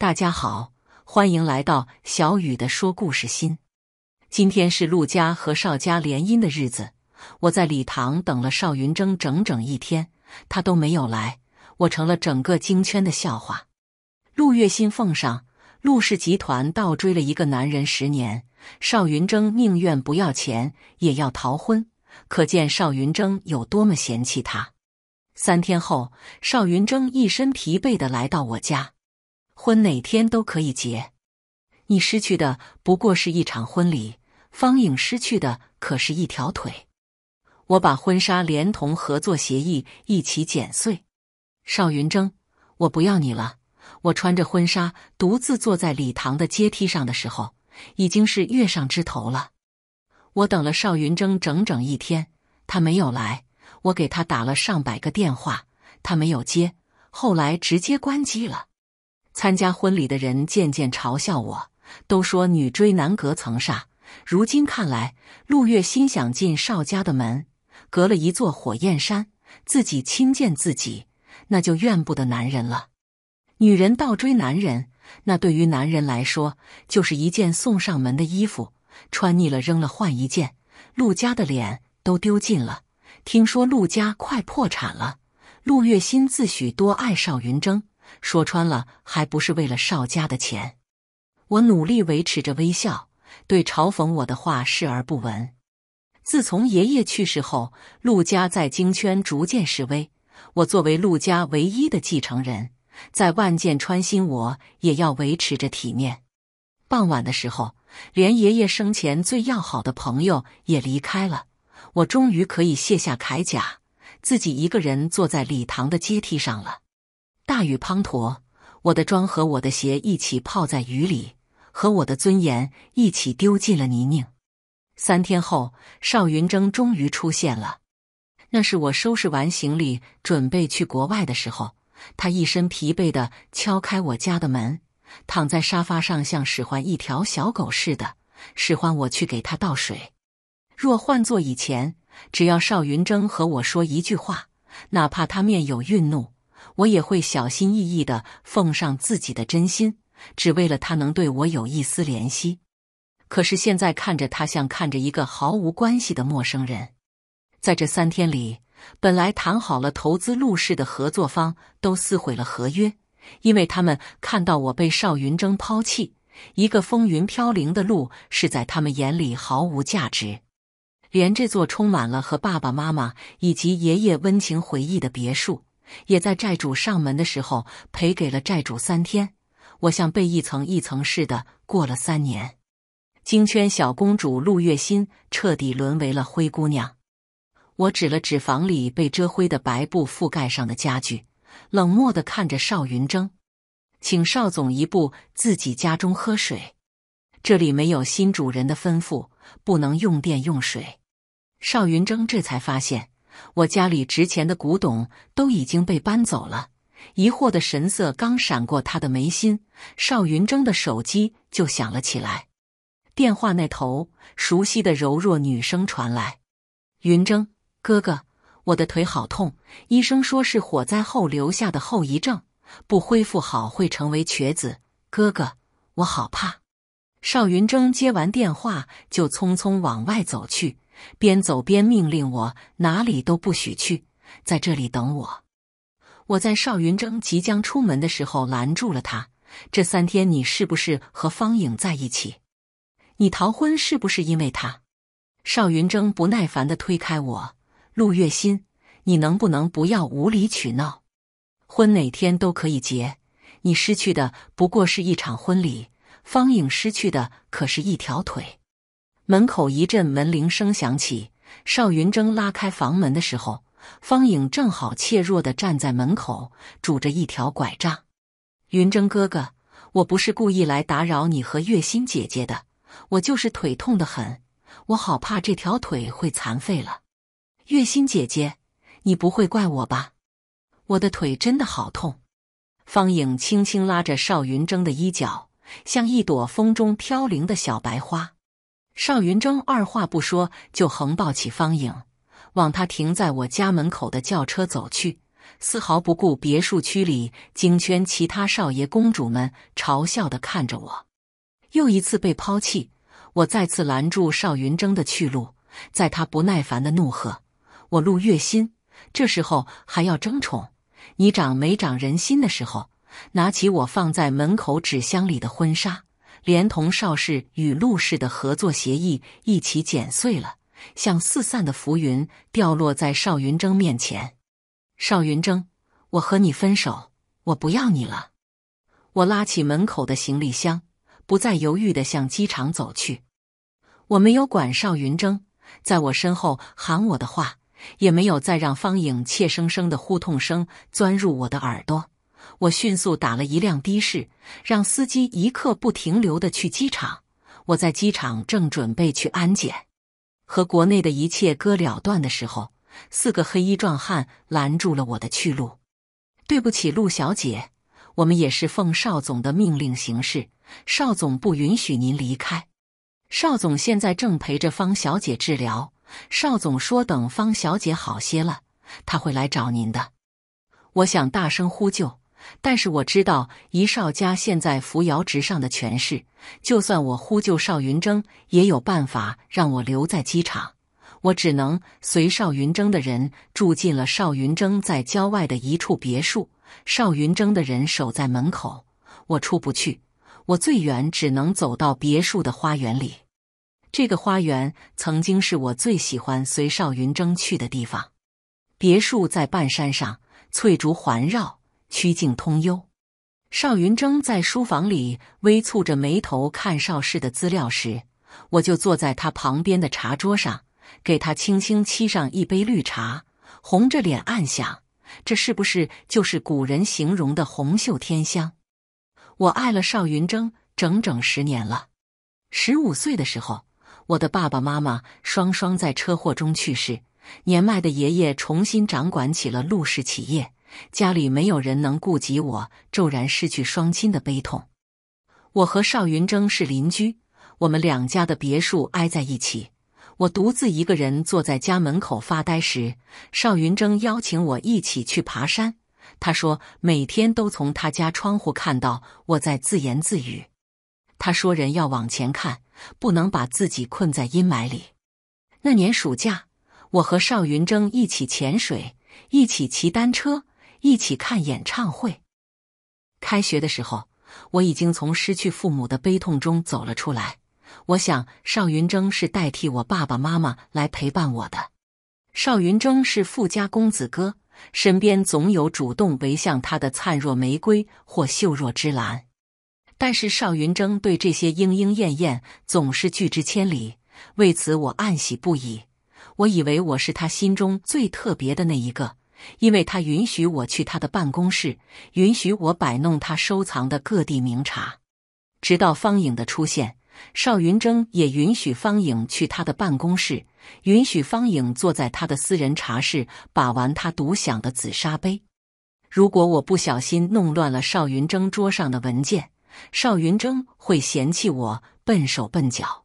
大家好，欢迎来到小雨的说故事心。今天是陆家和邵家联姻的日子，我在礼堂等了邵云峥整整一天，他都没有来，我成了整个京圈的笑话。陆月新奉上：陆氏集团倒追了一个男人十年，邵云峥宁愿不要钱也要逃婚，可见邵云峥有多么嫌弃他。三天后，邵云峥一身疲惫的来到我家。婚哪天都可以结，你失去的不过是一场婚礼，方颖失去的可是一条腿。我把婚纱连同合作协议一起剪碎。邵云峥，我不要你了。我穿着婚纱独自坐在礼堂的阶梯上的时候，已经是月上枝头了。我等了邵云峥整整一天，他没有来。我给他打了上百个电话，他没有接，后来直接关机了。参加婚礼的人渐渐嘲笑我，都说“女追男隔层纱”。如今看来，陆月心想进邵家的门，隔了一座火焰山，自己亲见自己，那就怨不得男人了。女人倒追男人，那对于男人来说就是一件送上门的衣服，穿腻了扔了换一件。陆家的脸都丢尽了。听说陆家快破产了，陆月心自诩多爱邵云峥。说穿了，还不是为了少家的钱。我努力维持着微笑，对嘲讽我的话视而不闻。自从爷爷去世后，陆家在京圈逐渐式微。我作为陆家唯一的继承人，在万箭穿心，我也要维持着体面。傍晚的时候，连爷爷生前最要好的朋友也离开了。我终于可以卸下铠甲，自己一个人坐在礼堂的阶梯上了。大雨滂沱，我的妆和我的鞋一起泡在雨里，和我的尊严一起丢进了泥泞。三天后，邵云峥终于出现了。那是我收拾完行李准备去国外的时候，他一身疲惫地敲开我家的门，躺在沙发上像使唤一条小狗似的，使唤我去给他倒水。若换做以前，只要邵云峥和我说一句话，哪怕他面有愠怒。我也会小心翼翼的奉上自己的真心，只为了他能对我有一丝怜惜。可是现在看着他，像看着一个毫无关系的陌生人。在这三天里，本来谈好了投资陆氏的合作方都撕毁了合约，因为他们看到我被邵云征抛弃，一个风云飘零的陆是在他们眼里毫无价值。连这座充满了和爸爸妈妈以及爷爷温情回忆的别墅。也在债主上门的时候赔给了债主三天。我像被一层一层似的过了三年。京圈小公主陆月心彻底沦为了灰姑娘。我指了指房里被遮灰的白布覆盖上的家具，冷漠的看着邵云峥：“请邵总一步自己家中喝水，这里没有新主人的吩咐，不能用电用水。”邵云峥这才发现。我家里值钱的古董都已经被搬走了，疑惑的神色刚闪过他的眉心，邵云峥的手机就响了起来。电话那头熟悉的柔弱女声传来：“云峥哥哥，我的腿好痛，医生说是火灾后留下的后遗症，不恢复好会成为瘸子。哥哥，我好怕。”邵云峥接完电话就匆匆往外走去。边走边命令我，哪里都不许去，在这里等我。我在邵云峥即将出门的时候拦住了他。这三天你是不是和方颖在一起？你逃婚是不是因为他？邵云峥不耐烦地推开我。陆月心，你能不能不要无理取闹？婚哪天都可以结，你失去的不过是一场婚礼，方颖失去的可是一条腿。门口一阵门铃声响起，邵云峥拉开房门的时候，方颖正好怯弱的站在门口，拄着一条拐杖。云峥哥哥，我不是故意来打扰你和月心姐姐的，我就是腿痛得很，我好怕这条腿会残废了。月心姐姐，你不会怪我吧？我的腿真的好痛。方颖轻轻拉着邵云峥的衣角，像一朵风中飘零的小白花。邵云峥二话不说就横抱起方颖，往他停在我家门口的轿车走去，丝毫不顾别墅区里京圈其他少爷公主们嘲笑的看着我。又一次被抛弃，我再次拦住邵云峥的去路，在他不耐烦的怒喝：“我陆月心，这时候还要争宠？你长没长人心的时候？”拿起我放在门口纸箱里的婚纱。连同邵氏与陆氏的合作协议一起剪碎了，像四散的浮云，掉落在邵云峥面前。邵云峥，我和你分手，我不要你了。我拉起门口的行李箱，不再犹豫地向机场走去。我没有管邵云峥在我身后喊我的话，也没有再让方颖怯生生的呼痛声钻入我的耳朵。我迅速打了一辆的士，让司机一刻不停留的去机场。我在机场正准备去安检，和国内的一切割了断的时候，四个黑衣壮汉拦住了我的去路。“对不起，陆小姐，我们也是奉邵总的命令行事。邵总不允许您离开。邵总现在正陪着方小姐治疗。邵总说，等方小姐好些了，他会来找您的。”我想大声呼救。但是我知道，一少家现在扶摇直上的权势，就算我呼救，邵云峥也有办法让我留在机场。我只能随邵云峥的人住进了邵云峥在郊外的一处别墅。邵云峥的人守在门口，我出不去。我最远只能走到别墅的花园里。这个花园曾经是我最喜欢随邵云峥去的地方。别墅在半山上，翠竹环绕。曲径通幽，邵云峥在书房里微蹙着眉头看邵氏的资料时，我就坐在他旁边的茶桌上，给他轻轻沏上一杯绿茶，红着脸暗想：这是不是就是古人形容的红袖添香？我爱了邵云峥整整十年了。十五岁的时候，我的爸爸妈妈双双在车祸中去世，年迈的爷爷重新掌管起了陆氏企业。家里没有人能顾及我骤然失去双亲的悲痛。我和邵云峥是邻居，我们两家的别墅挨在一起。我独自一个人坐在家门口发呆时，邵云峥邀请我一起去爬山。他说：“每天都从他家窗户看到我在自言自语。”他说：“人要往前看，不能把自己困在阴霾里。”那年暑假，我和邵云峥一起潜水，一起骑单车。一起看演唱会。开学的时候，我已经从失去父母的悲痛中走了出来。我想，邵云峥是代替我爸爸妈妈来陪伴我的。邵云峥是富家公子哥，身边总有主动围向他的灿若玫瑰或秀若芝兰，但是邵云峥对这些莺莺燕燕总是拒之千里，为此我暗喜不已。我以为我是他心中最特别的那一个。因为他允许我去他的办公室，允许我摆弄他收藏的各地名茶。直到方颖的出现，邵云峥也允许方颖去他的办公室，允许方颖坐在他的私人茶室，把玩他独享的紫砂杯。如果我不小心弄乱了邵云峥桌上的文件，邵云峥会嫌弃我笨手笨脚。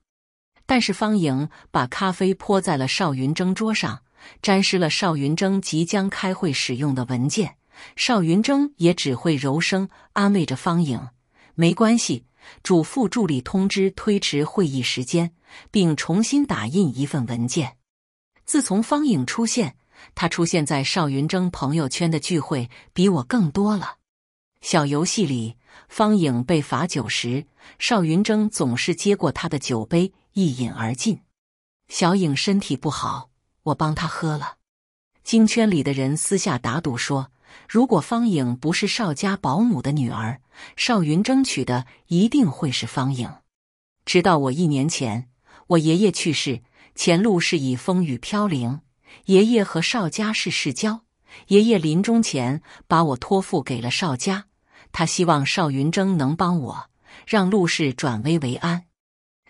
但是方颖把咖啡泼在了邵云峥桌上。沾湿了邵云峥即将开会使用的文件，邵云峥也只会柔声安慰着方颖：“没关系。”嘱咐助理通知推迟会议时间，并重新打印一份文件。自从方颖出现，他出现在邵云峥朋友圈的聚会比我更多了。小游戏里，方颖被罚酒时，邵云峥总是接过他的酒杯一饮而尽。小颖身体不好。我帮他喝了。京圈里的人私下打赌说，如果方颖不是邵家保姆的女儿，邵云峥娶的一定会是方颖。直到我一年前，我爷爷去世，前路是以风雨飘零。爷爷和邵家是世交，爷爷临终前把我托付给了邵家，他希望邵云峥能帮我让陆氏转危为安。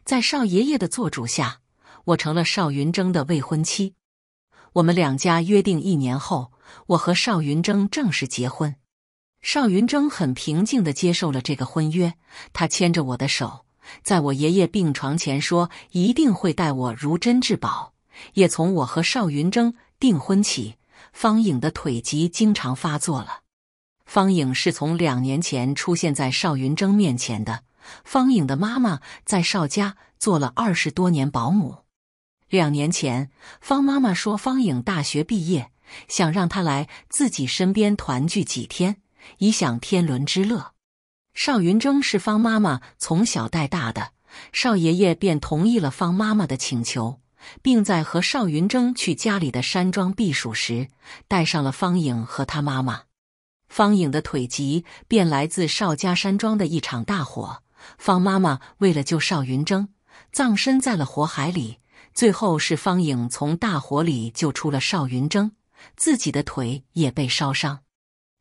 在邵爷爷的做主下，我成了邵云峥的未婚妻。我们两家约定一年后，我和邵云峥正式结婚。邵云峥很平静的接受了这个婚约，他牵着我的手，在我爷爷病床前说一定会待我如珍至宝。也从我和邵云峥订婚起，方颖的腿疾经常发作了。方颖是从两年前出现在邵云峥面前的。方颖的妈妈在邵家做了二十多年保姆。两年前，方妈妈说方颖大学毕业，想让他来自己身边团聚几天，以享天伦之乐。邵云峥是方妈妈从小带大的，邵爷爷便同意了方妈妈的请求，并在和邵云峥去家里的山庄避暑时，带上了方颖和他妈妈。方颖的腿疾便来自邵家山庄的一场大火，方妈妈为了救邵云峥，葬身在了火海里。最后是方颖从大火里救出了邵云峥，自己的腿也被烧伤。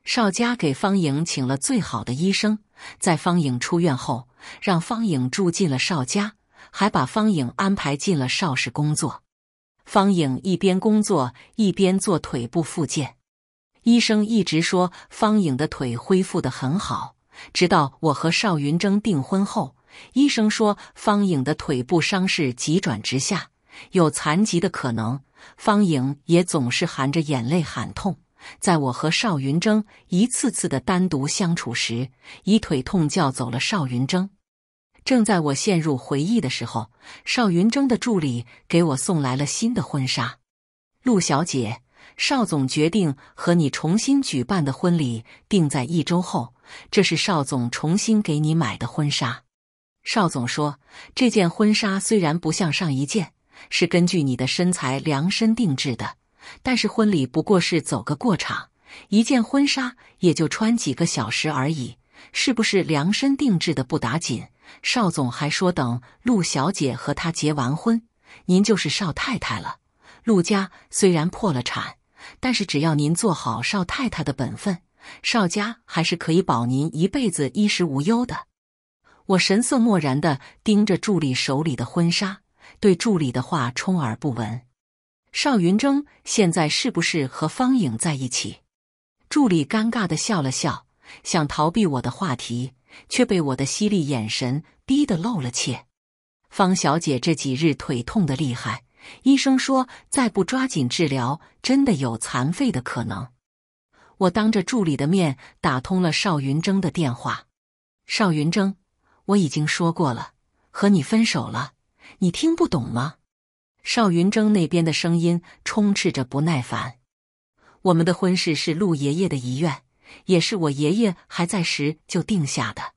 邵家给方颖请了最好的医生，在方颖出院后，让方颖住进了邵家，还把方颖安排进了邵氏工作。方颖一边工作一边做腿部复健，医生一直说方颖的腿恢复的很好。直到我和邵云峥订婚后，医生说方颖的腿部伤势急转直下。有残疾的可能，方颖也总是含着眼泪喊痛。在我和邵云峥一次次的单独相处时，以腿痛叫走了邵云峥。正在我陷入回忆的时候，邵云峥的助理给我送来了新的婚纱。陆小姐，邵总决定和你重新举办的婚礼定在一周后，这是邵总重新给你买的婚纱。邵总说，这件婚纱虽然不像上一件。是根据你的身材量身定制的，但是婚礼不过是走个过场，一件婚纱也就穿几个小时而已。是不是量身定制的不打紧。邵总还说，等陆小姐和他结完婚，您就是邵太太了。陆家虽然破了产，但是只要您做好邵太太的本分，邵家还是可以保您一辈子衣食无忧的。我神色漠然的盯着助理手里的婚纱。对助理的话充耳不闻。邵云峥现在是不是和方颖在一起？助理尴尬的笑了笑，想逃避我的话题，却被我的犀利眼神逼得露了怯。方小姐这几日腿痛的厉害，医生说再不抓紧治疗，真的有残废的可能。我当着助理的面打通了邵云峥的电话。邵云峥，我已经说过了，和你分手了。你听不懂吗？邵云峥那边的声音充斥着不耐烦。我们的婚事是陆爷爷的遗愿，也是我爷爷还在时就定下的。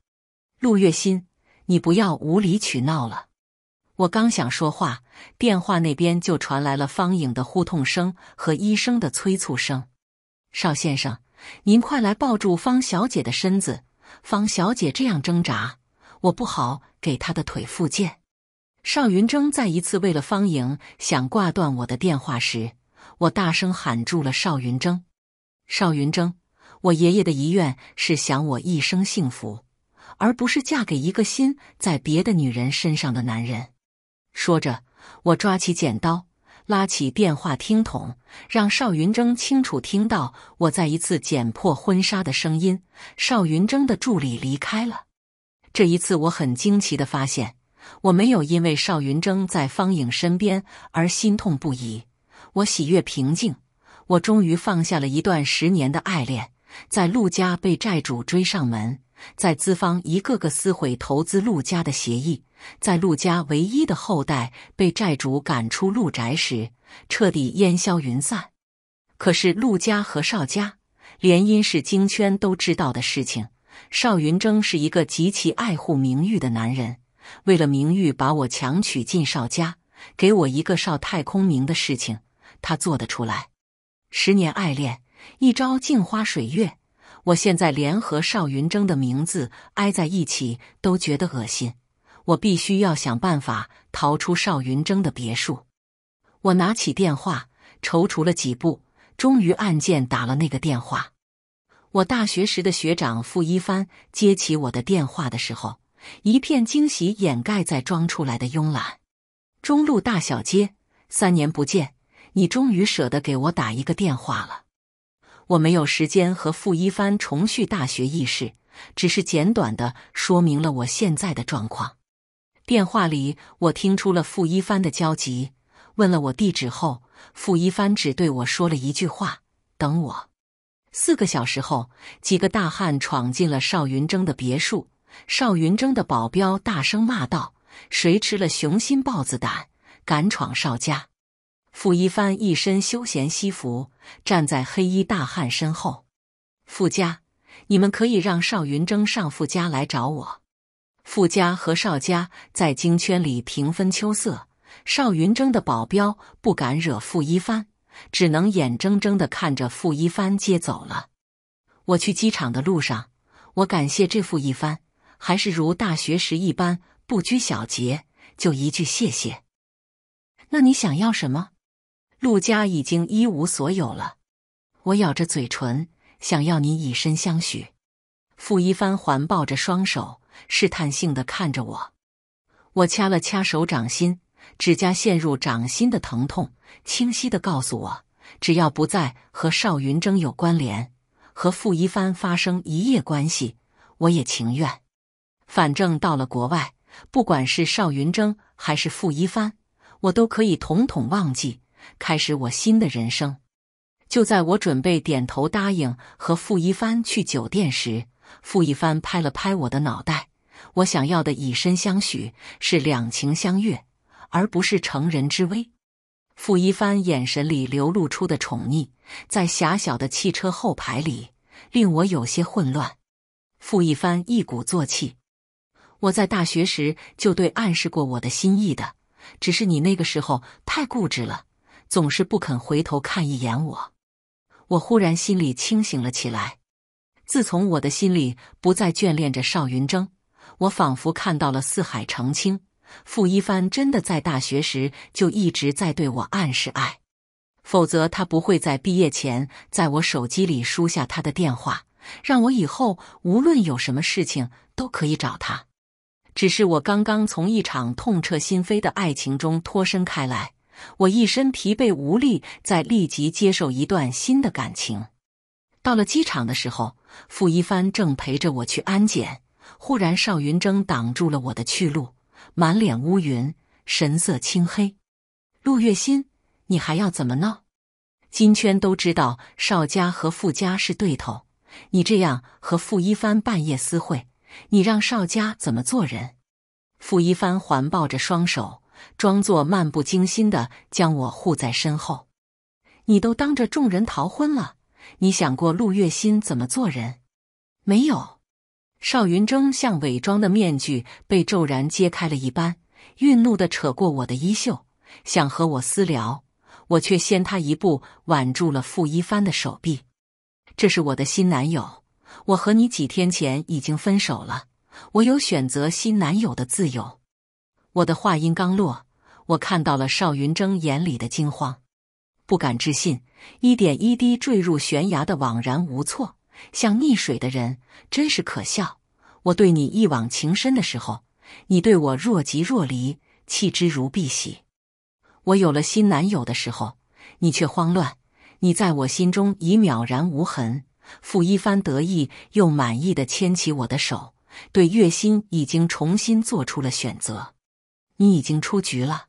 陆月心，你不要无理取闹了。我刚想说话，电话那边就传来了方影的呼痛声和医生的催促声。邵先生，您快来抱住方小姐的身子。方小姐这样挣扎，我不好给她的腿复健。邵云峥再一次为了方莹想挂断我的电话时，我大声喊住了邵云峥。邵云峥，我爷爷的遗愿是想我一生幸福，而不是嫁给一个心在别的女人身上的男人。说着，我抓起剪刀，拉起电话听筒，让邵云峥清楚听到我在一次剪破婚纱的声音。邵云峥的助理离开了。这一次，我很惊奇的发现。我没有因为邵云峥在方颖身边而心痛不已，我喜悦平静。我终于放下了一段十年的爱恋，在陆家被债主追上门，在资方一个个撕毁投资陆家的协议，在陆家唯一的后代被债主赶出陆宅时，彻底烟消云散。可是陆家和邵家联姻是京圈都知道的事情，邵云峥是一个极其爱护名誉的男人。为了名誉，把我强娶进少家，给我一个少太空明的事情，他做得出来。十年爱恋，一朝镜花水月。我现在连和邵云峥的名字挨在一起都觉得恶心。我必须要想办法逃出邵云峥的别墅。我拿起电话，踌躇了几步，终于按键打了那个电话。我大学时的学长傅一帆接起我的电话的时候。一片惊喜掩盖在装出来的慵懒。中路大小街，三年不见，你终于舍得给我打一个电话了。我没有时间和傅一帆重续大学意识，只是简短的说明了我现在的状况。电话里，我听出了傅一帆的焦急。问了我地址后，傅一帆只对我说了一句话：“等我。”四个小时后，几个大汉闯进了邵云峥的别墅。邵云峥的保镖大声骂道：“谁吃了雄心豹子胆，敢闯邵家？”傅一帆一身休闲西服，站在黑衣大汉身后。傅家，你们可以让邵云峥上傅家来找我。傅家和邵家在京圈里平分秋色，邵云峥的保镖不敢惹傅一帆，只能眼睁睁的看着傅一帆接走了。我去机场的路上，我感谢这傅一帆。还是如大学时一般不拘小节，就一句谢谢。那你想要什么？陆家已经一无所有了。我咬着嘴唇，想要你以身相许。傅一帆环抱着双手，试探性的看着我。我掐了掐手掌心，指甲陷入掌心的疼痛，清晰的告诉我：只要不再和邵云峥有关联，和傅一帆发生一夜关系，我也情愿。反正到了国外，不管是邵云峥还是傅一帆，我都可以统统忘记，开始我新的人生。就在我准备点头答应和傅一帆去酒店时，傅一帆拍了拍我的脑袋：“我想要的以身相许是两情相悦，而不是乘人之危。”傅一帆眼神里流露出的宠溺，在狭小的汽车后排里令我有些混乱。傅一帆一鼓作气。我在大学时就对暗示过我的心意的，只是你那个时候太固执了，总是不肯回头看一眼我。我忽然心里清醒了起来。自从我的心里不再眷恋着邵云峥，我仿佛看到了四海澄清。傅一帆真的在大学时就一直在对我暗示爱，否则他不会在毕业前在我手机里输下他的电话，让我以后无论有什么事情都可以找他。只是我刚刚从一场痛彻心扉的爱情中脱身开来，我一身疲惫无力，在立即接受一段新的感情。到了机场的时候，傅一帆正陪着我去安检，忽然邵云峥挡住了我的去路，满脸乌云，神色青黑。陆月心，你还要怎么闹？金圈都知道邵家和傅家是对头，你这样和傅一帆半夜私会。你让邵家怎么做人？傅一帆环抱着双手，装作漫不经心的将我护在身后。你都当着众人逃婚了，你想过陆月心怎么做人没有？邵云峥像伪装的面具被骤然揭开了一般，愠怒的扯过我的衣袖，想和我私聊，我却先他一步挽住了傅一帆的手臂。这是我的新男友。我和你几天前已经分手了，我有选择新男友的自由。我的话音刚落，我看到了邵云峥眼里的惊慌，不敢置信，一点一滴坠入悬崖的惘然无措，像溺水的人，真是可笑。我对你一往情深的时候，你对我若即若离，弃之如敝屣；我有了新男友的时候，你却慌乱，你在我心中已渺然无痕。傅一帆得意又满意的牵起我的手，对月心已经重新做出了选择。你已经出局了。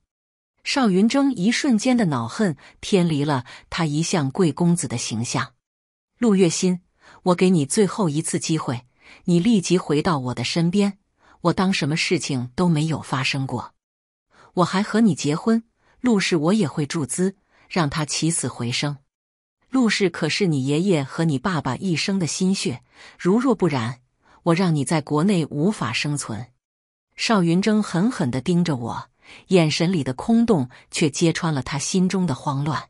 邵云峥一瞬间的恼恨偏离了他一向贵公子的形象。陆月心，我给你最后一次机会，你立即回到我的身边，我当什么事情都没有发生过。我还和你结婚，陆氏我也会注资，让他起死回生。陆氏可是你爷爷和你爸爸一生的心血，如若不然，我让你在国内无法生存。邵云峥狠狠地盯着我，眼神里的空洞却揭穿了他心中的慌乱。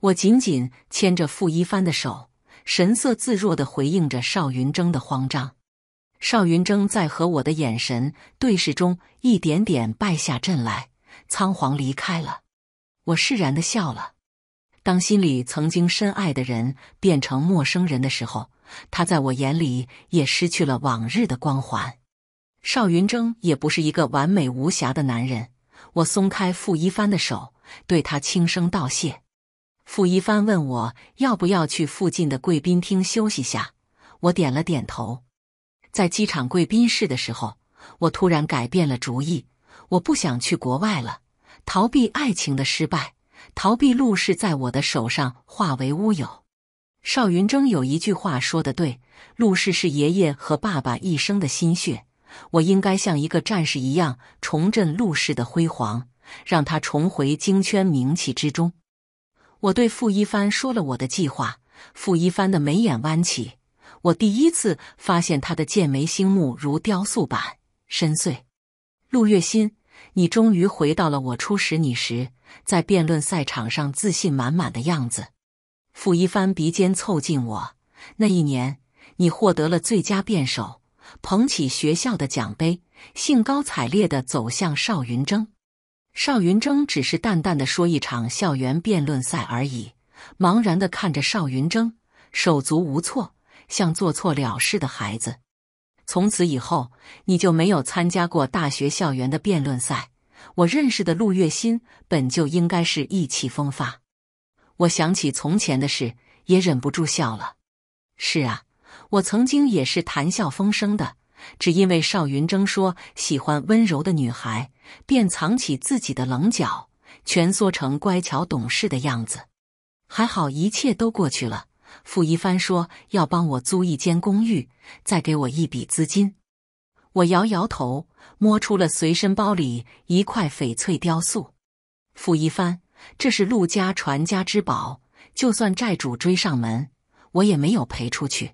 我紧紧牵着傅一帆的手，神色自若地回应着邵云峥的慌张。邵云峥在和我的眼神对视中一点点败下阵来，仓皇离开了。我释然地笑了。当心里曾经深爱的人变成陌生人的时候，他在我眼里也失去了往日的光环。邵云峥也不是一个完美无瑕的男人。我松开傅一帆的手，对他轻声道谢。傅一帆问我要不要去附近的贵宾厅休息下，我点了点头。在机场贵宾室的时候，我突然改变了主意，我不想去国外了，逃避爱情的失败。逃避陆氏在我的手上化为乌有。邵云峥有一句话说的对，陆氏是爷爷和爸爸一生的心血，我应该像一个战士一样重振陆氏的辉煌，让他重回京圈名气之中。我对傅一帆说了我的计划，傅一帆的眉眼弯起，我第一次发现他的剑眉星目如雕塑般深邃。陆月心。你终于回到了我初识你时，在辩论赛场上自信满满的样子。傅一帆鼻尖凑近我，那一年你获得了最佳辩手，捧起学校的奖杯，兴高采烈地走向邵云峥。邵云峥只是淡淡的说：“一场校园辩论赛而已。”茫然地看着邵云峥，手足无措，像做错了事的孩子。从此以后，你就没有参加过大学校园的辩论赛。我认识的陆月心本就应该是意气风发。我想起从前的事，也忍不住笑了。是啊，我曾经也是谈笑风生的，只因为邵云峥说喜欢温柔的女孩，便藏起自己的棱角，蜷缩成乖巧懂事的样子。还好，一切都过去了。傅一帆说：“要帮我租一间公寓，再给我一笔资金。”我摇摇头，摸出了随身包里一块翡翠雕塑。傅一帆，这是陆家传家之宝，就算债主追上门，我也没有赔出去。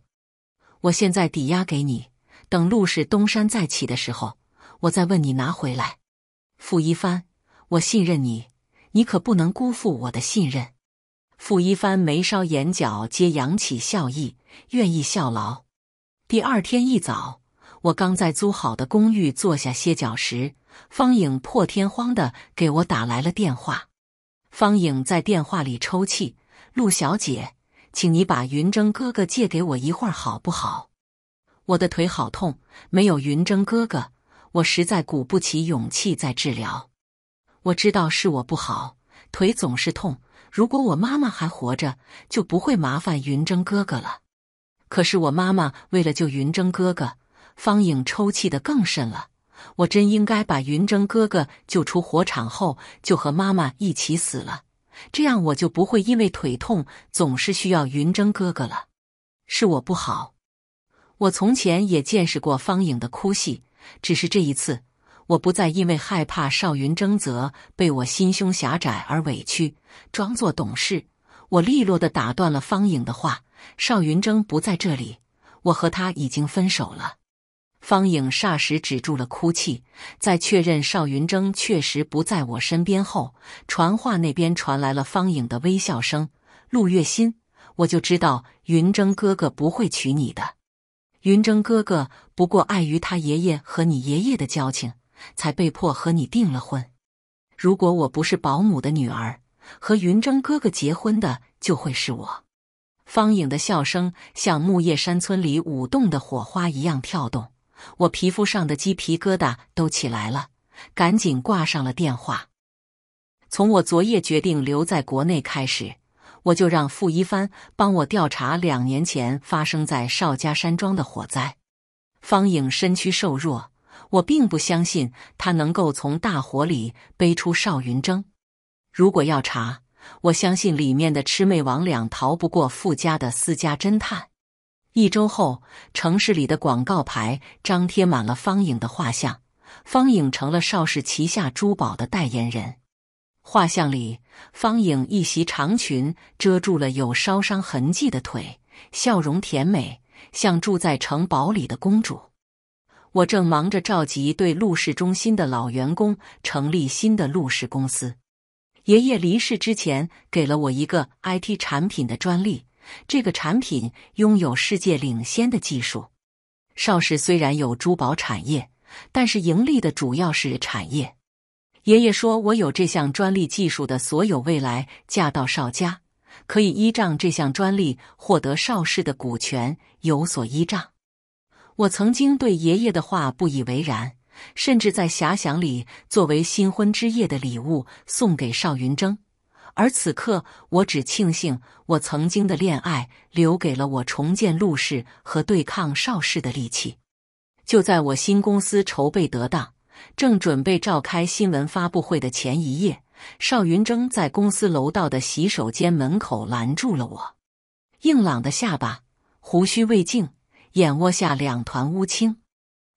我现在抵押给你，等陆氏东山再起的时候，我再问你拿回来。傅一帆，我信任你，你可不能辜负我的信任。傅一帆眉梢眼角皆扬起笑意，愿意效劳。第二天一早，我刚在租好的公寓坐下歇脚时，方颖破天荒的给我打来了电话。方颖在电话里抽泣：“陆小姐，请你把云峥哥哥借给我一会儿好不好？我的腿好痛，没有云峥哥哥，我实在鼓不起勇气再治疗。我知道是我不好，腿总是痛。”如果我妈妈还活着，就不会麻烦云峥哥哥了。可是我妈妈为了救云峥哥哥，方颖抽泣的更甚了。我真应该把云峥哥哥救出火场后，就和妈妈一起死了，这样我就不会因为腿痛总是需要云峥哥哥了。是我不好，我从前也见识过方颖的哭戏，只是这一次。我不再因为害怕邵云峥则被我心胸狭窄而委屈，装作懂事。我利落地打断了方颖的话：“邵云峥不在这里，我和他已经分手了。”方颖霎时止住了哭泣，在确认邵云峥确实不在我身边后，传话那边传来了方颖的微笑声：“陆月心，我就知道云峥哥哥不会娶你的。云峥哥哥不过碍于他爷爷和你爷爷的交情。”才被迫和你订了婚。如果我不是保姆的女儿，和云峥哥哥结婚的就会是我。方颖的笑声像木叶山村里舞动的火花一样跳动，我皮肤上的鸡皮疙瘩都起来了，赶紧挂上了电话。从我昨夜决定留在国内开始，我就让傅一帆帮我调查两年前发生在邵家山庄的火灾。方颖身躯瘦弱。我并不相信他能够从大火里背出邵云峥。如果要查，我相信里面的魑魅魍魉逃不过富家的私家侦探。一周后，城市里的广告牌张贴满了方颖的画像，方颖成了邵氏旗下珠宝的代言人。画像里，方颖一袭长裙遮住了有烧伤痕迹的腿，笑容甜美，像住在城堡里的公主。我正忙着召集对陆氏中心的老员工，成立新的陆氏公司。爷爷离世之前给了我一个 IT 产品的专利，这个产品拥有世界领先的技术。邵氏虽然有珠宝产业，但是盈利的主要是产业。爷爷说我有这项专利技术的所有未来，嫁到邵家可以依仗这项专利获得邵氏的股权，有所依仗。我曾经对爷爷的话不以为然，甚至在遐想里作为新婚之夜的礼物送给邵云峥。而此刻，我只庆幸我曾经的恋爱留给了我重建陆氏和对抗邵氏的力气。就在我新公司筹备得当，正准备召开新闻发布会的前一夜，邵云峥在公司楼道的洗手间门口拦住了我，硬朗的下巴，胡须未净。眼窝下两团乌青，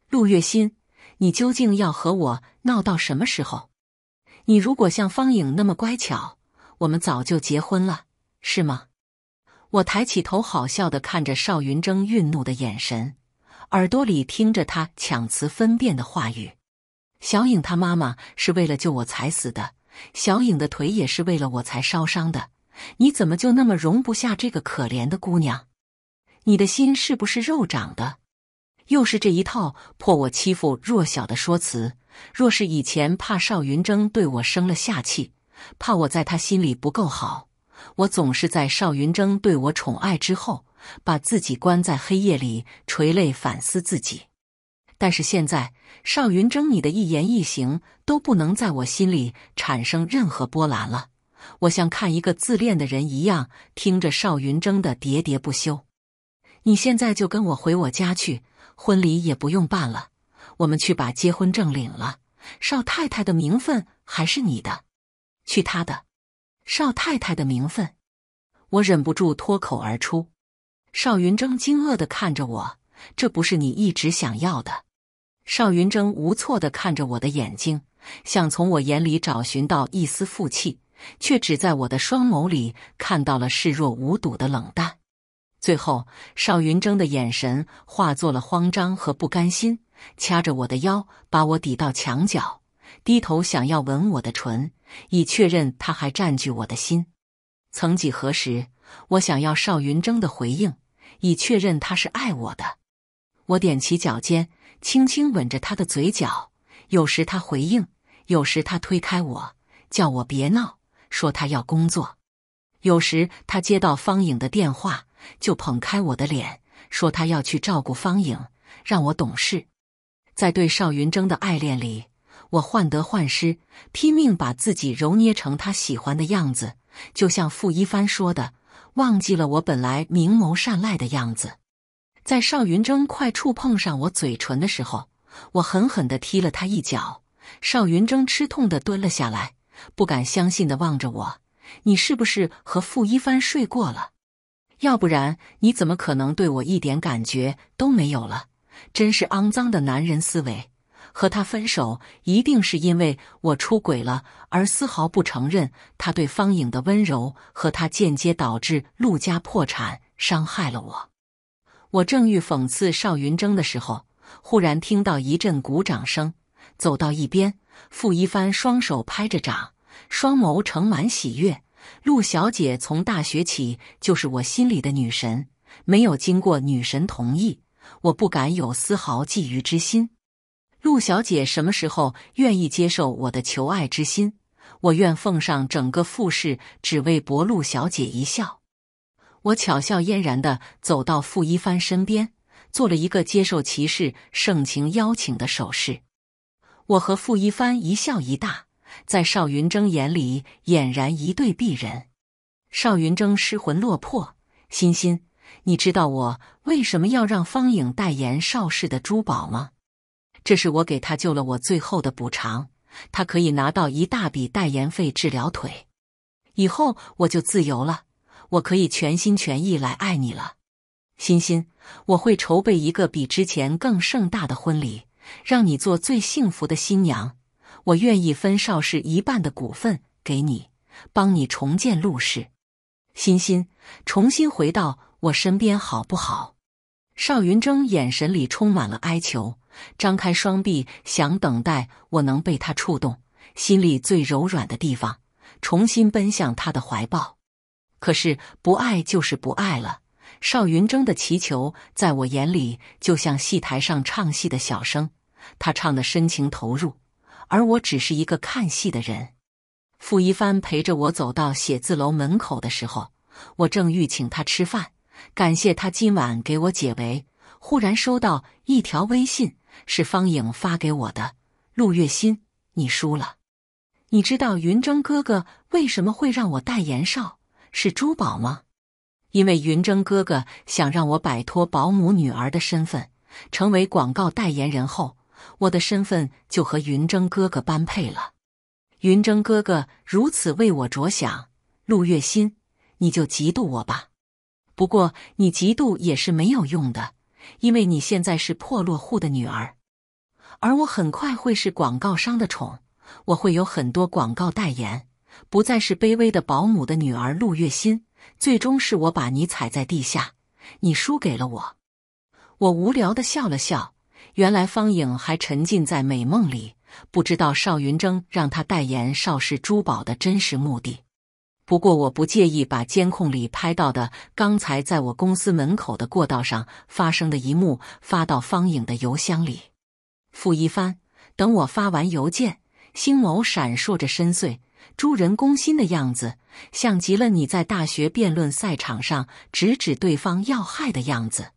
陆月心，你究竟要和我闹到什么时候？你如果像方颖那么乖巧，我们早就结婚了，是吗？我抬起头，好笑的看着邵云峥愠怒的眼神，耳朵里听着他强词分辨的话语。小颖她妈妈是为了救我才死的，小颖的腿也是为了我才烧伤的，你怎么就那么容不下这个可怜的姑娘？你的心是不是肉长的？又是这一套破我欺负弱小的说辞。若是以前怕邵云峥对我生了下气，怕我在他心里不够好，我总是在邵云峥对我宠爱之后，把自己关在黑夜里垂泪反思自己。但是现在，邵云峥，你的一言一行都不能在我心里产生任何波澜了。我像看一个自恋的人一样，听着邵云峥的喋喋不休。你现在就跟我回我家去，婚礼也不用办了，我们去把结婚证领了。少太太的名分还是你的，去他的，少太太的名分！我忍不住脱口而出。邵云峥惊愕的看着我，这不是你一直想要的。邵云峥无措的看着我的眼睛，想从我眼里找寻到一丝负气，却只在我的双眸里看到了视若无睹的冷淡。最后，邵云峥的眼神化作了慌张和不甘心，掐着我的腰，把我抵到墙角，低头想要吻我的唇，以确认他还占据我的心。曾几何时，我想要邵云峥的回应，以确认他是爱我的。我踮起脚尖，轻轻吻着他的嘴角。有时他回应，有时他推开我，叫我别闹，说他要工作。有时他接到方颖的电话。就捧开我的脸，说他要去照顾方颖，让我懂事。在对邵云峥的爱恋里，我患得患失，拼命把自己揉捏成他喜欢的样子，就像傅一帆说的，忘记了我本来明眸善睐的样子。在邵云峥快触碰上我嘴唇的时候，我狠狠的踢了他一脚。邵云峥吃痛的蹲了下来，不敢相信的望着我：“你是不是和傅一帆睡过了？”要不然你怎么可能对我一点感觉都没有了？真是肮脏的男人思维！和他分手一定是因为我出轨了，而丝毫不承认他对方颖的温柔和他间接导致陆家破产，伤害了我。我正欲讽刺邵云峥的时候，忽然听到一阵鼓掌声，走到一边，傅一帆双手拍着掌，双眸盛满喜悦。陆小姐从大学起就是我心里的女神，没有经过女神同意，我不敢有丝毫觊觎之心。陆小姐什么时候愿意接受我的求爱之心？我愿奉上整个傅氏，只为博陆小姐一笑。我巧笑嫣然的走到傅一帆身边，做了一个接受骑士盛情邀请的手势。我和傅一帆一笑一大。在邵云峥眼里，俨然一对璧人。邵云峥失魂落魄。欣欣，你知道我为什么要让方颖代言邵氏的珠宝吗？这是我给他救了我最后的补偿。他可以拿到一大笔代言费治疗腿，以后我就自由了。我可以全心全意来爱你了，欣欣。我会筹备一个比之前更盛大的婚礼，让你做最幸福的新娘。我愿意分邵氏一半的股份给你，帮你重建陆氏，欣欣，重新回到我身边，好不好？邵云峥眼神里充满了哀求，张开双臂想等待我能被他触动心里最柔软的地方，重新奔向他的怀抱。可是不爱就是不爱了。邵云峥的祈求在我眼里就像戏台上唱戏的小生，他唱的深情投入。而我只是一个看戏的人。傅一帆陪着我走到写字楼门口的时候，我正欲请他吃饭，感谢他今晚给我解围，忽然收到一条微信，是方颖发给我的：“陆月心，你输了。你知道云峥哥哥为什么会让我代言少是珠宝吗？因为云峥哥哥想让我摆脱保姆女儿的身份，成为广告代言人后。”我的身份就和云筝哥哥般配了。云筝哥哥如此为我着想，陆月心，你就嫉妒我吧。不过你嫉妒也是没有用的，因为你现在是破落户的女儿，而我很快会是广告商的宠，我会有很多广告代言，不再是卑微的保姆的女儿。陆月心，最终是我把你踩在地下，你输给了我。我无聊的笑了笑。原来方颖还沉浸在美梦里，不知道邵云峥让他代言邵氏珠宝的真实目的。不过我不介意把监控里拍到的刚才在我公司门口的过道上发生的一幕发到方颖的邮箱里。傅一帆，等我发完邮件，星眸闪烁着深邃、诸人攻心的样子，像极了你在大学辩论赛场上直指对方要害的样子，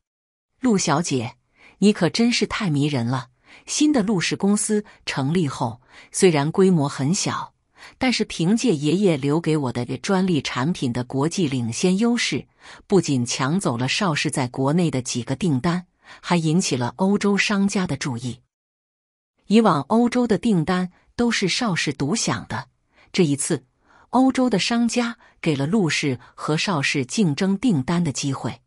陆小姐。你可真是太迷人了！新的陆氏公司成立后，虽然规模很小，但是凭借爷爷留给我的专利产品的国际领先优势，不仅抢走了邵氏在国内的几个订单，还引起了欧洲商家的注意。以往欧洲的订单都是邵氏独享的，这一次，欧洲的商家给了陆氏和邵氏竞争订单的机会。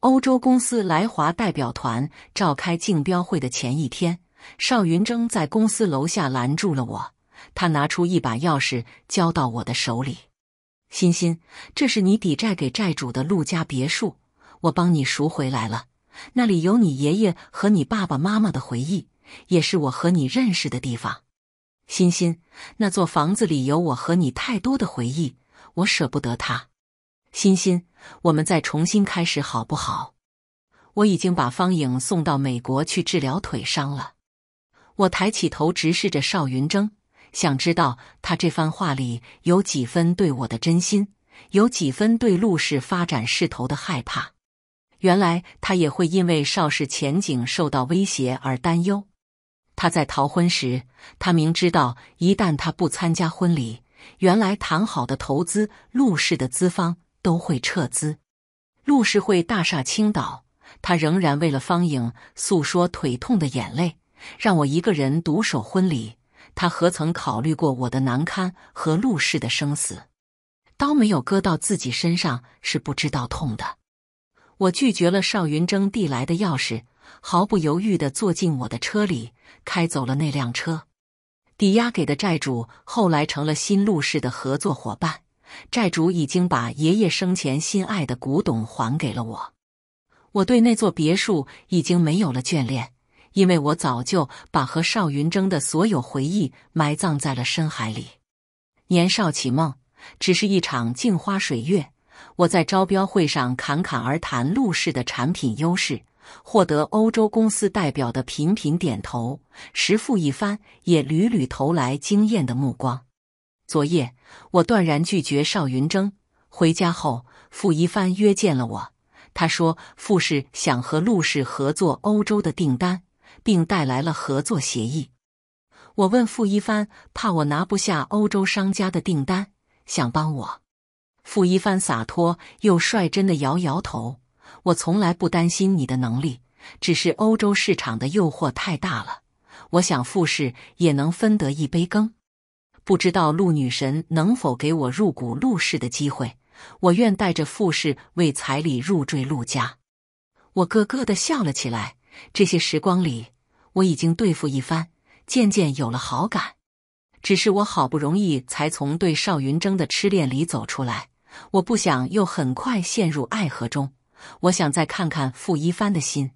欧洲公司来华代表团召开竞标会的前一天，邵云峥在公司楼下拦住了我。他拿出一把钥匙，交到我的手里：“欣欣，这是你抵债给债主的陆家别墅，我帮你赎回来了。那里有你爷爷和你爸爸妈妈的回忆，也是我和你认识的地方。欣欣，那座房子里有我和你太多的回忆，我舍不得它。”欣欣，我们再重新开始好不好？我已经把方颖送到美国去治疗腿伤了。我抬起头直视着邵云峥，想知道他这番话里有几分对我的真心，有几分对陆氏发展势头的害怕。原来他也会因为邵氏前景受到威胁而担忧。他在逃婚时，他明知道一旦他不参加婚礼，原来谈好的投资陆氏的资方。都会撤资，陆氏会大厦倾倒。他仍然为了方颖诉说腿痛的眼泪，让我一个人独守婚礼。他何曾考虑过我的难堪和陆氏的生死？刀没有割到自己身上是不知道痛的。我拒绝了邵云征递来的钥匙，毫不犹豫的坐进我的车里，开走了那辆车。抵押给的债主后来成了新陆氏的合作伙伴。债主已经把爷爷生前心爱的古董还给了我，我对那座别墅已经没有了眷恋，因为我早就把和邵云峥的所有回忆埋葬在了深海里。年少启梦，只是一场镜花水月。我在招标会上侃侃而谈陆氏的产品优势，获得欧洲公司代表的频频点头，时富一番也屡屡投来惊艳的目光。昨夜，我断然拒绝邵云峥。回家后，傅一帆约见了我。他说：“傅氏想和陆氏合作欧洲的订单，并带来了合作协议。”我问傅一帆：“怕我拿不下欧洲商家的订单，想帮我？”傅一帆洒脱又率真的摇摇头：“我从来不担心你的能力，只是欧洲市场的诱惑太大了。我想傅氏也能分得一杯羹。”不知道陆女神能否给我入股陆氏的机会？我愿带着傅氏为彩礼入赘陆家。我咯咯的笑了起来。这些时光里，我已经对付一帆，渐渐有了好感。只是我好不容易才从对邵云峥的痴恋里走出来，我不想又很快陷入爱河中。我想再看看傅一帆的心。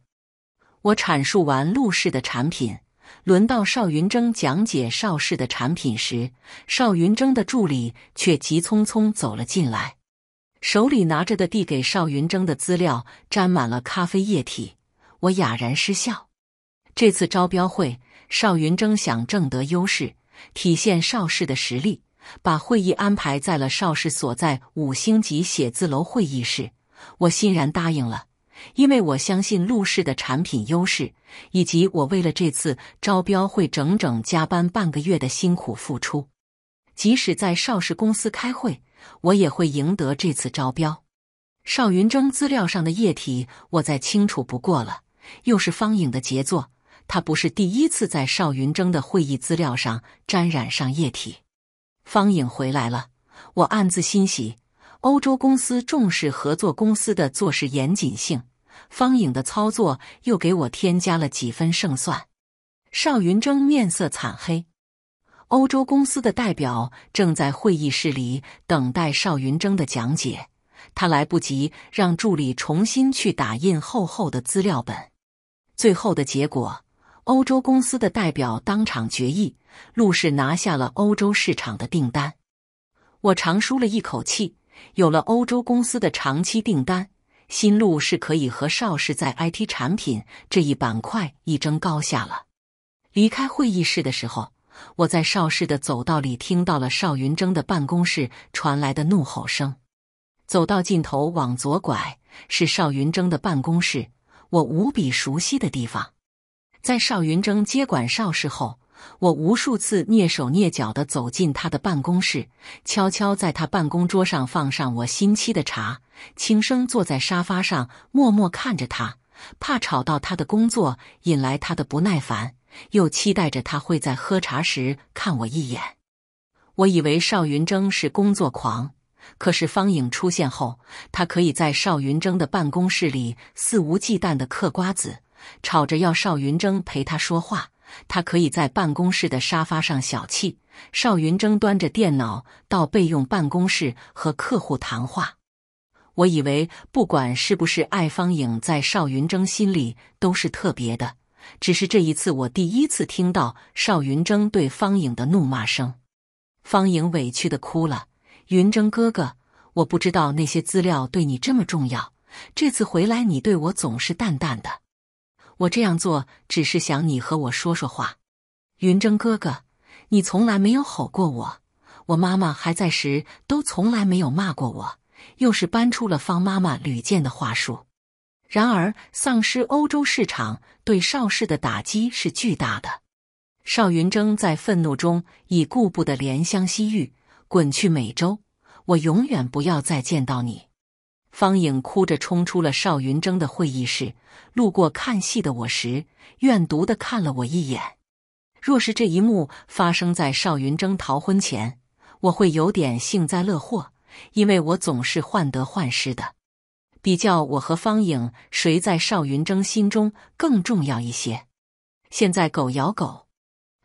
我阐述完陆氏的产品。轮到邵云峥讲解邵氏的产品时，邵云峥的助理却急匆匆走了进来，手里拿着的递给邵云峥的资料沾满了咖啡液体，我哑然失笑。这次招标会，邵云峥想挣得优势，体现邵氏的实力，把会议安排在了邵氏所在五星级写字楼会议室，我欣然答应了。因为我相信陆氏的产品优势，以及我为了这次招标会整整加班半个月的辛苦付出，即使在邵氏公司开会，我也会赢得这次招标。邵云峥资料上的液体，我再清楚不过了，又是方颖的杰作。他不是第一次在邵云峥的会议资料上沾染上液体。方颖回来了，我暗自欣喜。欧洲公司重视合作公司的做事严谨性。方颖的操作又给我添加了几分胜算。邵云峥面色惨黑。欧洲公司的代表正在会议室里等待邵云峥的讲解。他来不及让助理重新去打印厚厚的资料本。最后的结果，欧洲公司的代表当场决议，陆氏拿下了欧洲市场的订单。我长舒了一口气，有了欧洲公司的长期订单。新路是可以和邵氏在 IT 产品这一板块一争高下了。离开会议室的时候，我在邵氏的走道里听到了邵云征的办公室传来的怒吼声。走到尽头往左拐是邵云征的办公室，我无比熟悉的地方。在邵云征接管邵氏后。我无数次蹑手蹑脚地走进他的办公室，悄悄在他办公桌上放上我新沏的茶，轻声坐在沙发上，默默看着他，怕吵到他的工作，引来他的不耐烦，又期待着他会在喝茶时看我一眼。我以为邵云峥是工作狂，可是方颖出现后，他可以在邵云峥的办公室里肆无忌惮地嗑瓜子，吵着要邵云峥陪他说话。他可以在办公室的沙发上小憩。邵云峥端着电脑到备用办公室和客户谈话。我以为不管是不是艾芳颖，在邵云峥心里都是特别的。只是这一次，我第一次听到邵云峥对方颖的怒骂声。方颖委屈的哭了：“云峥哥哥，我不知道那些资料对你这么重要。这次回来，你对我总是淡淡的。”我这样做只是想你和我说说话，云峥哥哥，你从来没有吼过我，我妈妈还在时都从来没有骂过我，又是搬出了方妈妈屡见的话术。然而，丧失欧洲市场对邵氏的打击是巨大的。邵云峥在愤怒中已顾不得怜香惜玉，滚去美洲，我永远不要再见到你。方颖哭着冲出了邵云峥的会议室，路过看戏的我时，怨毒的看了我一眼。若是这一幕发生在邵云峥逃婚前，我会有点幸灾乐祸，因为我总是患得患失的。比较我和方颖，谁在邵云峥心中更重要一些？现在狗咬狗，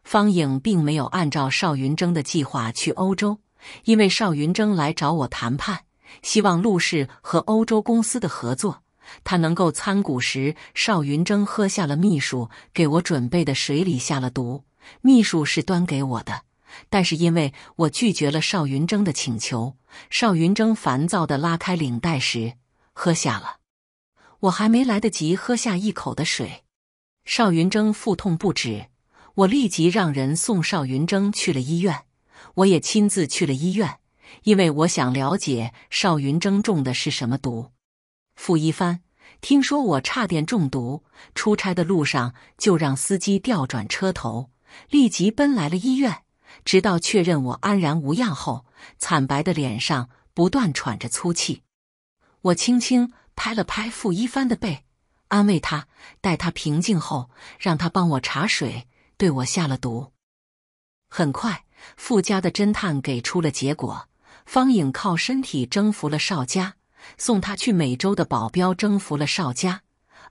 方颖并没有按照邵云峥的计划去欧洲，因为邵云峥来找我谈判。希望陆氏和欧洲公司的合作，他能够参股时，邵云峥喝下了秘书给我准备的水里下了毒。秘书是端给我的，但是因为我拒绝了邵云峥的请求，邵云峥烦躁地拉开领带时喝下了。我还没来得及喝下一口的水，邵云峥腹痛不止。我立即让人送邵云峥去了医院，我也亲自去了医院。因为我想了解邵云峥中的是什么毒。傅一帆，听说我差点中毒，出差的路上就让司机调转车头，立即奔来了医院。直到确认我安然无恙后，惨白的脸上不断喘着粗气。我轻轻拍了拍傅一帆的背，安慰他。待他平静后，让他帮我查水，对我下了毒。很快，傅家的侦探给出了结果。方颖靠身体征服了邵家，送他去美洲的保镖征服了邵家，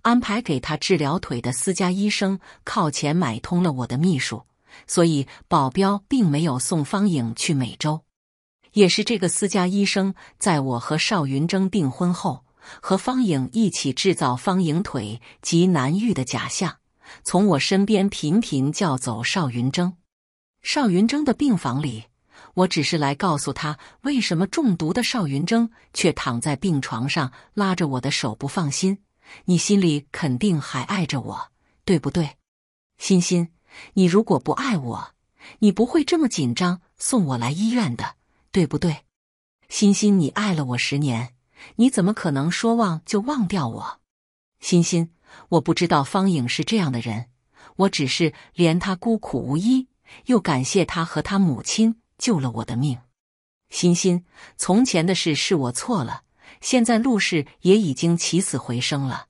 安排给他治疗腿的私家医生靠钱买通了我的秘书，所以保镖并没有送方颖去美洲。也是这个私家医生，在我和邵云峥订婚后，和方颖一起制造方影腿及难愈的假象，从我身边频频叫走邵云峥。邵云峥的病房里。我只是来告诉他，为什么中毒的邵云征却躺在病床上，拉着我的手不放心。你心里肯定还爱着我，对不对，欣欣？你如果不爱我，你不会这么紧张，送我来医院的，对不对，欣欣？你爱了我十年，你怎么可能说忘就忘掉我？欣欣，我不知道方颖是这样的人，我只是怜他孤苦无依，又感谢他和他母亲。救了我的命，欣欣，从前的事是我错了。现在陆氏也已经起死回生了，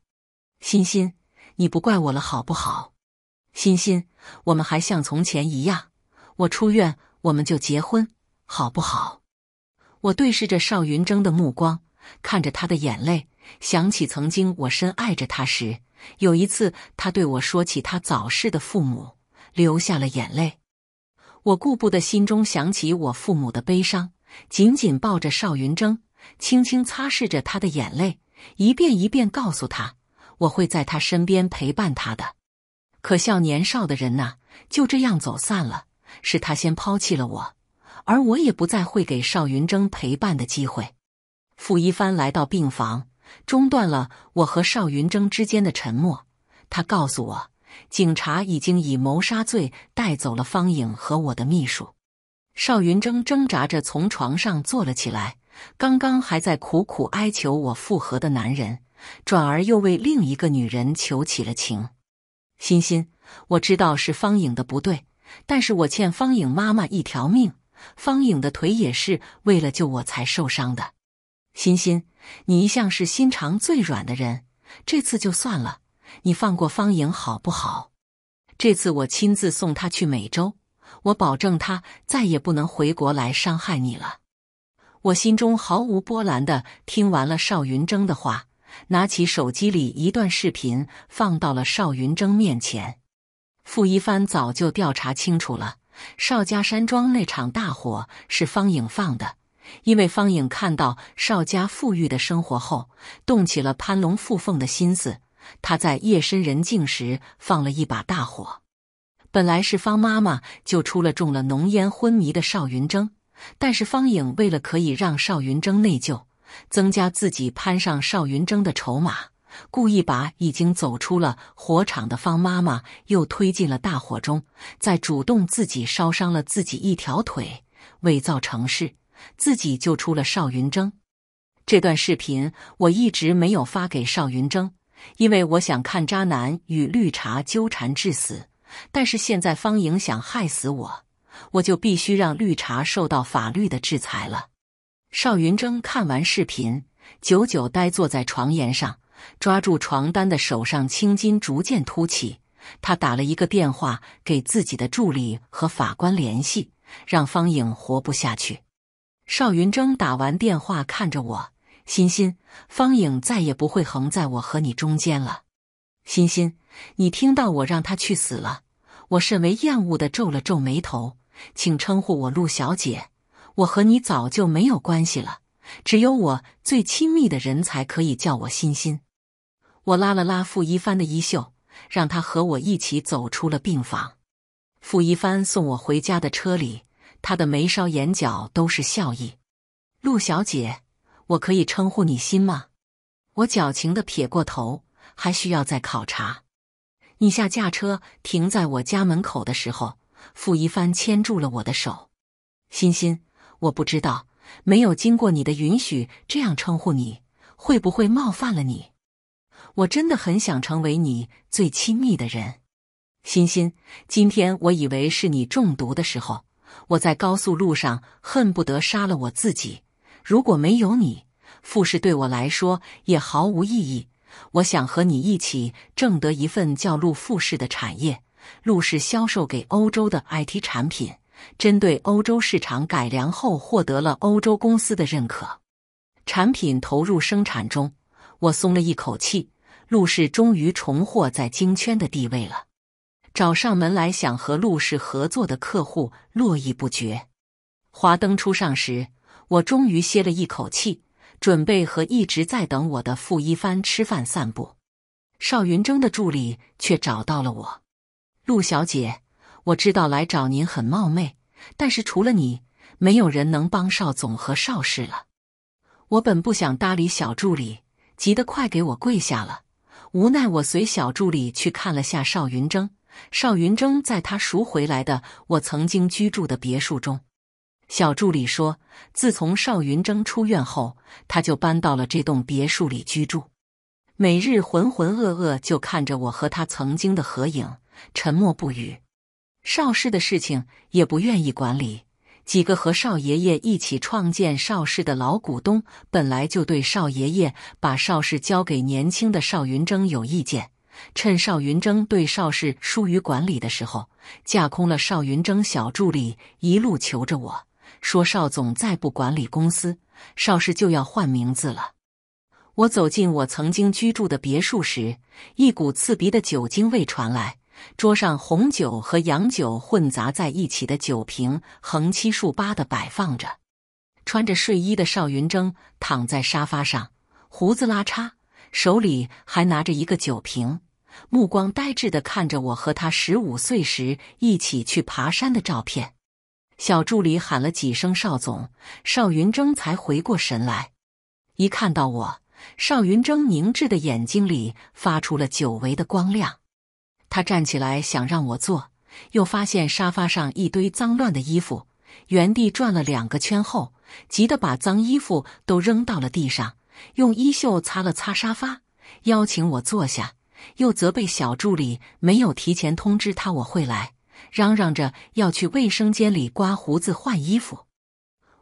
欣欣，你不怪我了好不好？欣欣，我们还像从前一样，我出院我们就结婚，好不好？我对视着邵云峥的目光，看着他的眼泪，想起曾经我深爱着他时，有一次他对我说起他早逝的父母，流下了眼泪。我顾不得，心中想起我父母的悲伤，紧紧抱着邵云峥，轻轻擦拭着他的眼泪，一遍一遍告诉他：“我会在他身边陪伴他的。”可笑年少的人呐，就这样走散了。是他先抛弃了我，而我也不再会给邵云峥陪伴的机会。傅一帆来到病房，中断了我和邵云峥之间的沉默。他告诉我。警察已经以谋杀罪带走了方颖和我的秘书。邵云峥挣扎着从床上坐了起来。刚刚还在苦苦哀求我复合的男人，转而又为另一个女人求起了情。欣欣，我知道是方颖的不对，但是我欠方颖妈妈一条命，方颖的腿也是为了救我才受伤的。欣欣，你一向是心肠最软的人，这次就算了。你放过方颖好不好？这次我亲自送她去美洲，我保证她再也不能回国来伤害你了。我心中毫无波澜的听完了邵云峥的话，拿起手机里一段视频放到了邵云峥面前。傅一帆早就调查清楚了，邵家山庄那场大火是方颖放的，因为方颖看到邵家富裕的生活后，动起了攀龙附凤的心思。他在夜深人静时放了一把大火，本来是方妈妈救出了中了浓烟昏迷的邵云峥，但是方颖为了可以让邵云峥内疚，增加自己攀上邵云峥的筹码，故意把已经走出了火场的方妈妈又推进了大火中，再主动自己烧伤了自己一条腿，伪造成事，自己救出了邵云峥。这段视频我一直没有发给邵云峥。因为我想看渣男与绿茶纠缠致死，但是现在方颖想害死我，我就必须让绿茶受到法律的制裁了。邵云峥看完视频，久久呆坐在床沿上，抓住床单的手上青筋逐渐凸起。他打了一个电话给自己的助理和法官联系，让方颖活不下去。邵云峥打完电话，看着我。欣欣，方颖再也不会横在我和你中间了。欣欣，你听到我让他去死了。我甚为厌恶的皱了皱眉头，请称呼我陆小姐。我和你早就没有关系了，只有我最亲密的人才可以叫我欣欣。我拉了拉傅一帆的衣袖，让他和我一起走出了病房。傅一帆送我回家的车里，他的眉梢眼角都是笑意。陆小姐。我可以称呼你心吗？我矫情的撇过头，还需要再考察。你下驾车停在我家门口的时候，傅一帆牵住了我的手。欣欣，我不知道没有经过你的允许这样称呼你，会不会冒犯了你？我真的很想成为你最亲密的人，欣欣，今天我以为是你中毒的时候，我在高速路上恨不得杀了我自己。如果没有你，富士对我来说也毫无意义。我想和你一起挣得一份叫路富氏的产业。路氏销售给欧洲的 IT 产品，针对欧洲市场改良后，获得了欧洲公司的认可，产品投入生产中。我松了一口气，路氏终于重获在京圈的地位了。找上门来想和陆氏合作的客户络绎不绝。华灯初上时。我终于歇了一口气，准备和一直在等我的傅一帆吃饭散步。邵云峥的助理却找到了我：“陆小姐，我知道来找您很冒昧，但是除了你，没有人能帮邵总和邵氏了。”我本不想搭理小助理，急得快给我跪下了。无奈，我随小助理去看了下邵云峥。邵云峥在他赎回来的我曾经居住的别墅中。小助理说：“自从邵云峥出院后，他就搬到了这栋别墅里居住，每日浑浑噩噩，就看着我和他曾经的合影，沉默不语。邵氏的事情也不愿意管理。几个和邵爷爷一起创建邵氏的老股东，本来就对邵爷爷把邵氏交给年轻的邵云峥有意见，趁邵云峥对邵氏疏于管理的时候，架空了邵云峥。小助理一路求着我。”说：“邵总再不管理公司，邵氏就要换名字了。”我走进我曾经居住的别墅时，一股刺鼻的酒精味传来。桌上红酒和洋酒混杂在一起的酒瓶横七竖八的摆放着。穿着睡衣的邵云峥躺在沙发上，胡子拉碴，手里还拿着一个酒瓶，目光呆滞的看着我和他十五岁时一起去爬山的照片。小助理喊了几声“邵总”，邵云峥才回过神来。一看到我，邵云峥凝滞的眼睛里发出了久违的光亮。他站起来想让我坐，又发现沙发上一堆脏乱的衣服，原地转了两个圈后，急得把脏衣服都扔到了地上，用衣袖擦了擦沙发，邀请我坐下，又责备小助理没有提前通知他我会来。嚷嚷着要去卫生间里刮胡子、换衣服，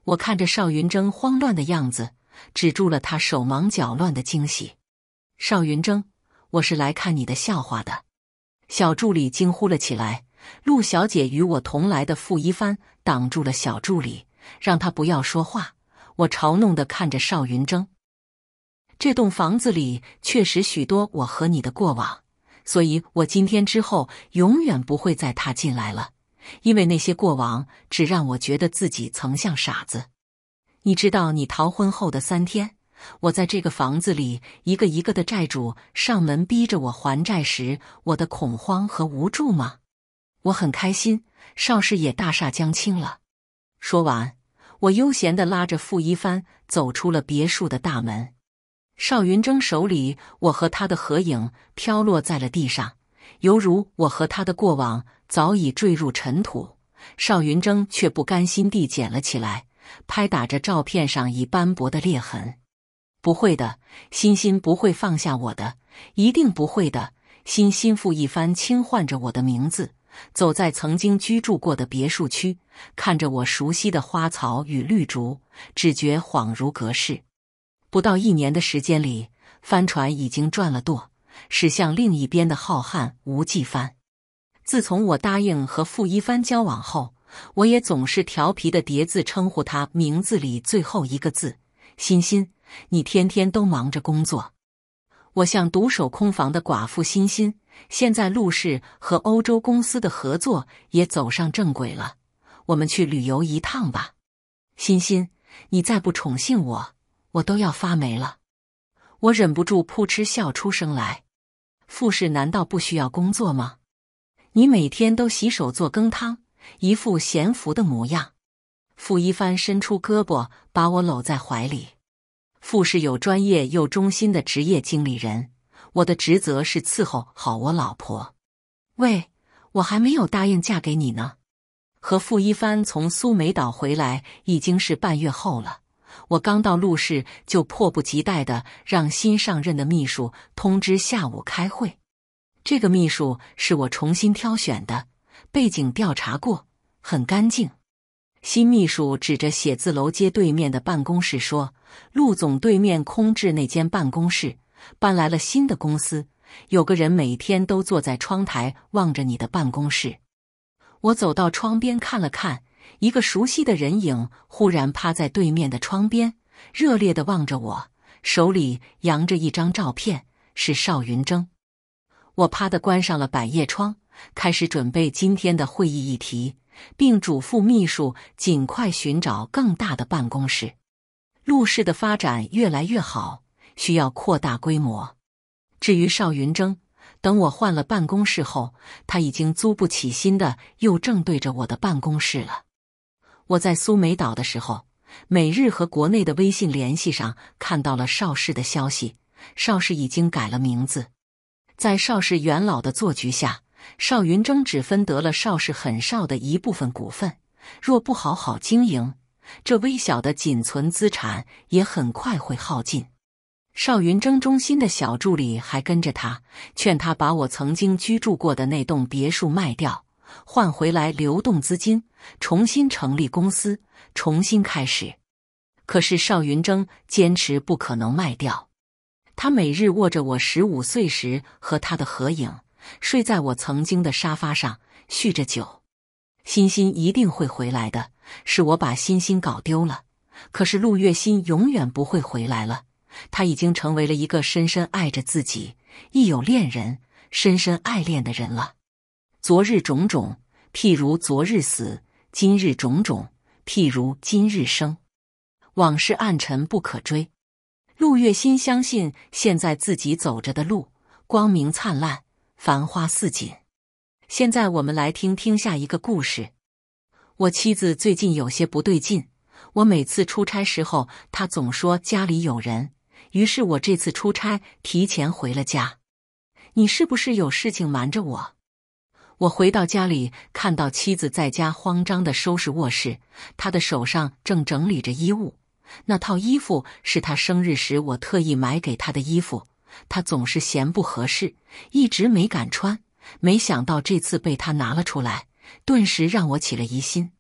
我看着邵云峥慌乱的样子，止住了他手忙脚乱的惊喜。邵云峥，我是来看你的笑话的。小助理惊呼了起来。陆小姐与我同来的傅一帆挡住了小助理，让他不要说话。我嘲弄的看着邵云峥，这栋房子里确实许多我和你的过往。所以我今天之后永远不会再踏进来了，因为那些过往只让我觉得自己曾像傻子。你知道你逃婚后的三天，我在这个房子里，一个一个的债主上门逼着我还债时，我的恐慌和无助吗？我很开心，邵氏也大厦将倾了。说完，我悠闲的拉着傅一帆走出了别墅的大门。邵云峥手里，我和他的合影飘落在了地上，犹如我和他的过往早已坠入尘土。邵云峥却不甘心地捡了起来，拍打着照片上已斑驳的裂痕。不会的，欣欣不会放下我的，一定不会的。欣欣复一番轻唤着我的名字，走在曾经居住过的别墅区，看着我熟悉的花草与绿竹，只觉恍如隔世。不到一年的时间里，帆船已经转了舵，驶向另一边的浩瀚无际帆。自从我答应和傅一帆交往后，我也总是调皮的叠字称呼他名字里最后一个字。欣欣，你天天都忙着工作，我像独守空房的寡妇。欣欣，现在陆氏和欧洲公司的合作也走上正轨了，我们去旅游一趟吧。欣欣，你再不宠幸我。我都要发霉了，我忍不住扑哧笑出声来。富氏难道不需要工作吗？你每天都洗手做羹汤，一副闲福的模样。傅一帆伸出胳膊把我搂在怀里。富氏有专业又忠心的职业经理人，我的职责是伺候好我老婆。喂，我还没有答应嫁给你呢。和傅一帆从苏梅岛回来已经是半月后了。我刚到陆氏，就迫不及待的让新上任的秘书通知下午开会。这个秘书是我重新挑选的，背景调查过，很干净。新秘书指着写字楼街对面的办公室说：“陆总对面空置那间办公室搬来了新的公司，有个人每天都坐在窗台望着你的办公室。”我走到窗边看了看。一个熟悉的人影忽然趴在对面的窗边，热烈地望着我，手里扬着一张照片，是邵云峥。我啪地关上了百叶窗，开始准备今天的会议议题，并嘱咐秘书尽快寻找更大的办公室。陆氏的发展越来越好，需要扩大规模。至于邵云峥，等我换了办公室后，他已经租不起新的，又正对着我的办公室了。我在苏梅岛的时候，每日和国内的微信联系上，看到了邵氏的消息。邵氏已经改了名字，在邵氏元老的做局下，邵云征只分得了邵氏很少的一部分股份。若不好好经营，这微小的仅存资产也很快会耗尽。邵云征中心的小助理还跟着他，劝他把我曾经居住过的那栋别墅卖掉。换回来流动资金，重新成立公司，重新开始。可是邵云峥坚持不可能卖掉。他每日握着我十五岁时和他的合影，睡在我曾经的沙发上，酗着酒。欣欣一定会回来的，是我把欣欣搞丢了。可是陆月心永远不会回来了。他已经成为了一个深深爱着自己，亦有恋人深深爱恋的人了。昨日种种，譬如昨日死；今日种种，譬如今日生。往事暗沉不可追。陆月心相信，现在自己走着的路光明灿烂，繁花似锦。现在我们来听听下一个故事。我妻子最近有些不对劲，我每次出差时候，她总说家里有人。于是我这次出差提前回了家。你是不是有事情瞒着我？我回到家里，看到妻子在家慌张的收拾卧室，她的手上正整理着衣物。那套衣服是她生日时我特意买给她的衣服，她总是嫌不合适，一直没敢穿。没想到这次被她拿了出来，顿时让我起了疑心。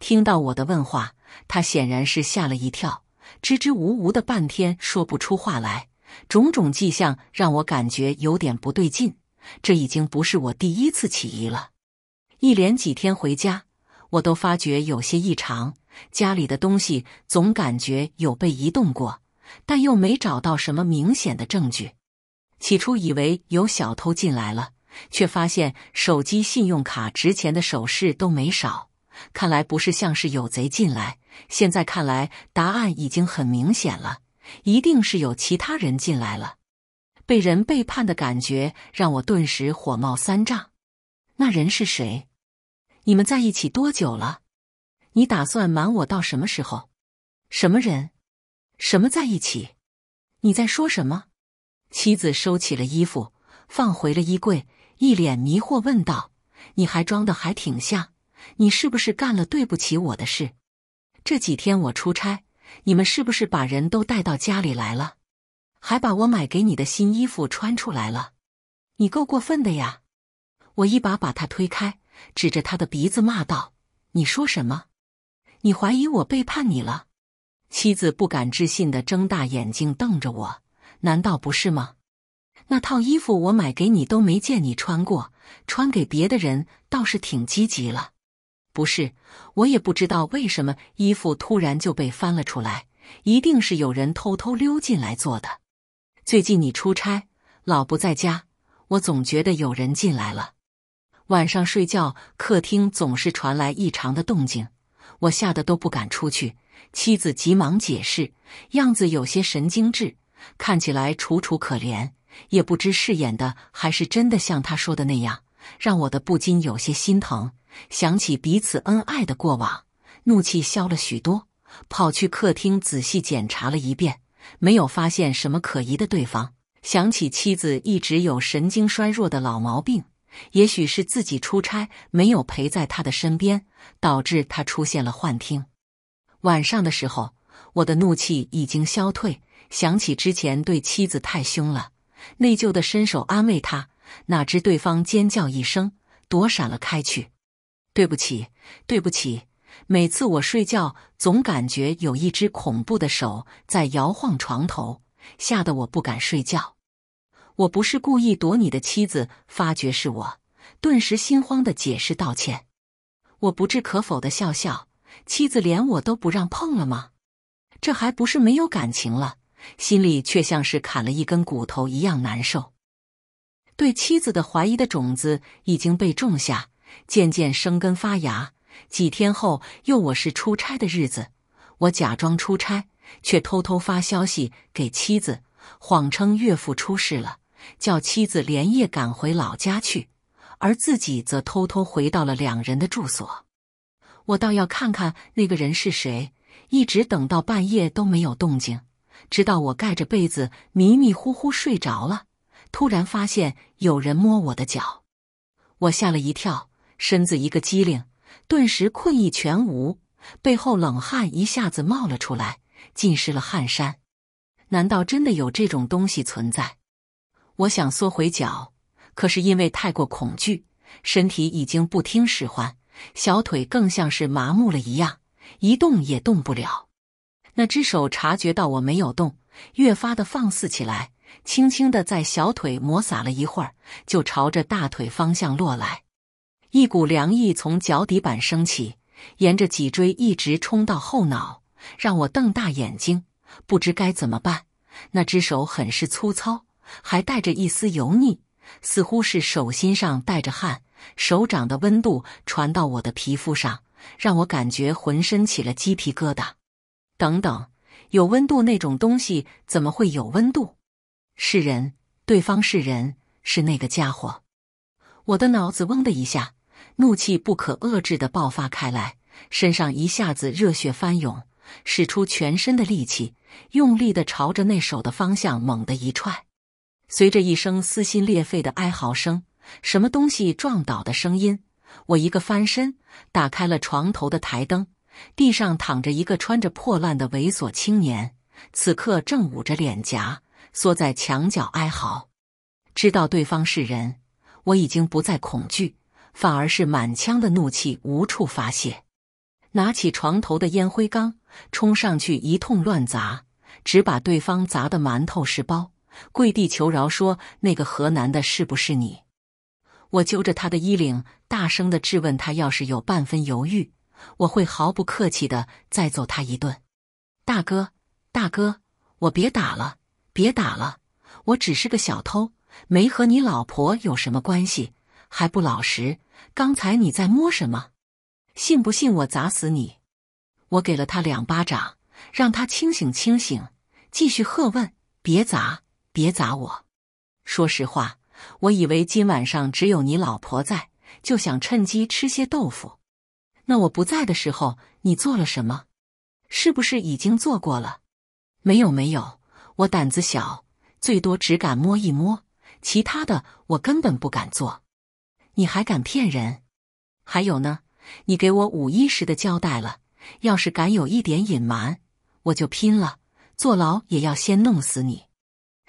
听到我的问话，她显然是吓了一跳，支支吾吾的半天说不出话来。种种迹象让我感觉有点不对劲。这已经不是我第一次起疑了。一连几天回家，我都发觉有些异常，家里的东西总感觉有被移动过，但又没找到什么明显的证据。起初以为有小偷进来了，却发现手机、信用卡、值钱的首饰都没少。看来不是像是有贼进来。现在看来，答案已经很明显了，一定是有其他人进来了。被人背叛的感觉让我顿时火冒三丈。那人是谁？你们在一起多久了？你打算瞒我到什么时候？什么人？什么在一起？你在说什么？妻子收起了衣服，放回了衣柜，一脸迷惑问道：“你还装的还挺像？你是不是干了对不起我的事？这几天我出差，你们是不是把人都带到家里来了？”还把我买给你的新衣服穿出来了，你够过分的呀！我一把把他推开，指着他的鼻子骂道：“你说什么？你怀疑我背叛你了？”妻子不敢置信的睁大眼睛瞪着我：“难道不是吗？那套衣服我买给你都没见你穿过，穿给别的人倒是挺积极了，不是？我也不知道为什么衣服突然就被翻了出来，一定是有人偷偷溜进来做的。”最近你出差，老不在家，我总觉得有人进来了。晚上睡觉，客厅总是传来异常的动静，我吓得都不敢出去。妻子急忙解释，样子有些神经质，看起来楚楚可怜，也不知是演的还是真的。像他说的那样，让我的不禁有些心疼。想起彼此恩爱的过往，怒气消了许多，跑去客厅仔细检查了一遍。没有发现什么可疑的，对方想起妻子一直有神经衰弱的老毛病，也许是自己出差没有陪在他的身边，导致他出现了幻听。晚上的时候，我的怒气已经消退，想起之前对妻子太凶了，内疚的伸手安慰他，哪知对方尖叫一声，躲闪了开去。对不起，对不起。每次我睡觉，总感觉有一只恐怖的手在摇晃床头，吓得我不敢睡觉。我不是故意躲你的妻子，发觉是我，顿时心慌的解释道歉。我不置可否的笑笑，妻子连我都不让碰了吗？这还不是没有感情了，心里却像是砍了一根骨头一样难受。对妻子的怀疑的种子已经被种下，渐渐生根发芽。几天后，又我是出差的日子，我假装出差，却偷偷发消息给妻子，谎称岳父出事了，叫妻子连夜赶回老家去，而自己则偷偷回到了两人的住所。我倒要看看那个人是谁。一直等到半夜都没有动静，直到我盖着被子迷迷糊糊睡着了，突然发现有人摸我的脚，我吓了一跳，身子一个机灵。顿时困意全无，背后冷汗一下子冒了出来，浸湿了汗衫。难道真的有这种东西存在？我想缩回脚，可是因为太过恐惧，身体已经不听使唤，小腿更像是麻木了一样，一动也动不了。那只手察觉到我没有动，越发的放肆起来，轻轻的在小腿摩擦了一会儿，就朝着大腿方向落来。一股凉意从脚底板升起，沿着脊椎一直冲到后脑，让我瞪大眼睛，不知该怎么办。那只手很是粗糙，还带着一丝油腻，似乎是手心上带着汗。手掌的温度传到我的皮肤上，让我感觉浑身起了鸡皮疙瘩。等等，有温度那种东西怎么会有温度？是人，对方是人，是那个家伙。我的脑子嗡的一下。怒气不可遏制的爆发开来，身上一下子热血翻涌，使出全身的力气，用力的朝着那手的方向猛地一踹。随着一声撕心裂肺的哀嚎声，什么东西撞倒的声音，我一个翻身，打开了床头的台灯，地上躺着一个穿着破烂的猥琐青年，此刻正捂着脸颊缩在墙角哀嚎。知道对方是人，我已经不再恐惧。反而是满腔的怒气无处发泄，拿起床头的烟灰缸，冲上去一通乱砸，只把对方砸得馒头是包，跪地求饶说：“那个河南的是不是你？”我揪着他的衣领，大声的质问他：“要是有半分犹豫，我会毫不客气的再揍他一顿。”大哥，大哥，我别打了，别打了，我只是个小偷，没和你老婆有什么关系。还不老实！刚才你在摸什么？信不信我砸死你！我给了他两巴掌，让他清醒清醒。继续喝问：别砸，别砸！我说实话，我以为今晚上只有你老婆在，就想趁机吃些豆腐。那我不在的时候，你做了什么？是不是已经做过了？没有，没有。我胆子小，最多只敢摸一摸，其他的我根本不敢做。你还敢骗人？还有呢，你给我五一时的交代了，要是敢有一点隐瞒，我就拼了，坐牢也要先弄死你。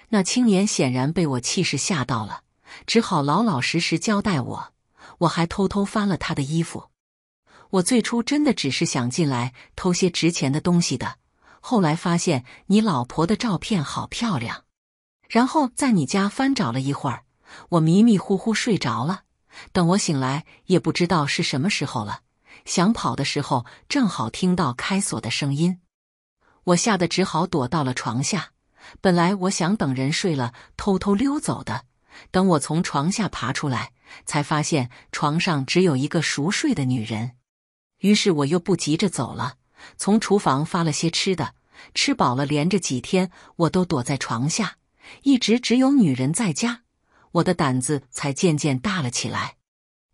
那青年显然被我气势吓到了，只好老老实实交代我。我还偷偷翻了他的衣服。我最初真的只是想进来偷些值钱的东西的，后来发现你老婆的照片好漂亮，然后在你家翻找了一会儿，我迷迷糊糊睡着了。等我醒来，也不知道是什么时候了。想跑的时候，正好听到开锁的声音，我吓得只好躲到了床下。本来我想等人睡了，偷偷溜走的。等我从床下爬出来，才发现床上只有一个熟睡的女人。于是我又不急着走了，从厨房发了些吃的，吃饱了，连着几天我都躲在床下，一直只有女人在家。我的胆子才渐渐大了起来。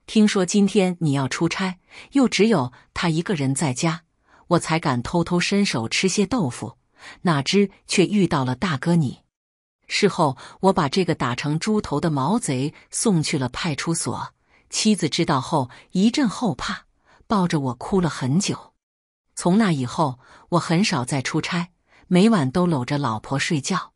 听说今天你要出差，又只有他一个人在家，我才敢偷偷伸手吃些豆腐。哪知却遇到了大哥你。事后我把这个打成猪头的毛贼送去了派出所。妻子知道后一阵后怕，抱着我哭了很久。从那以后，我很少再出差，每晚都搂着老婆睡觉。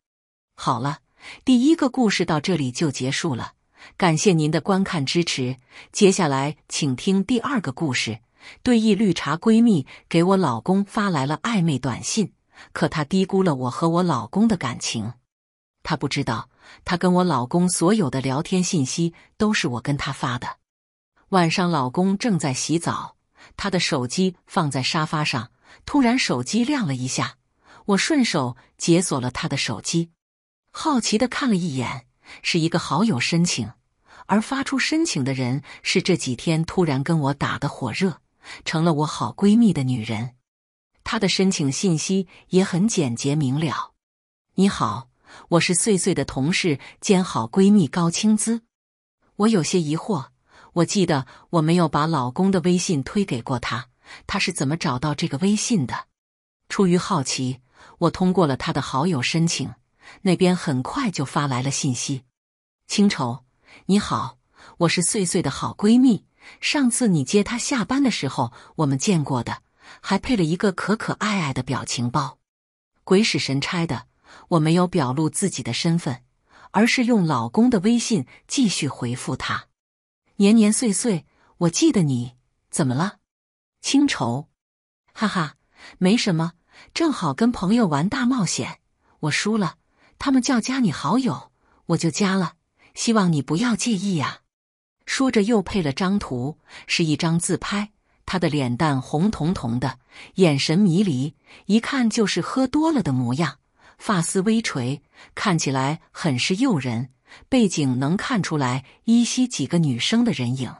好了。第一个故事到这里就结束了，感谢您的观看支持。接下来请听第二个故事：对，弈绿茶闺蜜给我老公发来了暧昧短信，可她低估了我和我老公的感情。她不知道，她跟我老公所有的聊天信息都是我跟她发的。晚上，老公正在洗澡，他的手机放在沙发上，突然手机亮了一下，我顺手解锁了他的手机。好奇的看了一眼，是一个好友申请，而发出申请的人是这几天突然跟我打的火热，成了我好闺蜜的女人。她的申请信息也很简洁明了：“你好，我是碎碎的同事兼好闺蜜高青姿。”我有些疑惑，我记得我没有把老公的微信推给过她，她是怎么找到这个微信的？出于好奇，我通过了她的好友申请。那边很快就发来了信息：“青愁，你好，我是岁岁的好闺蜜。上次你接她下班的时候，我们见过的，还配了一个可可爱爱的表情包。鬼使神差的，我没有表露自己的身份，而是用老公的微信继续回复他：年年岁岁，我记得你，怎么了？青愁，哈哈，没什么，正好跟朋友玩大冒险，我输了。”他们叫加你好友，我就加了。希望你不要介意呀。说着又配了张图，是一张自拍，他的脸蛋红彤彤的，眼神迷离，一看就是喝多了的模样。发丝微垂，看起来很是诱人。背景能看出来依稀几个女生的人影，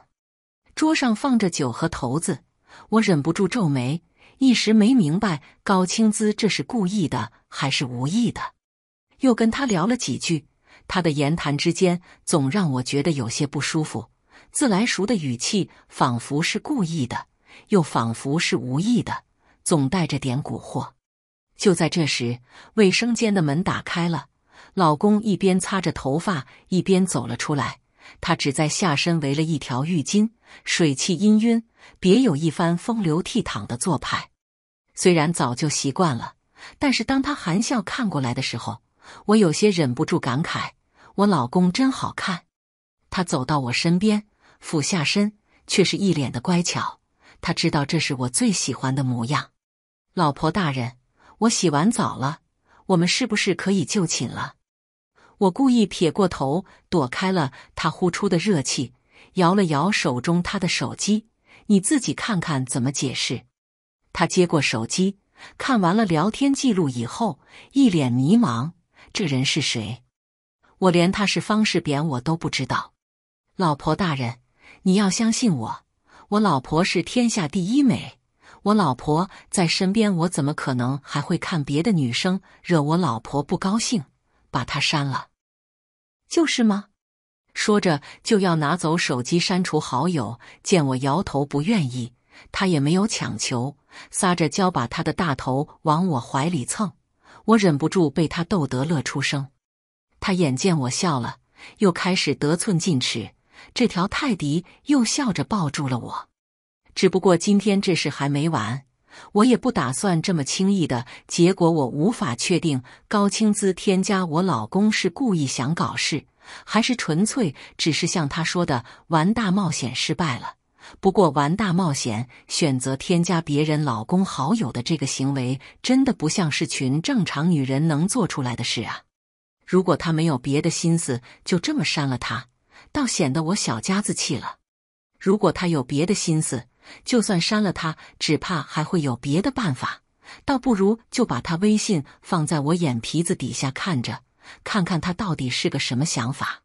桌上放着酒和骰子，我忍不住皱眉，一时没明白高清姿这是故意的还是无意的。又跟他聊了几句，他的言谈之间总让我觉得有些不舒服。自来熟的语气，仿佛是故意的，又仿佛是无意的，总带着点蛊惑。就在这时，卫生间的门打开了，老公一边擦着头发，一边走了出来。他只在下身围了一条浴巾，水气氤氲，别有一番风流倜傥的做派。虽然早就习惯了，但是当他含笑看过来的时候，我有些忍不住感慨：“我老公真好看。”他走到我身边，俯下身，却是一脸的乖巧。他知道这是我最喜欢的模样。老婆大人，我洗完澡了，我们是不是可以就寝了？我故意撇过头，躲开了他呼出的热气，摇了摇手中他的手机：“你自己看看怎么解释。”他接过手机，看完了聊天记录以后，一脸迷茫。这人是谁？我连他是方世扁我都不知道。老婆大人，你要相信我，我老婆是天下第一美。我老婆在身边，我怎么可能还会看别的女生惹我老婆不高兴？把她删了。就是吗？说着就要拿走手机删除好友。见我摇头不愿意，他也没有强求，撒着娇把他的大头往我怀里蹭。我忍不住被他逗得乐出声，他眼见我笑了，又开始得寸进尺。这条泰迪又笑着抱住了我，只不过今天这事还没完，我也不打算这么轻易的。结果我无法确定高清姿添加我老公是故意想搞事，还是纯粹只是像他说的玩大冒险失败了。不过玩大冒险，选择添加别人老公好友的这个行为，真的不像是群正常女人能做出来的事啊！如果他没有别的心思，就这么删了他，倒显得我小家子气了；如果他有别的心思，就算删了他，只怕还会有别的办法。倒不如就把他微信放在我眼皮子底下看着，看看他到底是个什么想法。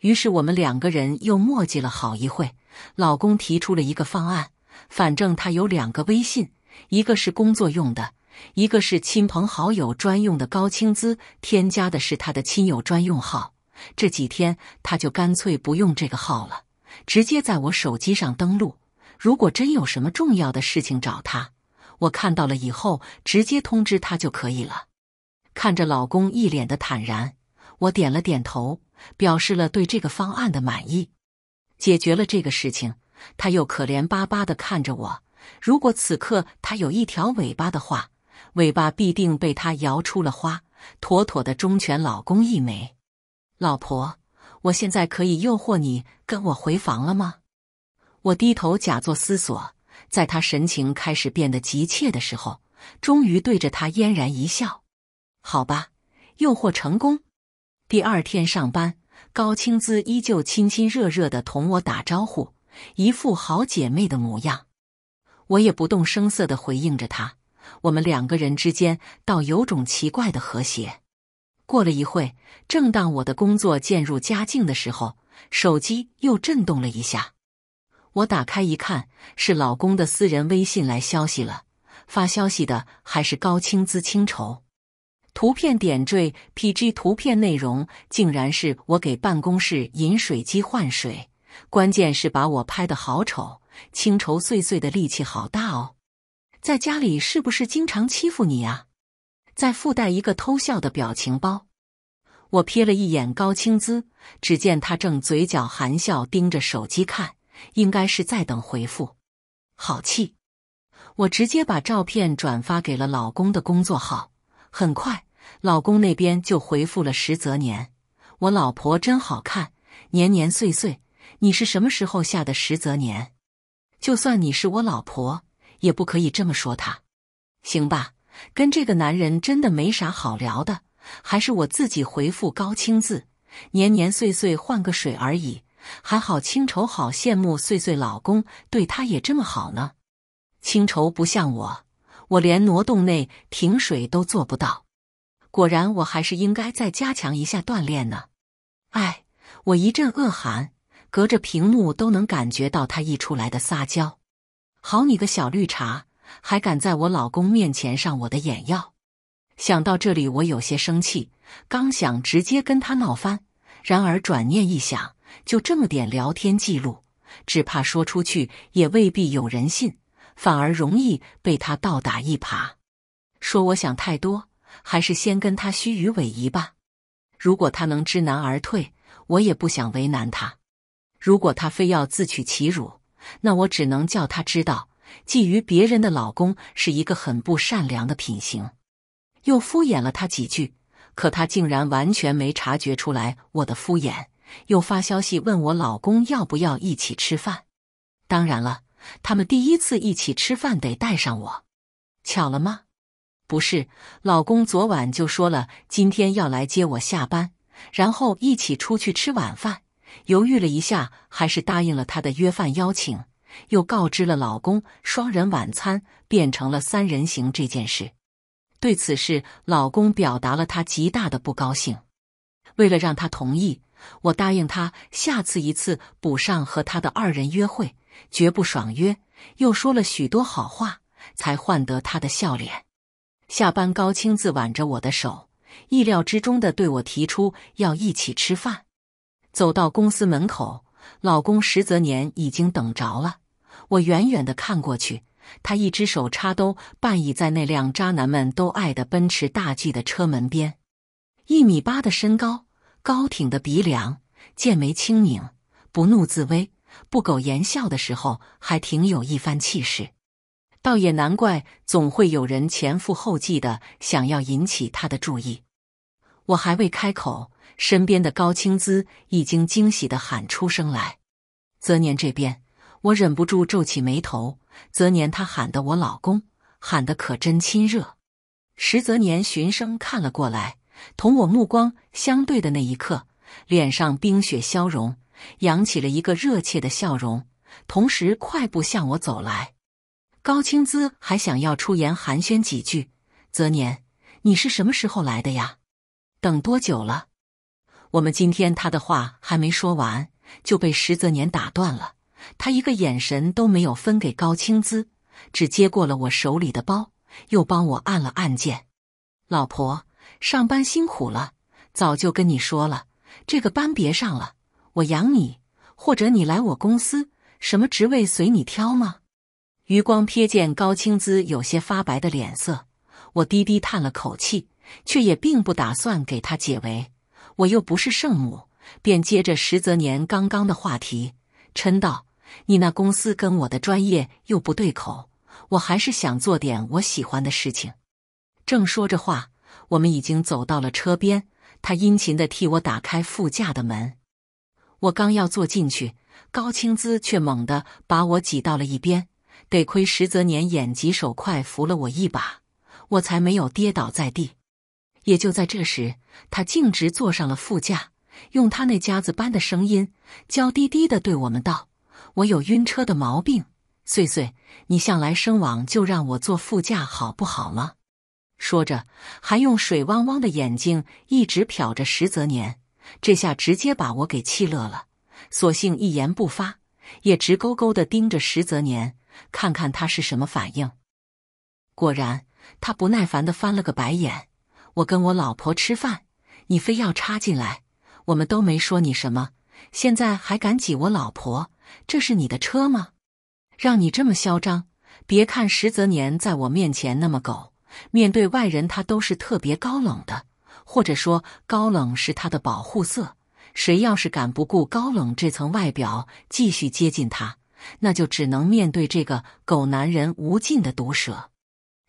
于是我们两个人又磨叽了好一会。老公提出了一个方案，反正他有两个微信，一个是工作用的，一个是亲朋好友专用的。高清资，添加的是他的亲友专用号，这几天他就干脆不用这个号了，直接在我手机上登录。如果真有什么重要的事情找他，我看到了以后直接通知他就可以了。看着老公一脸的坦然。我点了点头，表示了对这个方案的满意。解决了这个事情，他又可怜巴巴的看着我。如果此刻他有一条尾巴的话，尾巴必定被他摇出了花，妥妥的忠犬老公一枚。老婆，我现在可以诱惑你跟我回房了吗？我低头假作思索，在他神情开始变得急切的时候，终于对着他嫣然一笑。好吧，诱惑成功。第二天上班，高青姿依旧亲亲热热的同我打招呼，一副好姐妹的模样。我也不动声色的回应着她，我们两个人之间倒有种奇怪的和谐。过了一会，正当我的工作渐入佳境的时候，手机又震动了一下。我打开一看，是老公的私人微信来消息了。发消息的还是高青姿清愁。图片点缀，P G 图片内容竟然是我给办公室饮水机换水，关键是把我拍的好丑，清愁碎碎的力气好大哦，在家里是不是经常欺负你啊？再附带一个偷笑的表情包。我瞥了一眼高清姿，只见他正嘴角含笑盯着手机看，应该是在等回复。好气，我直接把照片转发给了老公的工作号，很快。老公那边就回复了“石泽年”，我老婆真好看，年年岁岁。你是什么时候下的“石泽年”？就算你是我老婆，也不可以这么说。他行吧？跟这个男人真的没啥好聊的，还是我自己回复高清字“年年岁岁”，换个水而已。还好清愁好羡慕岁岁老公对他也这么好呢。清愁不像我，我连挪动内停水都做不到。果然，我还是应该再加强一下锻炼呢。哎，我一阵恶寒，隔着屏幕都能感觉到他溢出来的撒娇。好你个小绿茶，还敢在我老公面前上我的眼药！想到这里，我有些生气，刚想直接跟他闹翻，然而转念一想，就这么点聊天记录，只怕说出去也未必有人信，反而容易被他倒打一耙，说我想太多。还是先跟他虚与委蛇吧。如果他能知难而退，我也不想为难他；如果他非要自取其辱，那我只能叫他知道，觊觎别人的老公是一个很不善良的品行。又敷衍了他几句，可他竟然完全没察觉出来我的敷衍，又发消息问我老公要不要一起吃饭。当然了，他们第一次一起吃饭得带上我。巧了吗？不是，老公昨晚就说了，今天要来接我下班，然后一起出去吃晚饭。犹豫了一下，还是答应了他的约饭邀请，又告知了老公双人晚餐变成了三人行这件事。对此事，老公表达了他极大的不高兴。为了让他同意，我答应他下次一次补上和他的二人约会，绝不爽约，又说了许多好话，才换得他的笑脸。下班，高清子挽着我的手，意料之中的对我提出要一起吃饭。走到公司门口，老公石泽年已经等着了。我远远的看过去，他一只手插兜，半倚在那辆渣男们都爱的奔驰大 G 的车门边。一米八的身高，高挺的鼻梁，剑眉轻拧，不怒自威，不苟言笑的时候还挺有一番气势。倒也难怪，总会有人前赴后继的想要引起他的注意。我还未开口，身边的高青姿已经惊喜的喊出声来。泽年这边，我忍不住皱起眉头。泽年他喊的我老公，喊的可真亲热。石泽年循声看了过来，同我目光相对的那一刻，脸上冰雪消融，扬起了一个热切的笑容，同时快步向我走来。高青姿还想要出言寒暄几句，泽年，你是什么时候来的呀？等多久了？我们今天，他的话还没说完，就被石泽年打断了。他一个眼神都没有分给高青姿，只接过了我手里的包，又帮我按了按键。老婆，上班辛苦了，早就跟你说了，这个班别上了，我养你，或者你来我公司，什么职位随你挑吗？余光瞥见高青姿有些发白的脸色，我低低叹了口气，却也并不打算给他解围。我又不是圣母，便接着石泽年刚刚的话题，嗔道：“你那公司跟我的专业又不对口，我还是想做点我喜欢的事情。”正说着话，我们已经走到了车边，他殷勤的替我打开副驾的门。我刚要坐进去，高青姿却猛地把我挤到了一边。得亏石泽年眼疾手快扶了我一把，我才没有跌倒在地。也就在这时，他径直坐上了副驾，用他那夹子般的声音娇滴滴的对我们道：“我有晕车的毛病，岁岁，你向来生往就让我坐副驾好不好吗？”说着，还用水汪汪的眼睛一直瞟着石泽年。这下直接把我给气乐了，索性一言不发，也直勾勾的盯着石泽年。看看他是什么反应。果然，他不耐烦的翻了个白眼。我跟我老婆吃饭，你非要插进来，我们都没说你什么，现在还敢挤我老婆？这是你的车吗？让你这么嚣张！别看石泽年在我面前那么狗，面对外人他都是特别高冷的，或者说高冷是他的保护色。谁要是敢不顾高冷这层外表，继续接近他。那就只能面对这个狗男人无尽的毒舌。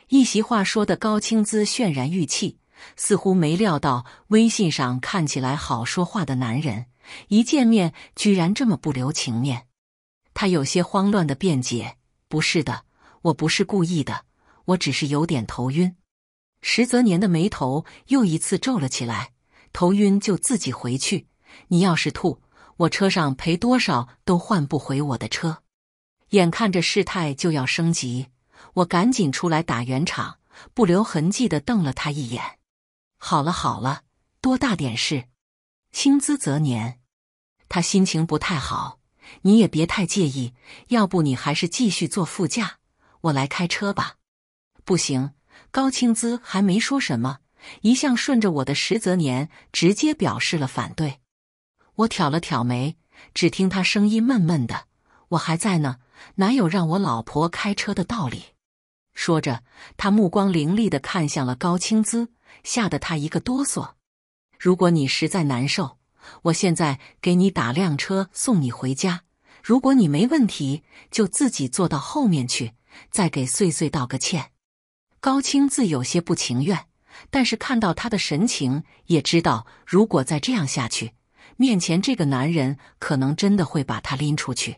一席话说的高青姿泫然欲泣，似乎没料到微信上看起来好说话的男人，一见面居然这么不留情面。他有些慌乱的辩解：“不是的，我不是故意的，我只是有点头晕。”石泽年的眉头又一次皱了起来。头晕就自己回去，你要是吐……我车上赔多少都换不回我的车，眼看着事态就要升级，我赶紧出来打圆场，不留痕迹的瞪了他一眼。好了好了，多大点事？青姿则年，他心情不太好，你也别太介意。要不你还是继续坐副驾，我来开车吧。不行，高青姿还没说什么，一向顺着我的石则年直接表示了反对。我挑了挑眉，只听他声音闷闷的：“我还在呢，哪有让我老婆开车的道理？”说着，他目光凌厉的看向了高青姿，吓得他一个哆嗦。如果你实在难受，我现在给你打辆车送你回家；如果你没问题，就自己坐到后面去，再给碎碎道个歉。高青自有些不情愿，但是看到他的神情，也知道如果再这样下去。面前这个男人可能真的会把他拎出去，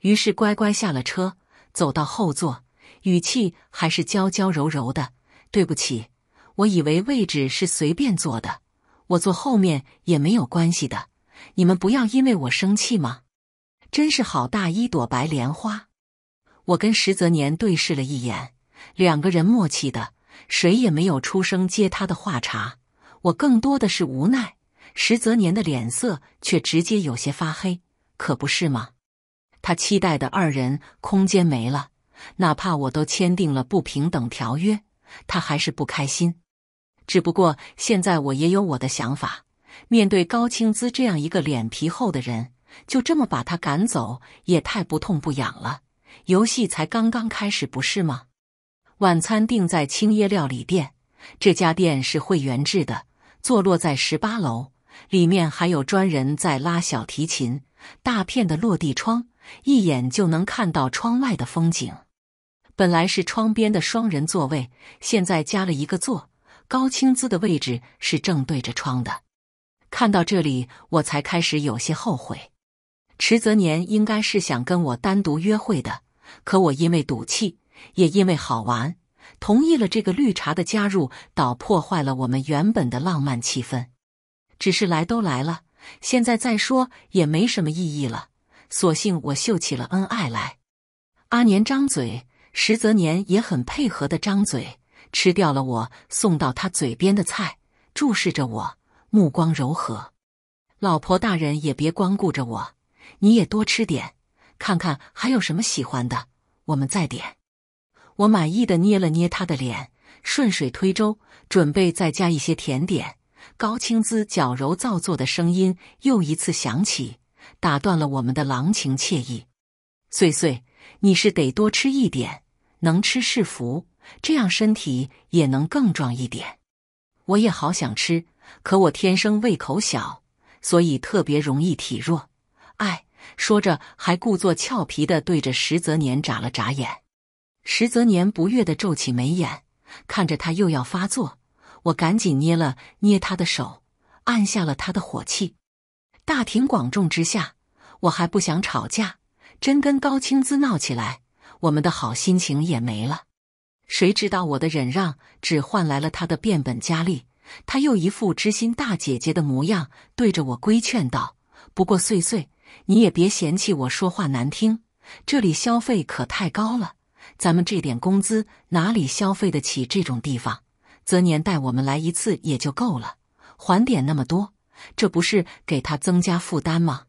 于是乖乖下了车，走到后座，语气还是娇娇柔柔的：“对不起，我以为位置是随便坐的，我坐后面也没有关系的，你们不要因为我生气吗？”真是好大一朵白莲花！我跟石泽年对视了一眼，两个人默契的，谁也没有出声接他的话茬。我更多的是无奈。石泽年的脸色却直接有些发黑，可不是吗？他期待的二人空间没了，哪怕我都签订了不平等条约，他还是不开心。只不过现在我也有我的想法，面对高清姿这样一个脸皮厚的人，就这么把他赶走也太不痛不痒了。游戏才刚刚开始，不是吗？晚餐定在青叶料理店，这家店是会员制的，坐落在十八楼。里面还有专人在拉小提琴，大片的落地窗，一眼就能看到窗外的风景。本来是窗边的双人座位，现在加了一个座。高清姿的位置是正对着窗的。看到这里，我才开始有些后悔。池泽年应该是想跟我单独约会的，可我因为赌气，也因为好玩，同意了这个绿茶的加入，倒破坏了我们原本的浪漫气氛。只是来都来了，现在再说也没什么意义了。索性我秀起了恩爱来。阿年张嘴，石泽年也很配合的张嘴，吃掉了我送到他嘴边的菜，注视着我，目光柔和。老婆大人也别光顾着我，你也多吃点，看看还有什么喜欢的，我们再点。我满意的捏了捏他的脸，顺水推舟，准备再加一些甜点。高青姿矫揉造作的声音又一次响起，打断了我们的郎情妾意。穗穗，你是得多吃一点，能吃是福，这样身体也能更壮一点。我也好想吃，可我天生胃口小，所以特别容易体弱。哎，说着还故作俏皮的对着石泽年眨了眨眼。石泽年不悦的皱起眉眼，看着他又要发作。我赶紧捏了捏他的手，按下了他的火气。大庭广众之下，我还不想吵架，真跟高清姿闹起来，我们的好心情也没了。谁知道我的忍让只换来了他的变本加厉。他又一副知心大姐姐的模样，对着我规劝道：“不过碎碎，你也别嫌弃我说话难听，这里消费可太高了，咱们这点工资哪里消费得起这种地方？”则年带我们来一次也就够了，还点那么多，这不是给他增加负担吗？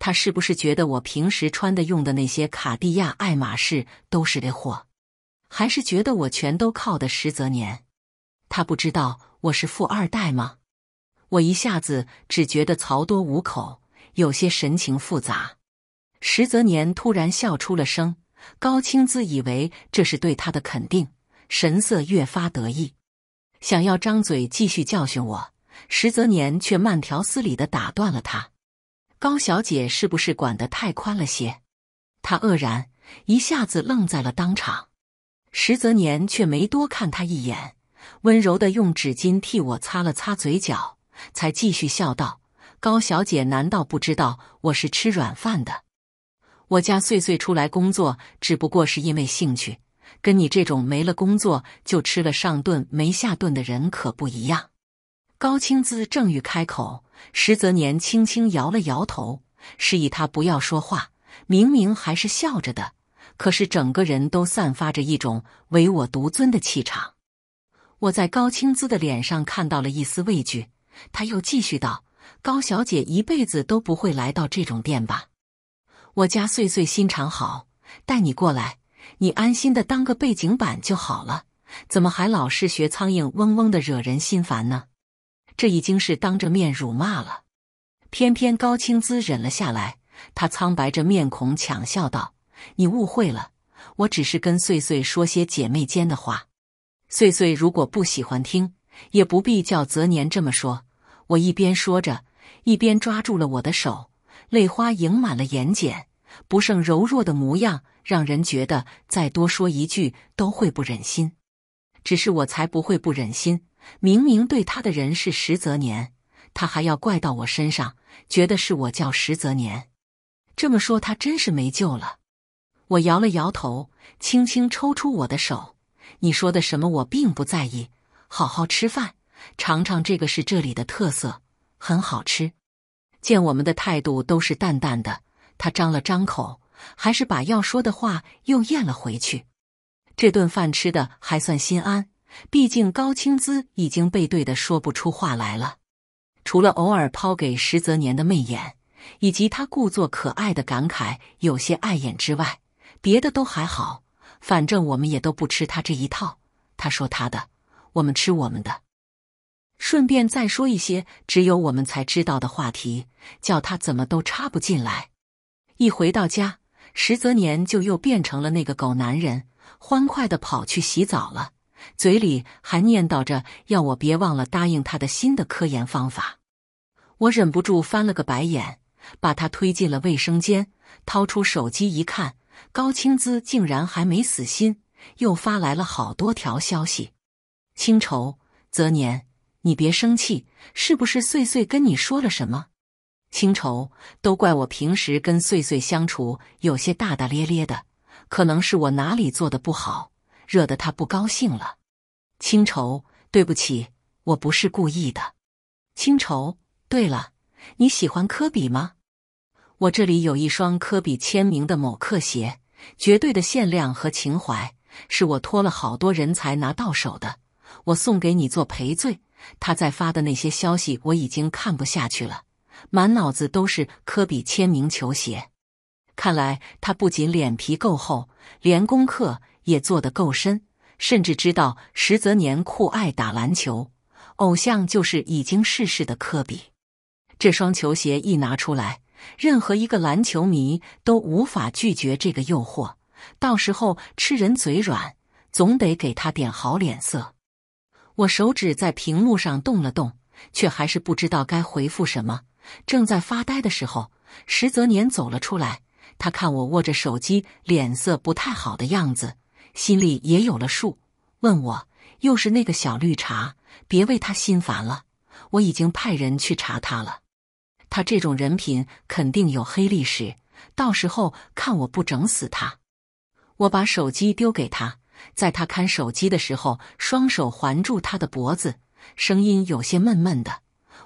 他是不是觉得我平时穿的用的那些卡地亚、爱马仕都是这货，还是觉得我全都靠的石泽年？他不知道我是富二代吗？我一下子只觉得曹多无口，有些神情复杂。石泽年突然笑出了声，高青姿以为这是对他的肯定，神色越发得意。想要张嘴继续教训我，石泽年却慢条斯理的打断了他：“高小姐是不是管的太宽了些？”他愕然，一下子愣在了当场。石泽年却没多看他一眼，温柔的用纸巾替我擦了擦嘴角，才继续笑道：“高小姐难道不知道我是吃软饭的？我家岁岁出来工作只不过是因为兴趣。”跟你这种没了工作就吃了上顿没下顿的人可不一样。高清姿正欲开口，石泽年轻轻摇了摇头，示意他不要说话。明明还是笑着的，可是整个人都散发着一种唯我独尊的气场。我在高青姿的脸上看到了一丝畏惧。他又继续道：“高小姐一辈子都不会来到这种店吧？我家岁岁心肠好，带你过来。”你安心的当个背景板就好了，怎么还老是学苍蝇嗡嗡的惹人心烦呢？这已经是当着面辱骂了，偏偏高清姿忍了下来。他苍白着面孔，强笑道：“你误会了，我只是跟穗穗说些姐妹间的话。穗穗如果不喜欢听，也不必叫泽年这么说。”我一边说着，一边抓住了我的手，泪花盈满了眼睑。不胜柔弱的模样，让人觉得再多说一句都会不忍心。只是我才不会不忍心，明明对他的人是石泽年，他还要怪到我身上，觉得是我叫石泽年。这么说，他真是没救了。我摇了摇头，轻轻抽出我的手。你说的什么，我并不在意。好好吃饭，尝尝这个是这里的特色，很好吃。见我们的态度都是淡淡的。他张了张口，还是把要说的话又咽了回去。这顿饭吃的还算心安，毕竟高青姿已经被怼得说不出话来了。除了偶尔抛给石泽年的媚眼，以及他故作可爱的感慨有些碍眼之外，别的都还好。反正我们也都不吃他这一套，他说他的，我们吃我们的。顺便再说一些只有我们才知道的话题，叫他怎么都插不进来。一回到家，石泽年就又变成了那个狗男人，欢快的跑去洗澡了，嘴里还念叨着要我别忘了答应他的新的科研方法。我忍不住翻了个白眼，把他推进了卫生间，掏出手机一看，高青姿竟然还没死心，又发来了好多条消息：“青愁，泽年，你别生气，是不是穗穗跟你说了什么？”清愁，都怪我平时跟岁岁相处有些大大咧咧的，可能是我哪里做的不好，惹得他不高兴了。清愁，对不起，我不是故意的。清愁，对了，你喜欢科比吗？我这里有一双科比签名的某克鞋，绝对的限量和情怀，是我托了好多人才拿到手的，我送给你做赔罪。他在发的那些消息，我已经看不下去了。满脑子都是科比签名球鞋，看来他不仅脸皮够厚，连功课也做得够深，甚至知道石泽年酷爱打篮球，偶像就是已经逝世的科比。这双球鞋一拿出来，任何一个篮球迷都无法拒绝这个诱惑。到时候吃人嘴软，总得给他点好脸色。我手指在屏幕上动了动，却还是不知道该回复什么。正在发呆的时候，石泽年走了出来。他看我握着手机，脸色不太好的样子，心里也有了数，问我：“又是那个小绿茶，别为他心烦了。我已经派人去查他了，他这种人品肯定有黑历史，到时候看我不整死他。”我把手机丢给他，在他看手机的时候，双手环住他的脖子，声音有些闷闷的。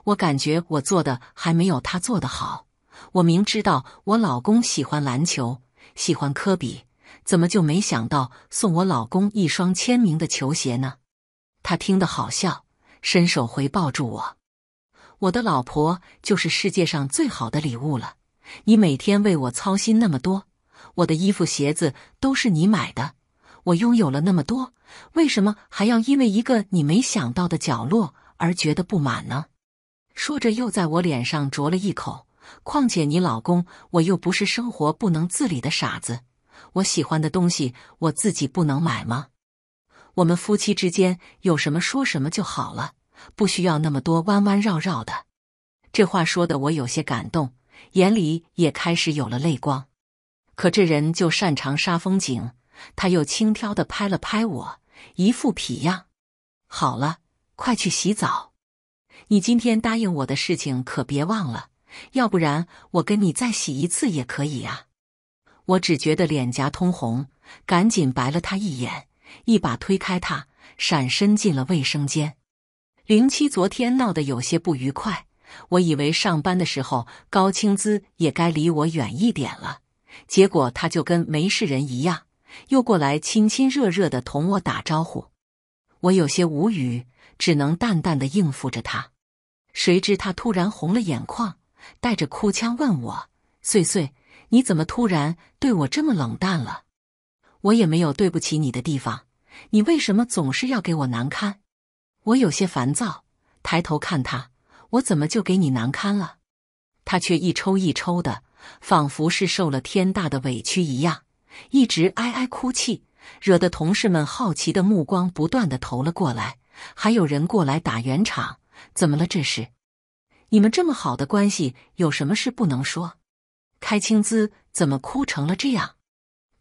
我感觉我做的还没有他做的好。我明知道我老公喜欢篮球，喜欢科比，怎么就没想到送我老公一双签名的球鞋呢？他听得好笑，伸手回抱住我。我的老婆就是世界上最好的礼物了。你每天为我操心那么多，我的衣服、鞋子都是你买的。我拥有了那么多，为什么还要因为一个你没想到的角落而觉得不满呢？说着，又在我脸上啄了一口。况且你老公，我又不是生活不能自理的傻子，我喜欢的东西我自己不能买吗？我们夫妻之间有什么说什么就好了，不需要那么多弯弯绕绕的。这话说的我有些感动，眼里也开始有了泪光。可这人就擅长杀风景，他又轻佻地拍了拍我，一副痞样。好了，快去洗澡。你今天答应我的事情可别忘了，要不然我跟你再洗一次也可以啊！我只觉得脸颊通红，赶紧白了他一眼，一把推开他，闪身进了卫生间。零七昨天闹得有些不愉快，我以为上班的时候高青姿也该离我远一点了，结果他就跟没事人一样，又过来亲亲热热的同我打招呼。我有些无语，只能淡淡的应付着他。谁知他突然红了眼眶，带着哭腔问我：“岁岁，你怎么突然对我这么冷淡了？”我也没有对不起你的地方，你为什么总是要给我难堪？我有些烦躁，抬头看他，我怎么就给你难堪了？他却一抽一抽的，仿佛是受了天大的委屈一样，一直哀哀哭泣，惹得同事们好奇的目光不断的投了过来，还有人过来打圆场。怎么了？这是，你们这么好的关系，有什么事不能说？开青姿怎么哭成了这样？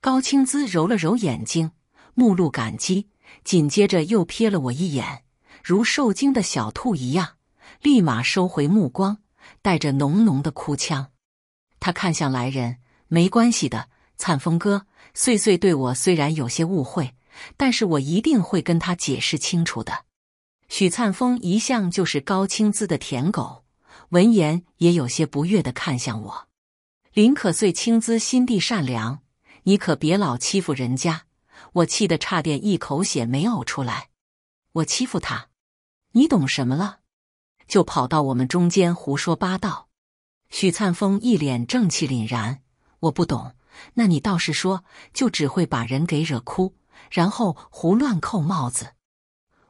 高青姿揉了揉眼睛，目露感激，紧接着又瞥了我一眼，如受惊的小兔一样，立马收回目光，带着浓浓的哭腔。他看向来人：“没关系的，灿峰哥，岁岁对我虽然有些误会，但是我一定会跟他解释清楚的。”许灿峰一向就是高清姿的舔狗，闻言也有些不悦的看向我。林可穗清姿心地善良，你可别老欺负人家！我气得差点一口血没呕出来。我欺负他，你懂什么了？就跑到我们中间胡说八道。许灿峰一脸正气凛然。我不懂，那你倒是说，就只会把人给惹哭，然后胡乱扣帽子。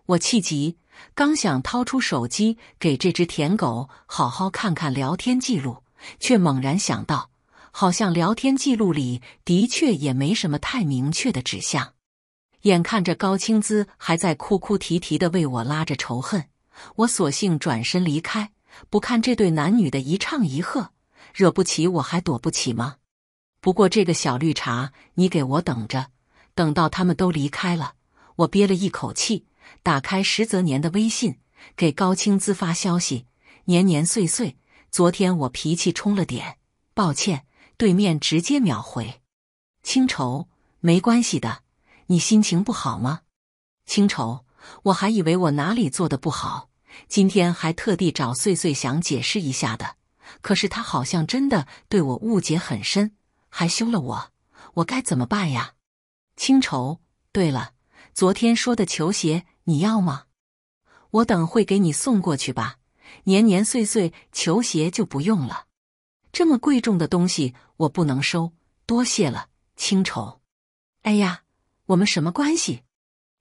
我气急。刚想掏出手机给这只舔狗好好看看聊天记录，却猛然想到，好像聊天记录里的确也没什么太明确的指向。眼看着高清姿还在哭哭啼啼的为我拉着仇恨，我索性转身离开，不看这对男女的一唱一和。惹不起我还躲不起吗？不过这个小绿茶，你给我等着，等到他们都离开了，我憋了一口气。打开石泽年的微信，给高清姿发消息：“年年岁岁，昨天我脾气冲了点，抱歉。”对面直接秒回：“清愁，没关系的，你心情不好吗？”清愁，我还以为我哪里做的不好，今天还特地找岁岁想解释一下的，可是他好像真的对我误解很深，还休了我，我该怎么办呀？清愁，对了，昨天说的球鞋。你要吗？我等会给你送过去吧。年年岁岁，球鞋就不用了。这么贵重的东西我不能收，多谢了，青愁。哎呀，我们什么关系？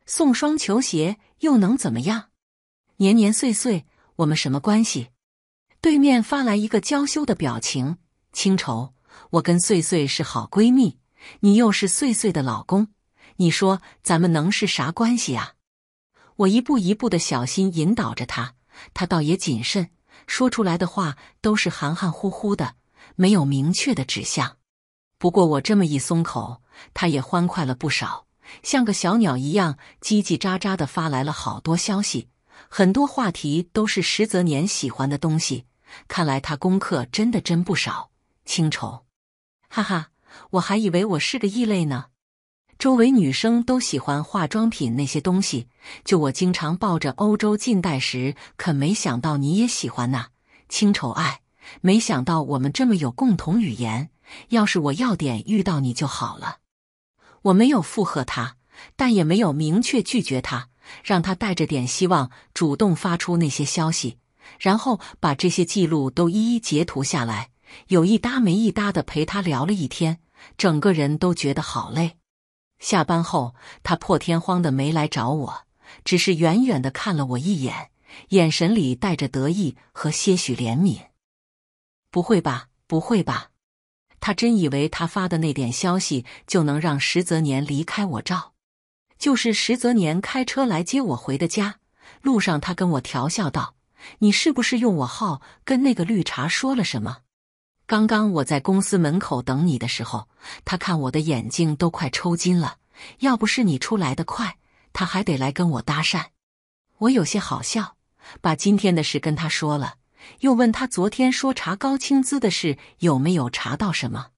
送双球鞋又能怎么样？年年岁岁，我们什么关系？对面发来一个娇羞的表情。青愁，我跟岁岁是好闺蜜，你又是岁岁的老公，你说咱们能是啥关系啊？我一步一步的小心引导着他，他倒也谨慎，说出来的话都是含含糊糊的，没有明确的指向。不过我这么一松口，他也欢快了不少，像个小鸟一样叽叽喳喳的发来了好多消息，很多话题都是石泽年喜欢的东西。看来他功课真的真不少，清愁，哈哈，我还以为我是个异类呢。周围女生都喜欢化妆品那些东西，就我经常抱着欧洲近代时，可没想到你也喜欢呐。轻宠爱，没想到我们这么有共同语言。要是我要点遇到你就好了。我没有附和他，但也没有明确拒绝他，让他带着点希望主动发出那些消息，然后把这些记录都一一截图下来，有一搭没一搭的陪他聊了一天，整个人都觉得好累。下班后，他破天荒的没来找我，只是远远的看了我一眼，眼神里带着得意和些许怜悯。不会吧，不会吧，他真以为他发的那点消息就能让石泽年离开我赵？就是石泽年开车来接我回的家，路上他跟我调笑道：“你是不是用我号跟那个绿茶说了什么？”刚刚我在公司门口等你的时候，他看我的眼睛都快抽筋了。要不是你出来的快，他还得来跟我搭讪。我有些好笑，把今天的事跟他说了，又问他昨天说查高清资的事有没有查到什么。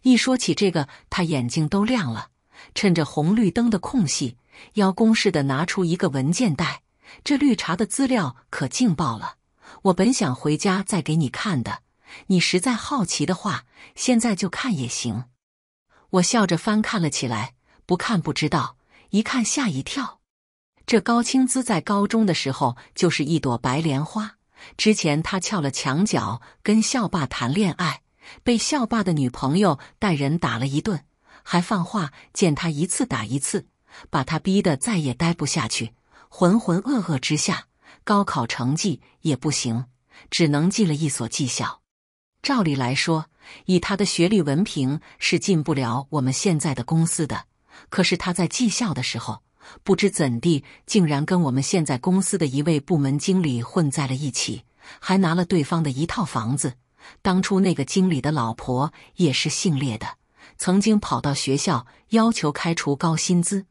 一说起这个，他眼睛都亮了。趁着红绿灯的空隙，邀功似的拿出一个文件袋，这绿茶的资料可劲爆了。我本想回家再给你看的。你实在好奇的话，现在就看也行。我笑着翻看了起来，不看不知道，一看吓一跳。这高青姿在高中的时候就是一朵白莲花。之前他翘了墙角，跟校霸谈恋爱，被校霸的女朋友带人打了一顿，还放话见他一次打一次，把他逼得再也待不下去。浑浑噩噩之下，高考成绩也不行，只能进了一所技校。照理来说，以他的学历文凭是进不了我们现在的公司的。可是他在技校的时候，不知怎地，竟然跟我们现在公司的一位部门经理混在了一起，还拿了对方的一套房子。当初那个经理的老婆也是姓烈的，曾经跑到学校要求开除高薪资，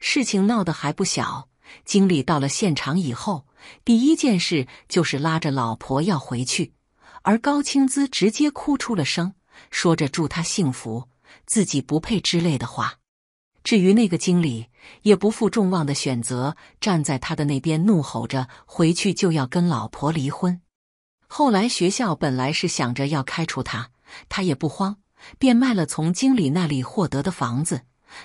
事情闹得还不小。经理到了现场以后，第一件事就是拉着老婆要回去。而高清姿直接哭出了声，说着祝他幸福，自己不配之类的话。至于那个经理，也不负众望的选择站在他的那边，怒吼着回去就要跟老婆离婚。后来学校本来是想着要开除他，他也不慌，便卖了从经理那里获得的房子，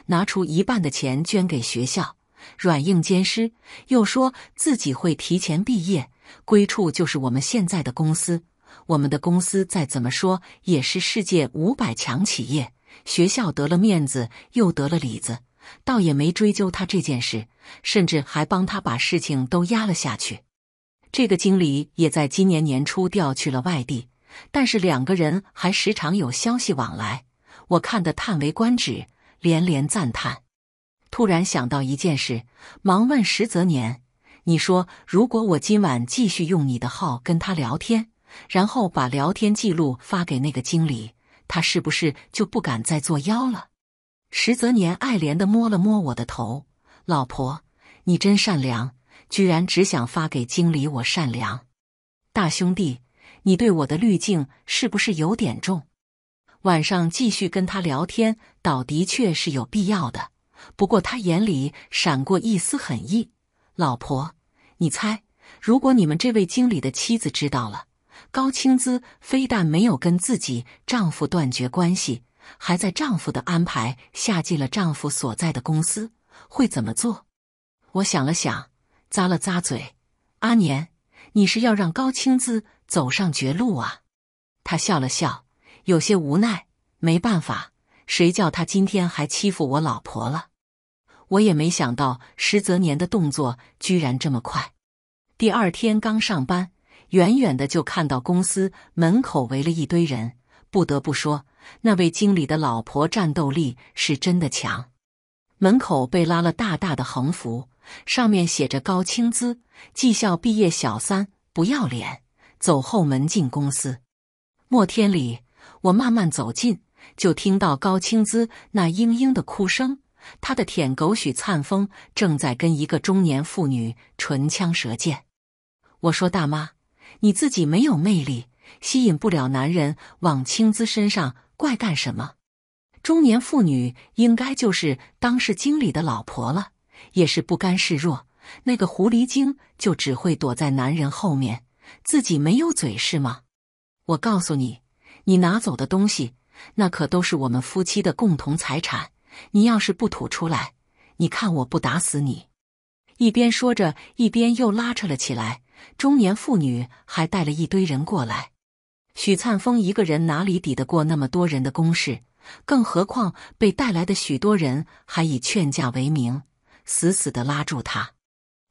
拿出一半的钱捐给学校，软硬兼施，又说自己会提前毕业，归处就是我们现在的公司。我们的公司再怎么说也是世界五百强企业，学校得了面子又得了里子，倒也没追究他这件事，甚至还帮他把事情都压了下去。这个经理也在今年年初调去了外地，但是两个人还时常有消息往来，我看得叹为观止，连连赞叹。突然想到一件事，忙问石泽年：“你说，如果我今晚继续用你的号跟他聊天？”然后把聊天记录发给那个经理，他是不是就不敢再作妖了？石泽年爱怜的摸了摸我的头，老婆，你真善良，居然只想发给经理。我善良，大兄弟，你对我的滤镜是不是有点重？晚上继续跟他聊天倒的确是有必要的，不过他眼里闪过一丝狠意。老婆，你猜，如果你们这位经理的妻子知道了？高青姿非但没有跟自己丈夫断绝关系，还在丈夫的安排下进了丈夫所在的公司。会怎么做？我想了想，咂了咂嘴。阿年，你是要让高青姿走上绝路啊？他笑了笑，有些无奈。没办法，谁叫他今天还欺负我老婆了？我也没想到石泽年的动作居然这么快。第二天刚上班。远远的就看到公司门口围了一堆人，不得不说，那位经理的老婆战斗力是真的强。门口被拉了大大的横幅，上面写着“高青姿，技校毕业小三，不要脸，走后门进公司”。莫天里，我慢慢走近，就听到高青姿那嘤嘤的哭声。他的舔狗许灿峰正在跟一个中年妇女唇枪舌剑。我说：“大妈。”你自己没有魅力，吸引不了男人，往青姿身上怪干什么？中年妇女应该就是当是经理的老婆了，也是不甘示弱。那个狐狸精就只会躲在男人后面，自己没有嘴是吗？我告诉你，你拿走的东西，那可都是我们夫妻的共同财产。你要是不吐出来，你看我不打死你！一边说着，一边又拉扯了起来。中年妇女还带了一堆人过来，许灿峰一个人哪里抵得过那么多人的攻势？更何况被带来的许多人还以劝架为名，死死的拉住他。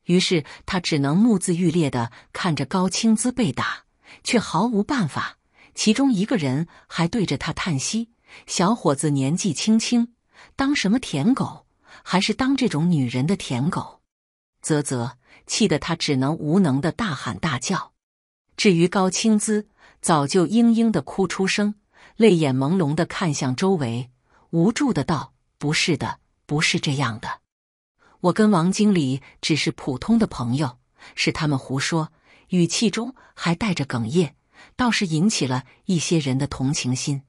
于是他只能目眦欲裂的看着高青姿被打，却毫无办法。其中一个人还对着他叹息：“小伙子年纪轻轻，当什么舔狗？还是当这种女人的舔狗？”啧啧。气得他只能无能地大喊大叫。至于高青姿，早就嘤嘤地哭出声，泪眼朦胧地看向周围，无助地道：“不是的，不是这样的，我跟王经理只是普通的朋友，是他们胡说。”语气中还带着哽咽，倒是引起了一些人的同情心。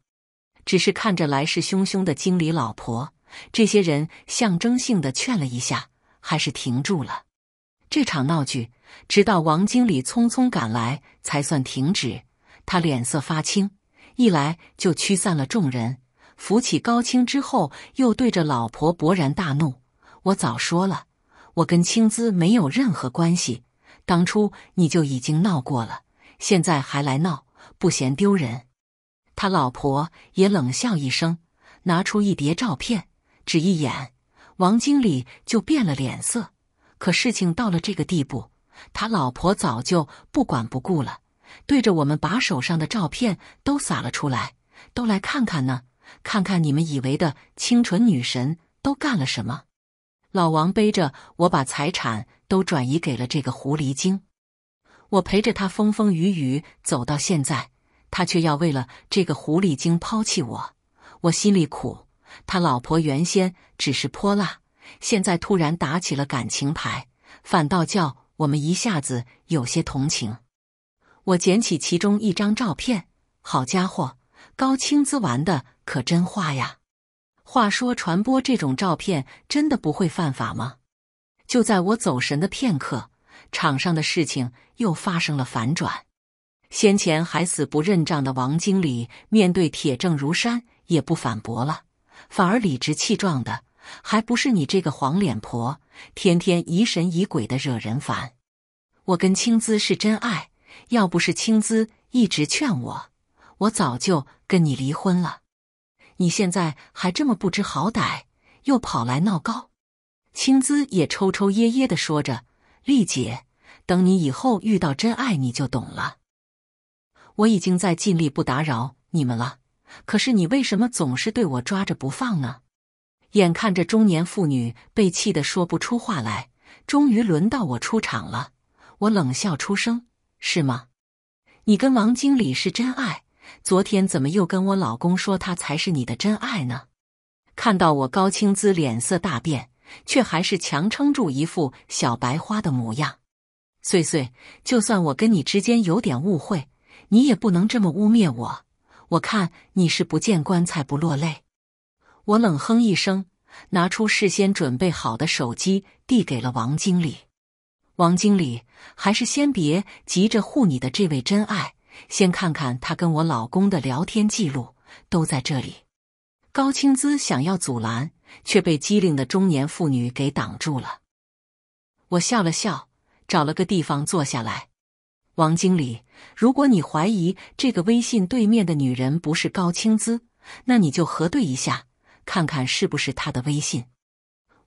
只是看着来势汹汹的经理老婆，这些人象征性地劝了一下，还是停住了。这场闹剧直到王经理匆匆赶来才算停止。他脸色发青，一来就驱散了众人，扶起高清之后，又对着老婆勃然大怒：“我早说了，我跟青姿没有任何关系。当初你就已经闹过了，现在还来闹，不嫌丢人？”他老婆也冷笑一声，拿出一叠照片，只一眼，王经理就变了脸色。可事情到了这个地步，他老婆早就不管不顾了，对着我们把手上的照片都撒了出来，都来看看呢，看看你们以为的清纯女神都干了什么。老王背着我把财产都转移给了这个狐狸精，我陪着他风风雨雨走到现在，他却要为了这个狐狸精抛弃我，我心里苦。他老婆原先只是泼辣。现在突然打起了感情牌，反倒叫我们一下子有些同情。我捡起其中一张照片，好家伙，高清资玩的可真花呀！话说，传播这种照片真的不会犯法吗？就在我走神的片刻，场上的事情又发生了反转。先前还死不认账的王经理，面对铁证如山，也不反驳了，反而理直气壮的。还不是你这个黄脸婆，天天疑神疑鬼的惹人烦。我跟青姿是真爱，要不是青姿一直劝我，我早就跟你离婚了。你现在还这么不知好歹，又跑来闹高。青姿也抽抽噎噎的说着：“丽姐，等你以后遇到真爱，你就懂了。”我已经在尽力不打扰你们了，可是你为什么总是对我抓着不放呢？眼看着中年妇女被气得说不出话来，终于轮到我出场了。我冷笑出声：“是吗？你跟王经理是真爱？昨天怎么又跟我老公说他才是你的真爱呢？”看到我高清姿脸色大变，却还是强撑住一副小白花的模样。岁岁，就算我跟你之间有点误会，你也不能这么污蔑我。我看你是不见棺材不落泪。我冷哼一声，拿出事先准备好的手机，递给了王经理。王经理，还是先别急着护你的这位真爱，先看看他跟我老公的聊天记录，都在这里。高清姿想要阻拦，却被机灵的中年妇女给挡住了。我笑了笑，找了个地方坐下来。王经理，如果你怀疑这个微信对面的女人不是高清姿，那你就核对一下。看看是不是他的微信？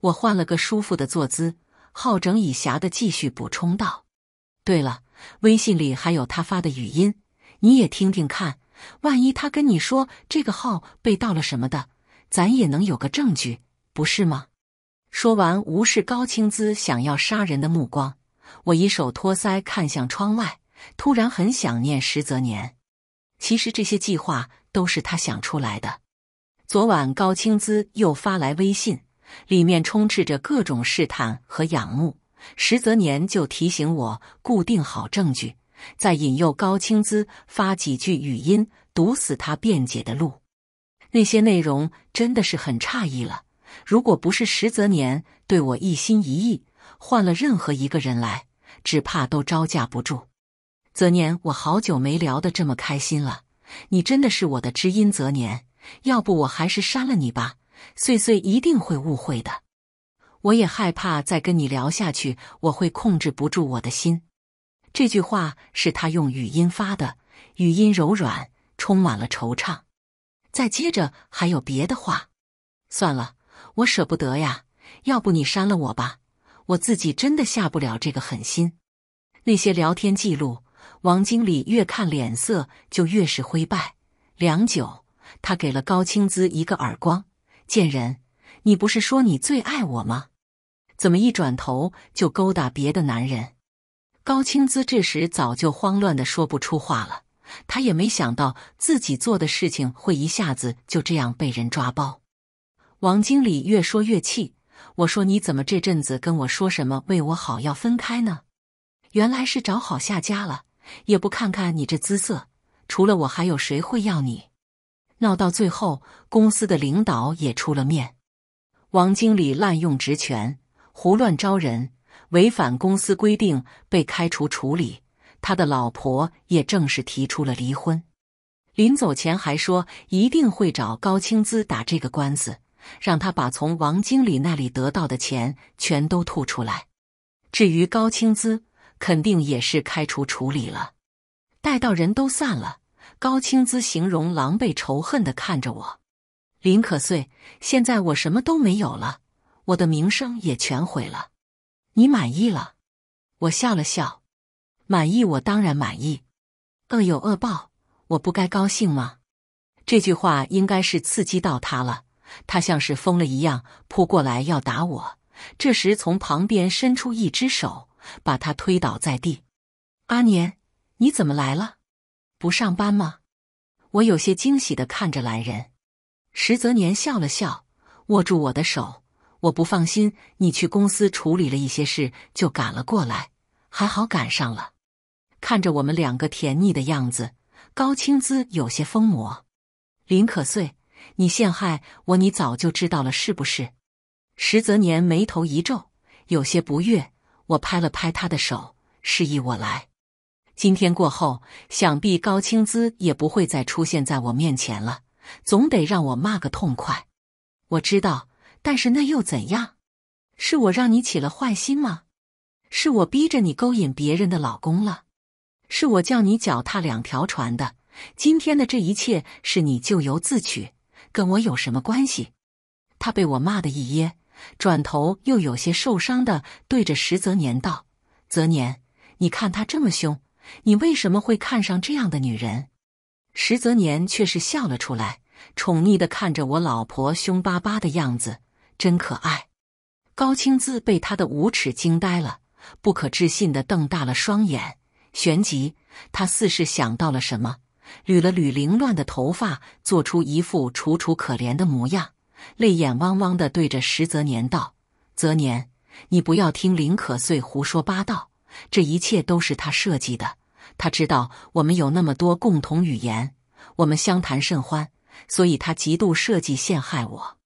我换了个舒服的坐姿，好整以暇的继续补充道：“对了，微信里还有他发的语音，你也听听看。万一他跟你说这个号被盗了什么的，咱也能有个证据，不是吗？”说完，无视高清姿想要杀人的目光，我一手托腮看向窗外，突然很想念石泽年。其实这些计划都是他想出来的。昨晚高青姿又发来微信，里面充斥着各种试探和仰慕。石泽年就提醒我固定好证据，再引诱高青姿发几句语音，堵死他辩解的路。那些内容真的是很诧异了。如果不是石泽年对我一心一意，换了任何一个人来，只怕都招架不住。泽年，我好久没聊得这么开心了，你真的是我的知音。泽年。要不我还是删了你吧，碎碎一定会误会的。我也害怕再跟你聊下去，我会控制不住我的心。这句话是他用语音发的，语音柔软，充满了惆怅。再接着还有别的话。算了，我舍不得呀。要不你删了我吧，我自己真的下不了这个狠心。那些聊天记录，王经理越看脸色就越是灰败。良久。他给了高清姿一个耳光，“贱人，你不是说你最爱我吗？怎么一转头就勾搭别的男人？”高清姿这时早就慌乱的说不出话了。他也没想到自己做的事情会一下子就这样被人抓包。王经理越说越气：“我说你怎么这阵子跟我说什么为我好要分开呢？原来是找好下家了，也不看看你这姿色，除了我还有谁会要你？”闹到最后，公司的领导也出了面。王经理滥用职权，胡乱招人，违反公司规定，被开除处理。他的老婆也正式提出了离婚。临走前还说一定会找高青姿打这个官司，让他把从王经理那里得到的钱全都吐出来。至于高青姿，肯定也是开除处理了。待到人都散了。高青姿形容狼狈仇恨的看着我，林可穗，现在我什么都没有了，我的名声也全毁了，你满意了？我笑了笑，满意，我当然满意，恶有恶报，我不该高兴吗？这句话应该是刺激到他了，他像是疯了一样扑过来要打我，这时从旁边伸出一只手，把他推倒在地。阿年，你怎么来了？不上班吗？我有些惊喜的看着来人，石泽年笑了笑，握住我的手。我不放心你去公司处理了一些事，就赶了过来，还好赶上了。看着我们两个甜蜜的样子，高青姿有些疯魔。林可穗，你陷害我，你早就知道了是不是？石泽年眉头一皱，有些不悦。我拍了拍他的手，示意我来。今天过后，想必高青姿也不会再出现在我面前了。总得让我骂个痛快。我知道，但是那又怎样？是我让你起了坏心吗？是我逼着你勾引别人的老公了？是我叫你脚踏两条船的？今天的这一切是你咎由自取，跟我有什么关系？他被我骂的一噎，转头又有些受伤的对着石泽年道：“泽年，你看他这么凶。”你为什么会看上这样的女人？石泽年却是笑了出来，宠溺的看着我老婆凶巴巴的样子，真可爱。高清姿被他的无耻惊呆了，不可置信的瞪大了双眼。旋即，他似是想到了什么，捋了捋凌乱的头发，做出一副楚楚可怜的模样，泪眼汪汪的对着石泽年道：“泽年，你不要听林可穗胡说八道。”这一切都是他设计的。他知道我们有那么多共同语言，我们相谈甚欢，所以他极度设计陷害我。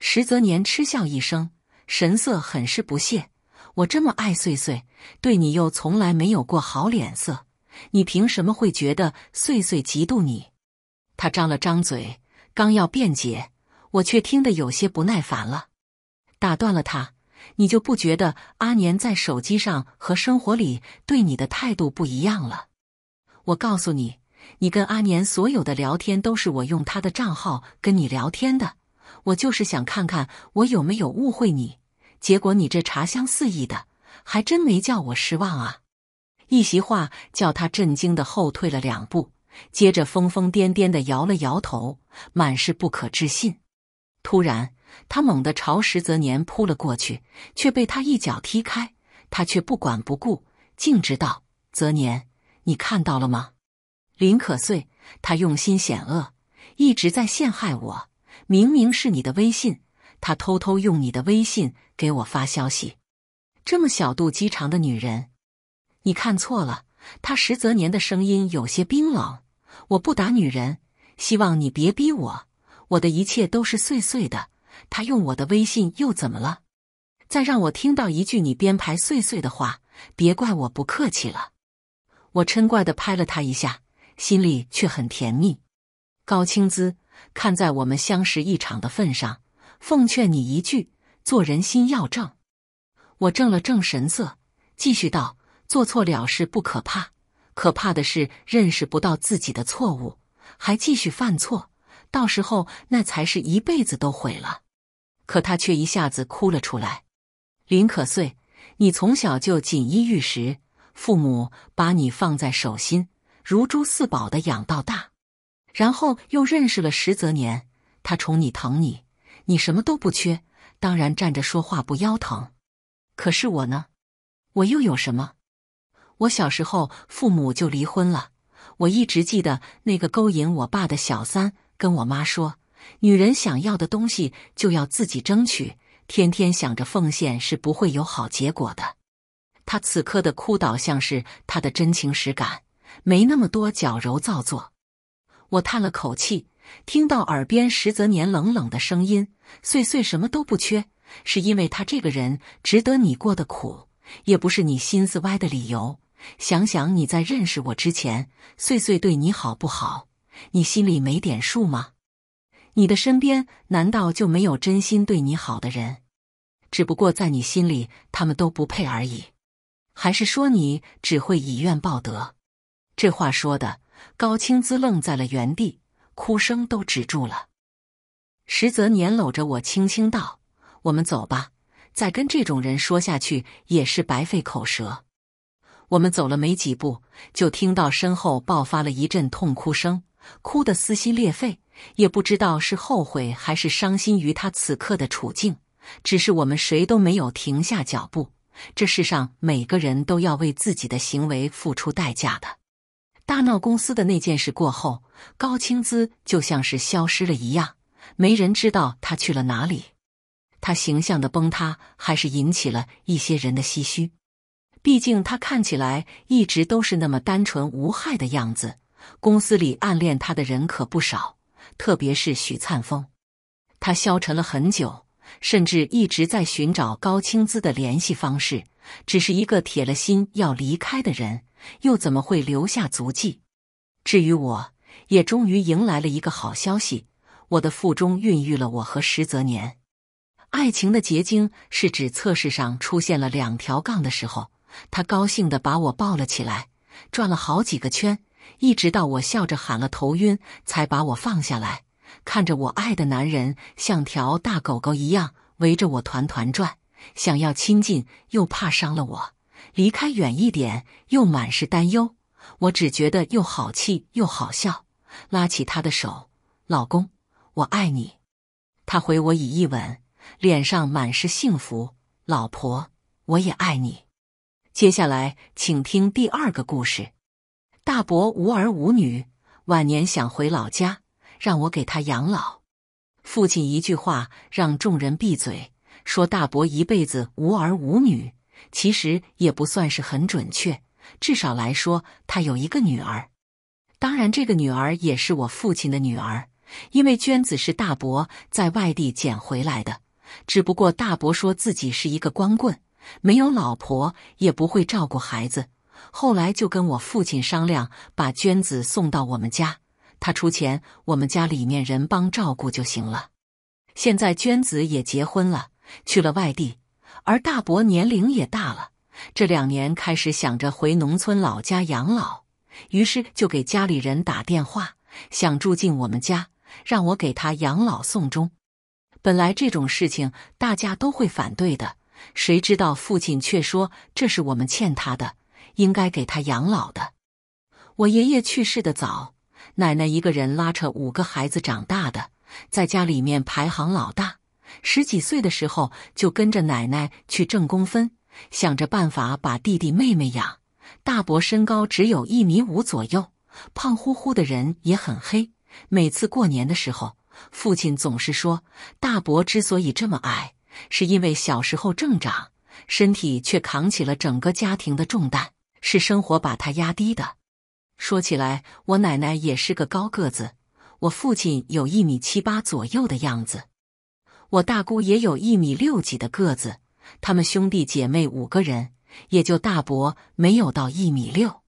石泽年嗤笑一声，神色很是不屑。我这么爱岁岁，对你又从来没有过好脸色，你凭什么会觉得岁岁嫉妒你？他张了张嘴，刚要辩解，我却听得有些不耐烦了，打断了他。你就不觉得阿年在手机上和生活里对你的态度不一样了？我告诉你，你跟阿年所有的聊天都是我用他的账号跟你聊天的，我就是想看看我有没有误会你。结果你这茶香四溢的，还真没叫我失望啊！一席话叫他震惊的后退了两步，接着疯疯癫癫的摇了摇头，满是不可置信。突然。他猛地朝石泽年扑了过去，却被他一脚踢开。他却不管不顾，径直道：“泽年，你看到了吗？林可穗，他用心险恶，一直在陷害我。明明是你的微信，他偷偷用你的微信给我发消息。这么小肚鸡肠的女人，你看错了。”他石泽年的声音有些冰冷：“我不打女人，希望你别逼我。我的一切都是碎碎的。”他用我的微信又怎么了？再让我听到一句你编排碎碎的话，别怪我不客气了。我嗔怪地拍了他一下，心里却很甜蜜。高青姿，看在我们相识一场的份上，奉劝你一句：做人心要正。我正了正神色，继续道：做错了事不可怕，可怕的是认识不到自己的错误，还继续犯错。到时候那才是一辈子都毁了。可他却一下子哭了出来。林可穗，你从小就锦衣玉食，父母把你放在手心，如珠似宝的养到大，然后又认识了石泽年，他宠你疼你，你什么都不缺，当然站着说话不腰疼。可是我呢？我又有什么？我小时候父母就离婚了，我一直记得那个勾引我爸的小三跟我妈说。女人想要的东西就要自己争取，天天想着奉献是不会有好结果的。她此刻的哭倒像是她的真情实感，没那么多矫揉造作。我叹了口气，听到耳边石泽年冷冷的声音：“岁岁什么都不缺，是因为他这个人值得你过的苦，也不是你心思歪的理由。想想你在认识我之前，岁岁对你好不好，你心里没点数吗？”你的身边难道就没有真心对你好的人？只不过在你心里，他们都不配而已。还是说你只会以怨报德？这话说的，高青姿愣在了原地，哭声都止住了。实则年搂着我，轻轻道：“我们走吧，再跟这种人说下去也是白费口舌。”我们走了没几步，就听到身后爆发了一阵痛哭声，哭得撕心裂肺。也不知道是后悔还是伤心于他此刻的处境，只是我们谁都没有停下脚步。这世上每个人都要为自己的行为付出代价的。大闹公司的那件事过后，高青姿就像是消失了一样，没人知道他去了哪里。他形象的崩塌还是引起了一些人的唏嘘，毕竟他看起来一直都是那么单纯无害的样子，公司里暗恋他的人可不少。特别是许灿峰，他消沉了很久，甚至一直在寻找高清姿的联系方式。只是一个铁了心要离开的人，又怎么会留下足迹？至于我，也终于迎来了一个好消息，我的腹中孕育了我和石泽年爱情的结晶。是指测试上出现了两条杠的时候，他高兴地把我抱了起来，转了好几个圈。一直到我笑着喊了头晕，才把我放下来。看着我爱的男人像条大狗狗一样围着我团团转，想要亲近又怕伤了我，离开远一点又满是担忧。我只觉得又好气又好笑，拉起他的手：“老公，我爱你。”他回我以一吻，脸上满是幸福：“老婆，我也爱你。”接下来，请听第二个故事。大伯无儿无女，晚年想回老家，让我给他养老。父亲一句话让众人闭嘴，说大伯一辈子无儿无女，其实也不算是很准确，至少来说他有一个女儿。当然，这个女儿也是我父亲的女儿，因为娟子是大伯在外地捡回来的。只不过大伯说自己是一个光棍，没有老婆，也不会照顾孩子。后来就跟我父亲商量，把娟子送到我们家，他出钱，我们家里面人帮照顾就行了。现在娟子也结婚了，去了外地，而大伯年龄也大了，这两年开始想着回农村老家养老，于是就给家里人打电话，想住进我们家，让我给他养老送终。本来这种事情大家都会反对的，谁知道父亲却说这是我们欠他的。应该给他养老的。我爷爷去世的早，奶奶一个人拉扯五个孩子长大的，在家里面排行老大。十几岁的时候就跟着奶奶去挣工分，想着办法把弟弟妹妹养。大伯身高只有一米五左右，胖乎乎的人也很黑。每次过年的时候，父亲总是说，大伯之所以这么矮，是因为小时候正长，身体却扛起了整个家庭的重担。是生活把他压低的。说起来，我奶奶也是个高个子，我父亲有一米七八左右的样子，我大姑也有一米六几的个子。他们兄弟姐妹五个人，也就大伯没有到一米六。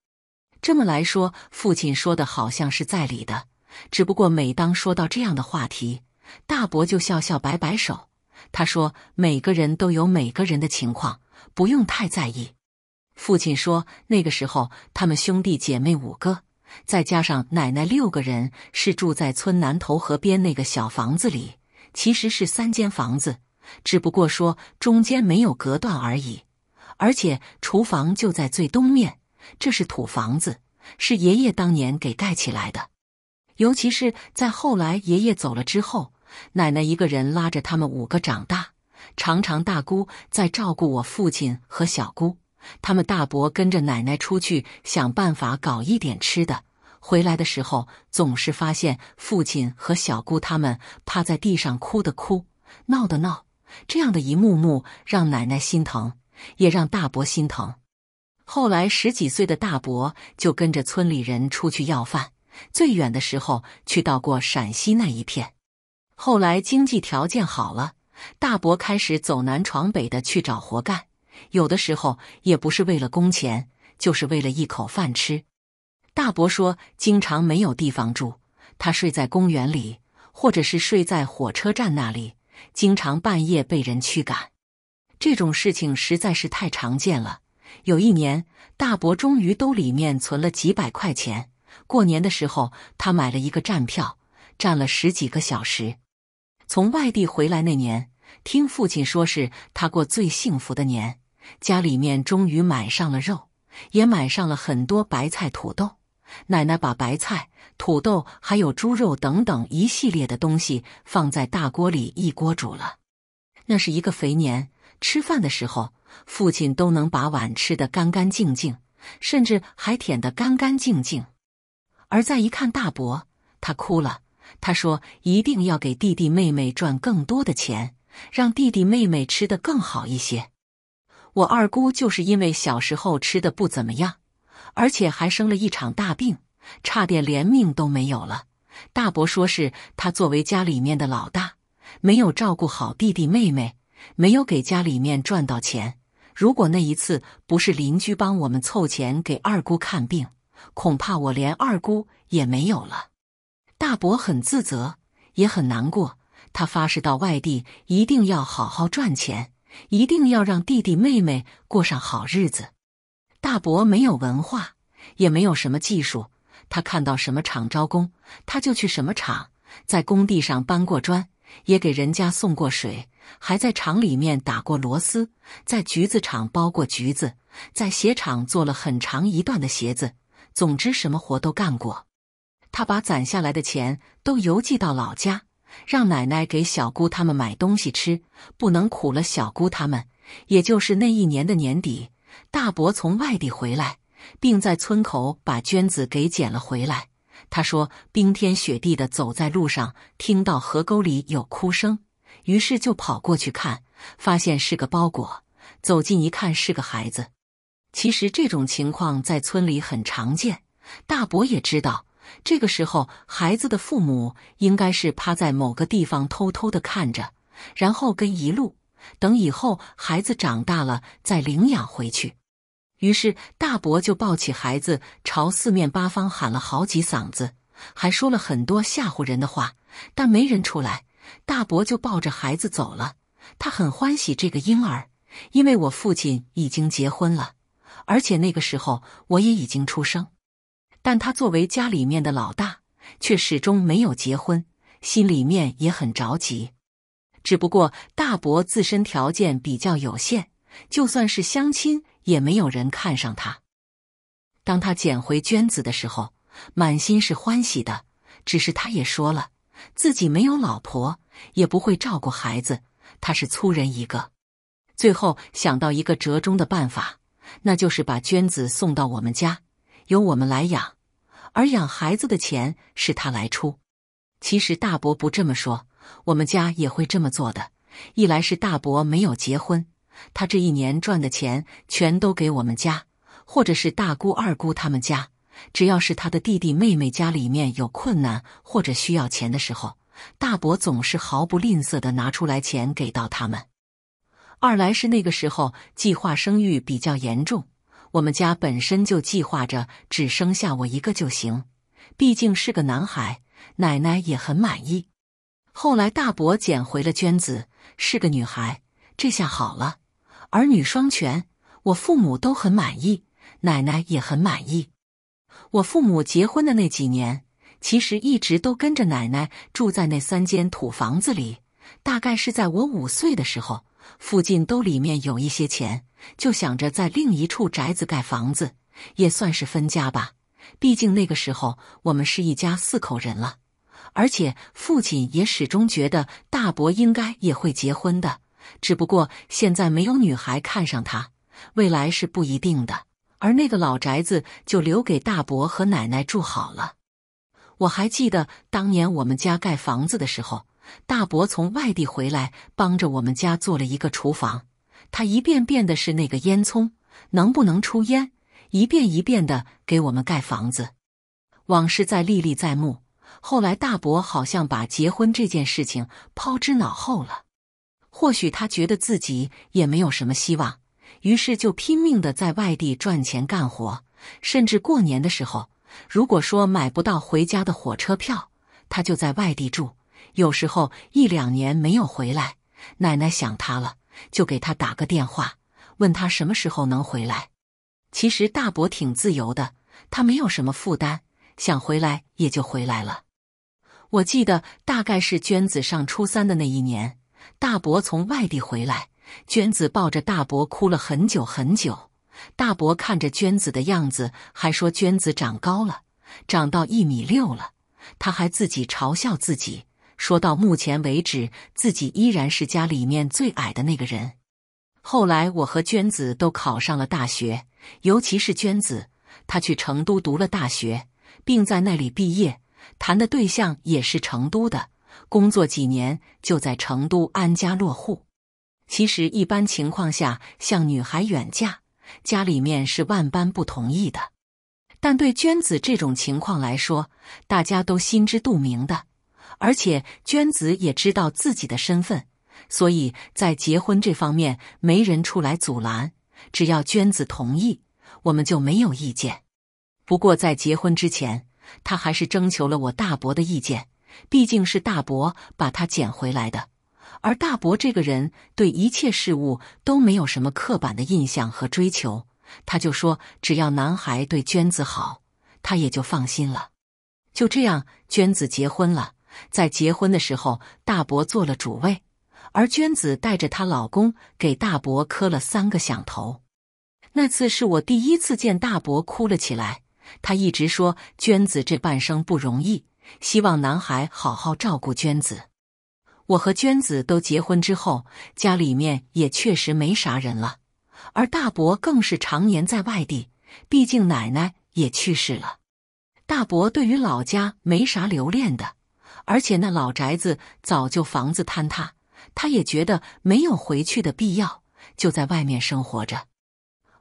这么来说，父亲说的好像是在理的，只不过每当说到这样的话题，大伯就笑笑摆摆手，他说：“每个人都有每个人的情况，不用太在意。”父亲说，那个时候他们兄弟姐妹五个，再加上奶奶六个人，是住在村南头河边那个小房子里。其实是三间房子，只不过说中间没有隔断而已。而且厨房就在最东面，这是土房子，是爷爷当年给盖起来的。尤其是在后来爷爷走了之后，奶奶一个人拉着他们五个长大，常常大姑在照顾我父亲和小姑。他们大伯跟着奶奶出去想办法搞一点吃的，回来的时候总是发现父亲和小姑他们趴在地上哭的哭，闹的闹。这样的一幕幕让奶奶心疼，也让大伯心疼。后来十几岁的大伯就跟着村里人出去要饭，最远的时候去到过陕西那一片。后来经济条件好了，大伯开始走南闯北的去找活干。有的时候也不是为了工钱，就是为了一口饭吃。大伯说，经常没有地方住，他睡在公园里，或者是睡在火车站那里，经常半夜被人驱赶。这种事情实在是太常见了。有一年，大伯终于兜里面存了几百块钱，过年的时候他买了一个站票，站了十几个小时。从外地回来那年，听父亲说，是他过最幸福的年。家里面终于买上了肉，也买上了很多白菜、土豆。奶奶把白菜、土豆还有猪肉等等一系列的东西放在大锅里一锅煮了。那是一个肥年，吃饭的时候父亲都能把碗吃得干干净净，甚至还舔得干干净净。而再一看大伯，他哭了。他说：“一定要给弟弟妹妹赚更多的钱，让弟弟妹妹吃得更好一些。”我二姑就是因为小时候吃的不怎么样，而且还生了一场大病，差点连命都没有了。大伯说是他作为家里面的老大，没有照顾好弟弟妹妹，没有给家里面赚到钱。如果那一次不是邻居帮我们凑钱给二姑看病，恐怕我连二姑也没有了。大伯很自责，也很难过，他发誓到外地一定要好好赚钱。一定要让弟弟妹妹过上好日子。大伯没有文化，也没有什么技术。他看到什么厂招工，他就去什么厂。在工地上搬过砖，也给人家送过水，还在厂里面打过螺丝，在橘子厂包过橘子，在鞋厂做了很长一段的鞋子。总之，什么活都干过。他把攒下来的钱都邮寄到老家。让奶奶给小姑他们买东西吃，不能苦了小姑他们。也就是那一年的年底，大伯从外地回来，并在村口把娟子给捡了回来。他说，冰天雪地的走在路上，听到河沟里有哭声，于是就跑过去看，发现是个包裹。走近一看，是个孩子。其实这种情况在村里很常见，大伯也知道。这个时候，孩子的父母应该是趴在某个地方偷偷地看着，然后跟一路等以后孩子长大了再领养回去。于是大伯就抱起孩子，朝四面八方喊了好几嗓子，还说了很多吓唬人的话，但没人出来。大伯就抱着孩子走了。他很欢喜这个婴儿，因为我父亲已经结婚了，而且那个时候我也已经出生。但他作为家里面的老大，却始终没有结婚，心里面也很着急。只不过大伯自身条件比较有限，就算是相亲也没有人看上他。当他捡回娟子的时候，满心是欢喜的。只是他也说了，自己没有老婆，也不会照顾孩子，他是粗人一个。最后想到一个折中的办法，那就是把娟子送到我们家。由我们来养，而养孩子的钱是他来出。其实大伯不这么说，我们家也会这么做的。一来是大伯没有结婚，他这一年赚的钱全都给我们家，或者是大姑、二姑他们家。只要是他的弟弟妹妹家里面有困难或者需要钱的时候，大伯总是毫不吝啬的拿出来钱给到他们。二来是那个时候计划生育比较严重。我们家本身就计划着只生下我一个就行，毕竟是个男孩，奶奶也很满意。后来大伯捡回了娟子，是个女孩，这下好了，儿女双全，我父母都很满意，奶奶也很满意。我父母结婚的那几年，其实一直都跟着奶奶住在那三间土房子里。大概是在我五岁的时候，附近兜里面有一些钱。就想着在另一处宅子盖房子，也算是分家吧。毕竟那个时候我们是一家四口人了，而且父亲也始终觉得大伯应该也会结婚的，只不过现在没有女孩看上他，未来是不一定的。而那个老宅子就留给大伯和奶奶住好了。我还记得当年我们家盖房子的时候，大伯从外地回来帮着我们家做了一个厨房。他一遍遍的是那个烟囱能不能出烟，一遍一遍的给我们盖房子。往事在历历在目。后来大伯好像把结婚这件事情抛之脑后了，或许他觉得自己也没有什么希望，于是就拼命的在外地赚钱干活。甚至过年的时候，如果说买不到回家的火车票，他就在外地住，有时候一两年没有回来。奶奶想他了。就给他打个电话，问他什么时候能回来。其实大伯挺自由的，他没有什么负担，想回来也就回来了。我记得大概是娟子上初三的那一年，大伯从外地回来，娟子抱着大伯哭了很久很久。大伯看着娟子的样子，还说娟子长高了，长到一米六了。他还自己嘲笑自己。说到目前为止，自己依然是家里面最矮的那个人。后来我和娟子都考上了大学，尤其是娟子，她去成都读了大学，并在那里毕业，谈的对象也是成都的，工作几年就在成都安家落户。其实一般情况下，向女孩远嫁，家里面是万般不同意的，但对娟子这种情况来说，大家都心知肚明的。而且娟子也知道自己的身份，所以在结婚这方面没人出来阻拦。只要娟子同意，我们就没有意见。不过在结婚之前，他还是征求了我大伯的意见。毕竟是大伯把他捡回来的，而大伯这个人对一切事物都没有什么刻板的印象和追求。他就说，只要男孩对娟子好，他也就放心了。就这样，娟子结婚了。在结婚的时候，大伯做了主位，而娟子带着她老公给大伯磕了三个响头。那次是我第一次见大伯哭了起来，他一直说娟子这半生不容易，希望男孩好好照顾娟子。我和娟子都结婚之后，家里面也确实没啥人了，而大伯更是常年在外地。毕竟奶奶也去世了，大伯对于老家没啥留恋的。而且那老宅子早就房子坍塌，他也觉得没有回去的必要，就在外面生活着。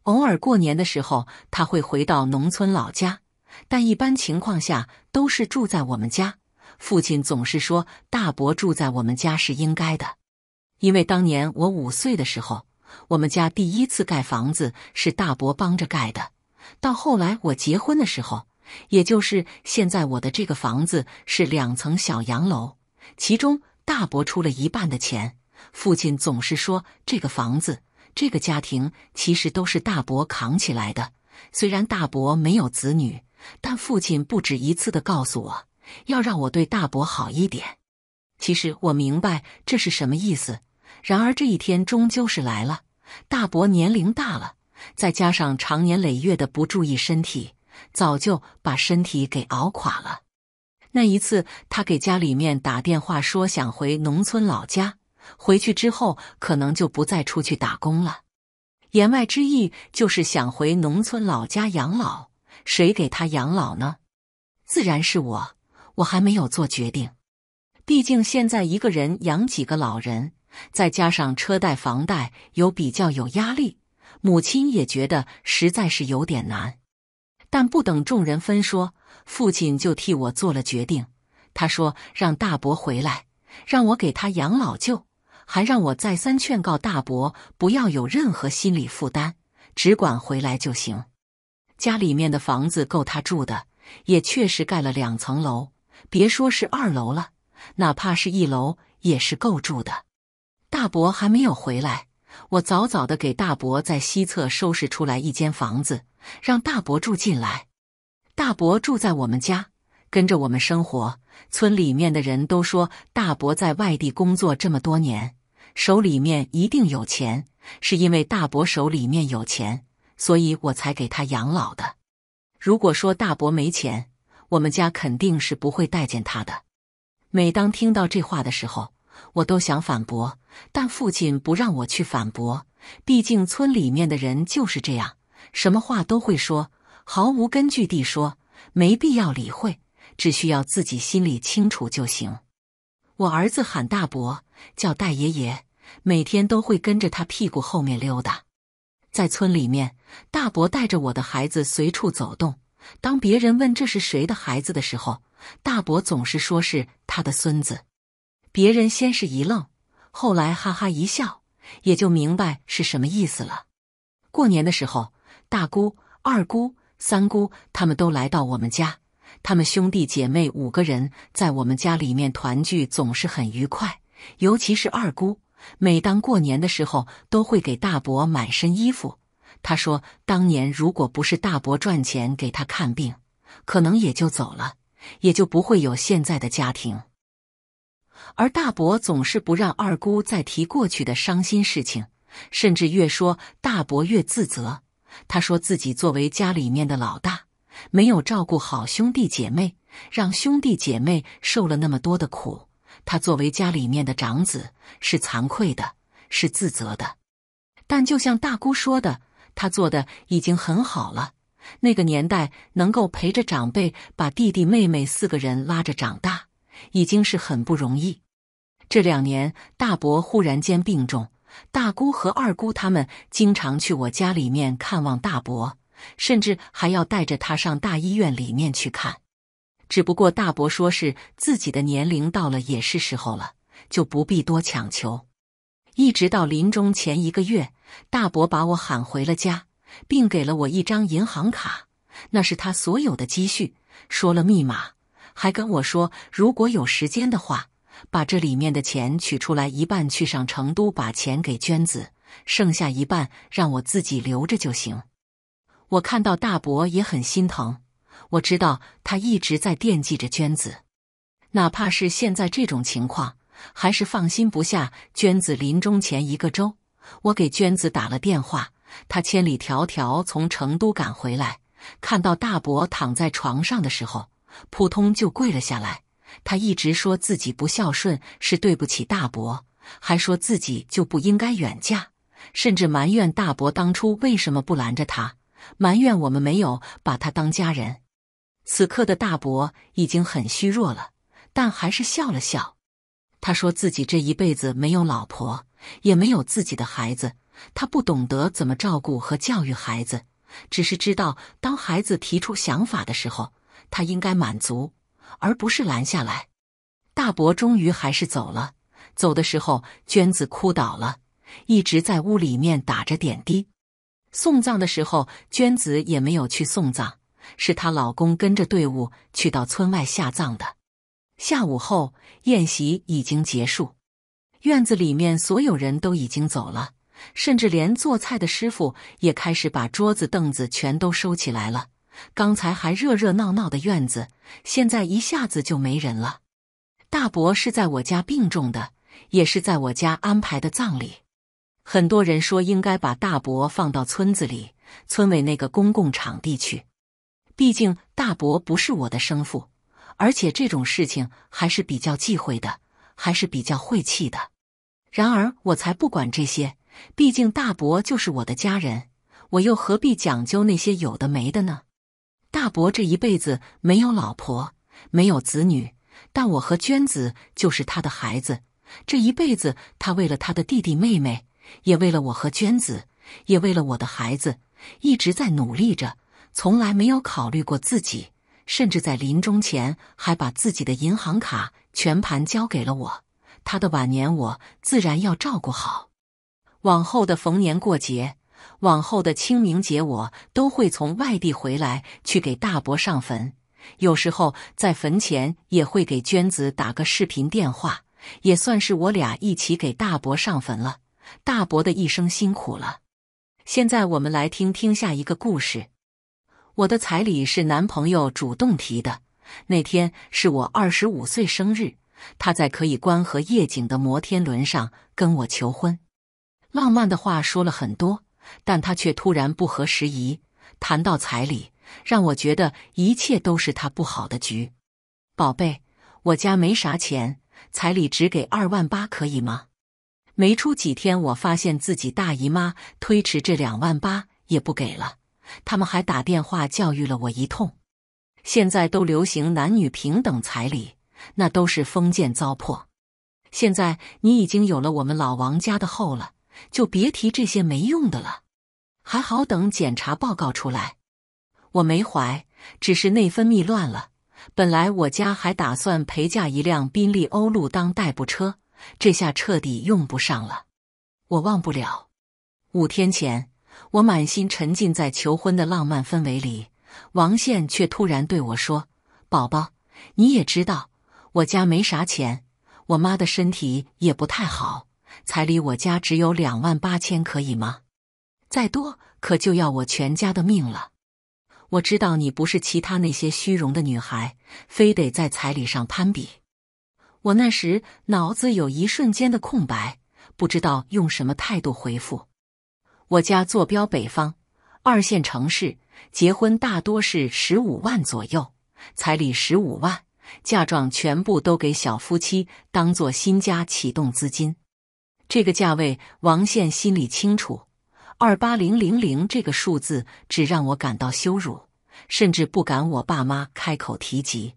偶尔过年的时候，他会回到农村老家，但一般情况下都是住在我们家。父亲总是说大伯住在我们家是应该的，因为当年我五岁的时候，我们家第一次盖房子是大伯帮着盖的。到后来我结婚的时候。也就是现在我的这个房子是两层小洋楼，其中大伯出了一半的钱。父亲总是说，这个房子，这个家庭其实都是大伯扛起来的。虽然大伯没有子女，但父亲不止一次的告诉我，要让我对大伯好一点。其实我明白这是什么意思。然而这一天终究是来了。大伯年龄大了，再加上长年累月的不注意身体。早就把身体给熬垮了。那一次，他给家里面打电话说想回农村老家，回去之后可能就不再出去打工了。言外之意就是想回农村老家养老。谁给他养老呢？自然是我。我还没有做决定。毕竟现在一个人养几个老人，再加上车贷、房贷，有比较有压力。母亲也觉得实在是有点难。但不等众人分说，父亲就替我做了决定。他说：“让大伯回来，让我给他养老舅，还让我再三劝告大伯不要有任何心理负担，只管回来就行。家里面的房子够他住的，也确实盖了两层楼，别说是二楼了，哪怕是一楼也是够住的。大伯还没有回来。”我早早的给大伯在西侧收拾出来一间房子，让大伯住进来。大伯住在我们家，跟着我们生活。村里面的人都说，大伯在外地工作这么多年，手里面一定有钱。是因为大伯手里面有钱，所以我才给他养老的。如果说大伯没钱，我们家肯定是不会待见他的。每当听到这话的时候，我都想反驳，但父亲不让我去反驳。毕竟村里面的人就是这样，什么话都会说，毫无根据地说，没必要理会，只需要自己心里清楚就行。我儿子喊大伯叫戴爷爷，每天都会跟着他屁股后面溜达。在村里面，大伯带着我的孩子随处走动。当别人问这是谁的孩子的时候，大伯总是说是他的孙子。别人先是一愣，后来哈哈一笑，也就明白是什么意思了。过年的时候，大姑、二姑、三姑他们都来到我们家，他们兄弟姐妹五个人在我们家里面团聚，总是很愉快。尤其是二姑，每当过年的时候，都会给大伯买身衣服。她说，当年如果不是大伯赚钱给他看病，可能也就走了，也就不会有现在的家庭。而大伯总是不让二姑再提过去的伤心事情，甚至越说大伯越自责。他说自己作为家里面的老大，没有照顾好兄弟姐妹，让兄弟姐妹受了那么多的苦。他作为家里面的长子，是惭愧的，是自责的。但就像大姑说的，他做的已经很好了。那个年代能够陪着长辈把弟弟妹妹四个人拉着长大，已经是很不容易。这两年，大伯忽然间病重，大姑和二姑他们经常去我家里面看望大伯，甚至还要带着他上大医院里面去看。只不过大伯说是自己的年龄到了，也是时候了，就不必多强求。一直到临终前一个月，大伯把我喊回了家，并给了我一张银行卡，那是他所有的积蓄，说了密码，还跟我说如果有时间的话。把这里面的钱取出来一半，去上成都把钱给娟子，剩下一半让我自己留着就行。我看到大伯也很心疼，我知道他一直在惦记着娟子，哪怕是现在这种情况，还是放心不下娟子。临终前一个周，我给娟子打了电话，他千里迢迢从成都赶回来，看到大伯躺在床上的时候，扑通就跪了下来。他一直说自己不孝顺，是对不起大伯，还说自己就不应该远嫁，甚至埋怨大伯当初为什么不拦着他，埋怨我们没有把他当家人。此刻的大伯已经很虚弱了，但还是笑了笑。他说自己这一辈子没有老婆，也没有自己的孩子，他不懂得怎么照顾和教育孩子，只是知道当孩子提出想法的时候，他应该满足。而不是拦下来，大伯终于还是走了。走的时候，娟子哭倒了，一直在屋里面打着点滴。送葬的时候，娟子也没有去送葬，是她老公跟着队伍去到村外下葬的。下午后，宴席已经结束，院子里面所有人都已经走了，甚至连做菜的师傅也开始把桌子凳子全都收起来了。刚才还热热闹闹的院子，现在一下子就没人了。大伯是在我家病重的，也是在我家安排的葬礼。很多人说应该把大伯放到村子里，村委那个公共场地去。毕竟大伯不是我的生父，而且这种事情还是比较忌讳的，还是比较晦气的。然而我才不管这些，毕竟大伯就是我的家人，我又何必讲究那些有的没的呢？大伯这一辈子没有老婆，没有子女，但我和娟子就是他的孩子。这一辈子，他为了他的弟弟妹妹，也为了我和娟子，也为了我的孩子，一直在努力着，从来没有考虑过自己。甚至在临终前，还把自己的银行卡全盘交给了我。他的晚年，我自然要照顾好。往后的逢年过节。往后的清明节，我都会从外地回来去给大伯上坟。有时候在坟前也会给娟子打个视频电话，也算是我俩一起给大伯上坟了。大伯的一生辛苦了。现在我们来听听下一个故事。我的彩礼是男朋友主动提的。那天是我二十五岁生日，他在可以观河夜景的摩天轮上跟我求婚，浪漫的话说了很多。但他却突然不合时宜谈到彩礼，让我觉得一切都是他不好的局。宝贝，我家没啥钱，彩礼只给二万八，可以吗？没出几天，我发现自己大姨妈推迟，这两万八也不给了。他们还打电话教育了我一通。现在都流行男女平等彩礼，那都是封建糟粕。现在你已经有了我们老王家的后了。就别提这些没用的了。还好等检查报告出来，我没怀，只是内分泌乱了。本来我家还打算陪嫁一辆宾利欧陆当代步车，这下彻底用不上了。我忘不了，五天前我满心沉浸在求婚的浪漫氛围里，王宪却突然对我说：“宝宝，你也知道，我家没啥钱，我妈的身体也不太好。”彩礼我家只有两万八千，可以吗？再多可就要我全家的命了。我知道你不是其他那些虚荣的女孩，非得在彩礼上攀比。我那时脑子有一瞬间的空白，不知道用什么态度回复。我家坐标北方二线城市，结婚大多是十五万左右，彩礼十五万，嫁妆全部都给小夫妻当做新家启动资金。这个价位，王宪心里清楚。二八零零零这个数字只让我感到羞辱，甚至不敢我爸妈开口提及。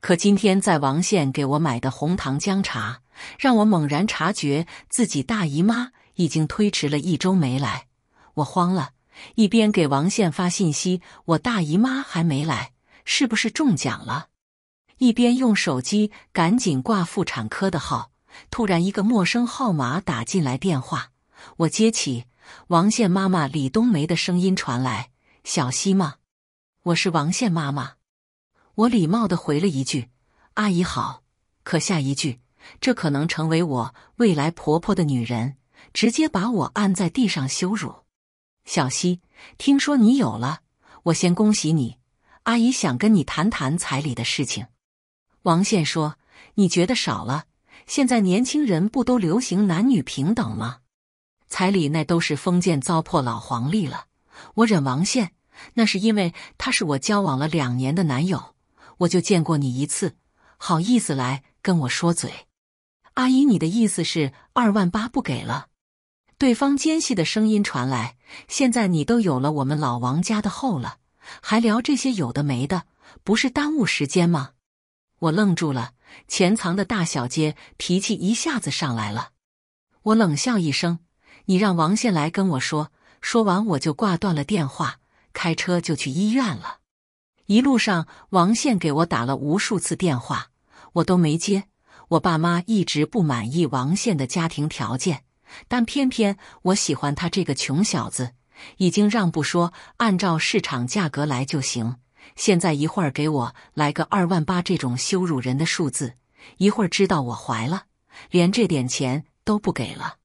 可今天在王宪给我买的红糖姜茶，让我猛然察觉自己大姨妈已经推迟了一周没来，我慌了，一边给王宪发信息：“我大姨妈还没来，是不是中奖了？”一边用手机赶紧挂妇产科的号。突然，一个陌生号码打进来电话，我接起。王宪妈妈李冬梅的声音传来：“小希吗？我是王宪妈妈。”我礼貌地回了一句：“阿姨好。”可下一句，这可能成为我未来婆婆的女人，直接把我按在地上羞辱。小希，听说你有了，我先恭喜你。阿姨想跟你谈谈彩礼的事情。王宪说：“你觉得少了？”现在年轻人不都流行男女平等吗？彩礼那都是封建糟粕老黄历了。我忍王宪，那是因为他是我交往了两年的男友。我就见过你一次，好意思来跟我说嘴？阿姨，你的意思是二万八不给了？对方尖细的声音传来。现在你都有了我们老王家的后了，还聊这些有的没的，不是耽误时间吗？我愣住了。潜藏的大小姐脾气一下子上来了，我冷笑一声：“你让王宪来跟我说。”说完，我就挂断了电话，开车就去医院了。一路上，王宪给我打了无数次电话，我都没接。我爸妈一直不满意王宪的家庭条件，但偏偏我喜欢他这个穷小子，已经让步说按照市场价格来就行。现在一会儿给我来个二万八这种羞辱人的数字，一会儿知道我怀了，连这点钱都不给了。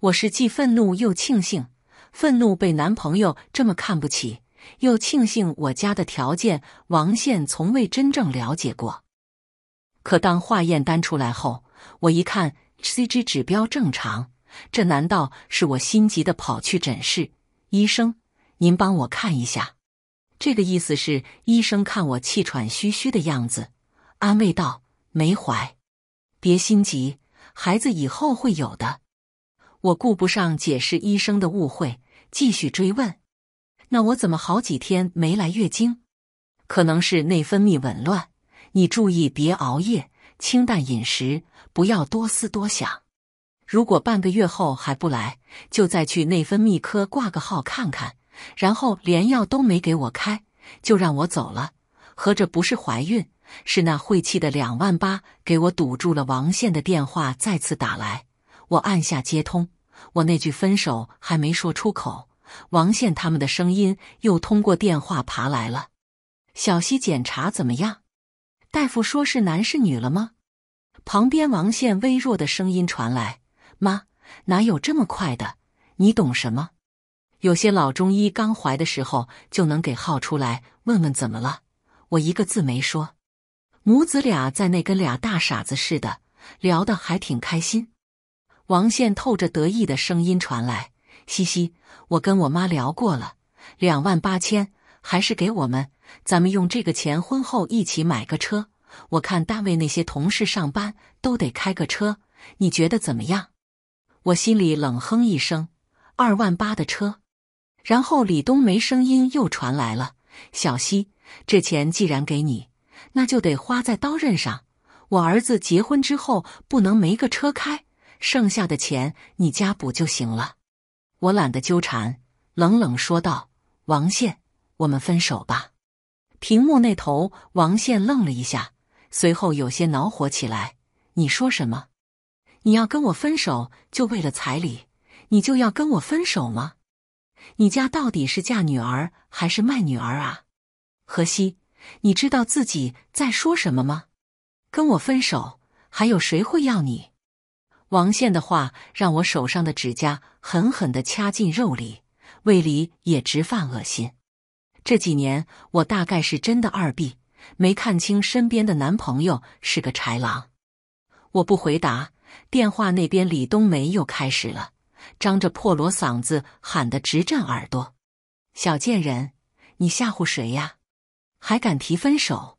我是既愤怒又庆幸，愤怒被男朋友这么看不起，又庆幸我家的条件王宪从未真正了解过。可当化验单出来后，我一看 Cg 指标正常，这难道是我心急的跑去诊室？医生，您帮我看一下。这个意思是，医生看我气喘吁吁的样子，安慰道：“没怀，别心急，孩子以后会有的。”我顾不上解释医生的误会，继续追问：“那我怎么好几天没来月经？可能是内分泌紊乱，你注意别熬夜，清淡饮食，不要多思多想。如果半个月后还不来，就再去内分泌科挂个号看看。”然后连药都没给我开，就让我走了。合着不是怀孕，是那晦气的两万八给我堵住了。王宪的电话再次打来，我按下接通，我那句分手还没说出口，王宪他们的声音又通过电话爬来了。小溪检查怎么样？大夫说是男是女了吗？旁边王宪微弱的声音传来：“妈，哪有这么快的？你懂什么？”有些老中医刚怀的时候就能给号出来，问问怎么了？我一个字没说。母子俩在那跟俩大傻子似的聊得还挺开心。王宪透着得意的声音传来：“嘻嘻，我跟我妈聊过了，两万八千，还是给我们，咱们用这个钱婚后一起买个车。我看单位那些同事上班都得开个车，你觉得怎么样？”我心里冷哼一声：“二万八的车。”然后李冬梅声音又传来了：“小溪，这钱既然给你，那就得花在刀刃上。我儿子结婚之后不能没个车开，剩下的钱你家补就行了。”我懒得纠缠，冷冷说道：“王宪，我们分手吧。”屏幕那头，王宪愣了一下，随后有些恼火起来：“你说什么？你要跟我分手就为了彩礼？你就要跟我分手吗？”你家到底是嫁女儿还是卖女儿啊？何西，你知道自己在说什么吗？跟我分手，还有谁会要你？王宪的话让我手上的指甲狠狠的掐进肉里，胃里也直犯恶心。这几年我大概是真的二逼，没看清身边的男朋友是个豺狼。我不回答，电话那边李冬梅又开始了。张着破锣嗓子喊得直震耳朵，小贱人，你吓唬谁呀？还敢提分手？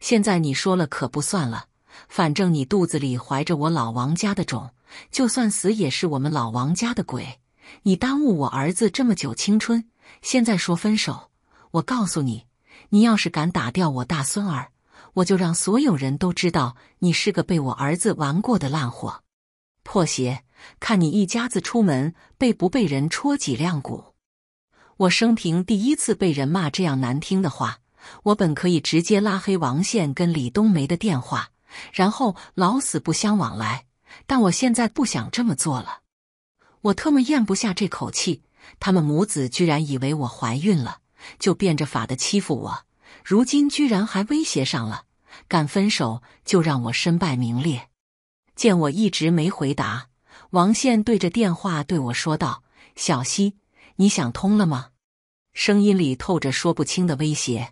现在你说了可不算了，反正你肚子里怀着我老王家的种，就算死也是我们老王家的鬼。你耽误我儿子这么久青春，现在说分手，我告诉你，你要是敢打掉我大孙儿，我就让所有人都知道你是个被我儿子玩过的烂货，破鞋！看你一家子出门，被不被人戳脊梁骨？我生平第一次被人骂这样难听的话。我本可以直接拉黑王宪跟李冬梅的电话，然后老死不相往来。但我现在不想这么做了。我特么咽不下这口气！他们母子居然以为我怀孕了，就变着法的欺负我。如今居然还威胁上了，敢分手就让我身败名裂。见我一直没回答。王宪对着电话对我说道：“小溪，你想通了吗？”声音里透着说不清的威胁。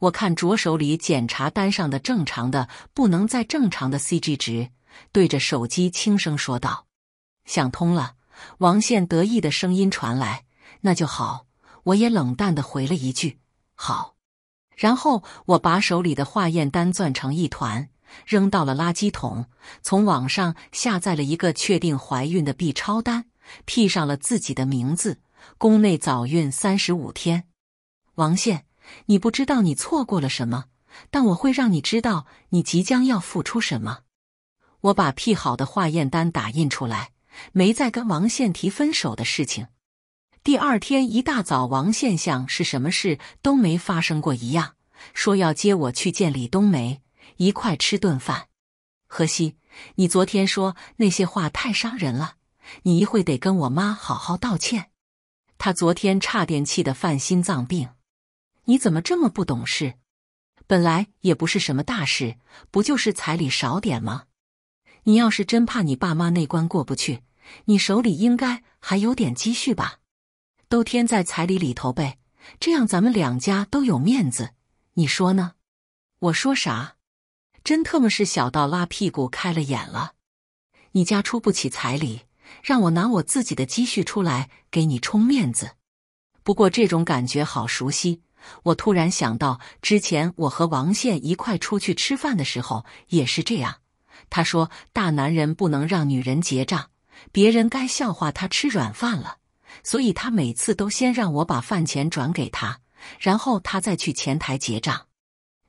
我看着手里检查单上的正常的不能再正常的 C G 值，对着手机轻声说道：“想通了。”王宪得意的声音传来：“那就好。”我也冷淡的回了一句：“好。”然后我把手里的化验单攥成一团。扔到了垃圾桶，从网上下载了一个确定怀孕的 B 超单，P 上了自己的名字。宫内早孕三十五天。王宪，你不知道你错过了什么，但我会让你知道你即将要付出什么。我把 P 好的化验单打印出来，没再跟王宪提分手的事情。第二天一大早，王现像是什么事都没发生过一样，说要接我去见李冬梅。一块吃顿饭，荷西，你昨天说那些话太伤人了。你一会得跟我妈好好道歉，她昨天差点气得犯心脏病。你怎么这么不懂事？本来也不是什么大事，不就是彩礼少点吗？你要是真怕你爸妈那关过不去，你手里应该还有点积蓄吧？都添在彩礼里头呗，这样咱们两家都有面子。你说呢？我说啥？真特么是小到拉屁股开了眼了！你家出不起彩礼，让我拿我自己的积蓄出来给你充面子。不过这种感觉好熟悉，我突然想到之前我和王宪一块出去吃饭的时候也是这样。他说大男人不能让女人结账，别人该笑话他吃软饭了，所以他每次都先让我把饭钱转给他，然后他再去前台结账。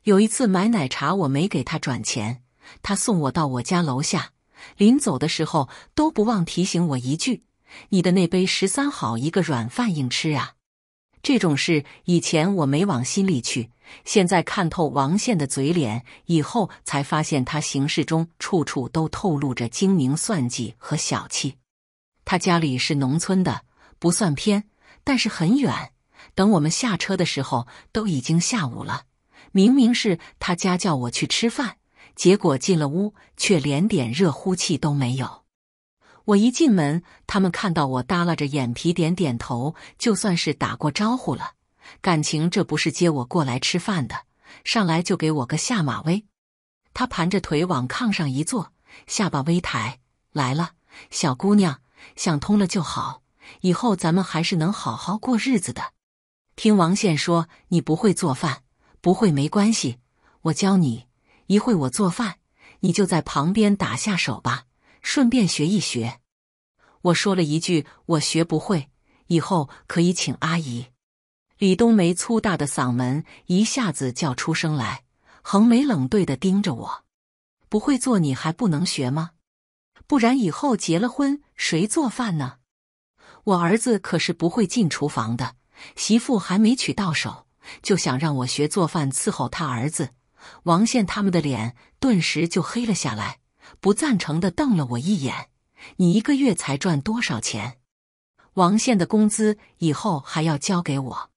有一次买奶茶，我没给他转钱，他送我到我家楼下，临走的时候都不忘提醒我一句：“你的那杯十三好一个软饭硬吃啊！”这种事以前我没往心里去，现在看透王宪的嘴脸以后，才发现他行事中处处都透露着精明算计和小气。他家里是农村的，不算偏，但是很远。等我们下车的时候，都已经下午了。明明是他家叫我去吃饭，结果进了屋却连点热乎气都没有。我一进门，他们看到我耷拉着眼皮，点点头，就算是打过招呼了。感情这不是接我过来吃饭的，上来就给我个下马威。他盘着腿往炕上一坐，下巴微抬，来了，小姑娘，想通了就好，以后咱们还是能好好过日子的。听王宪说，你不会做饭。不会没关系，我教你。一会我做饭，你就在旁边打下手吧，顺便学一学。我说了一句：“我学不会，以后可以请阿姨。”李冬梅粗大的嗓门一下子叫出声来，横眉冷对的盯着我：“不会做你还不能学吗？不然以后结了婚谁做饭呢？我儿子可是不会进厨房的，媳妇还没娶到手。”就想让我学做饭伺候他儿子，王宪他们的脸顿时就黑了下来，不赞成的瞪了我一眼。你一个月才赚多少钱？王宪的工资以后还要交给我。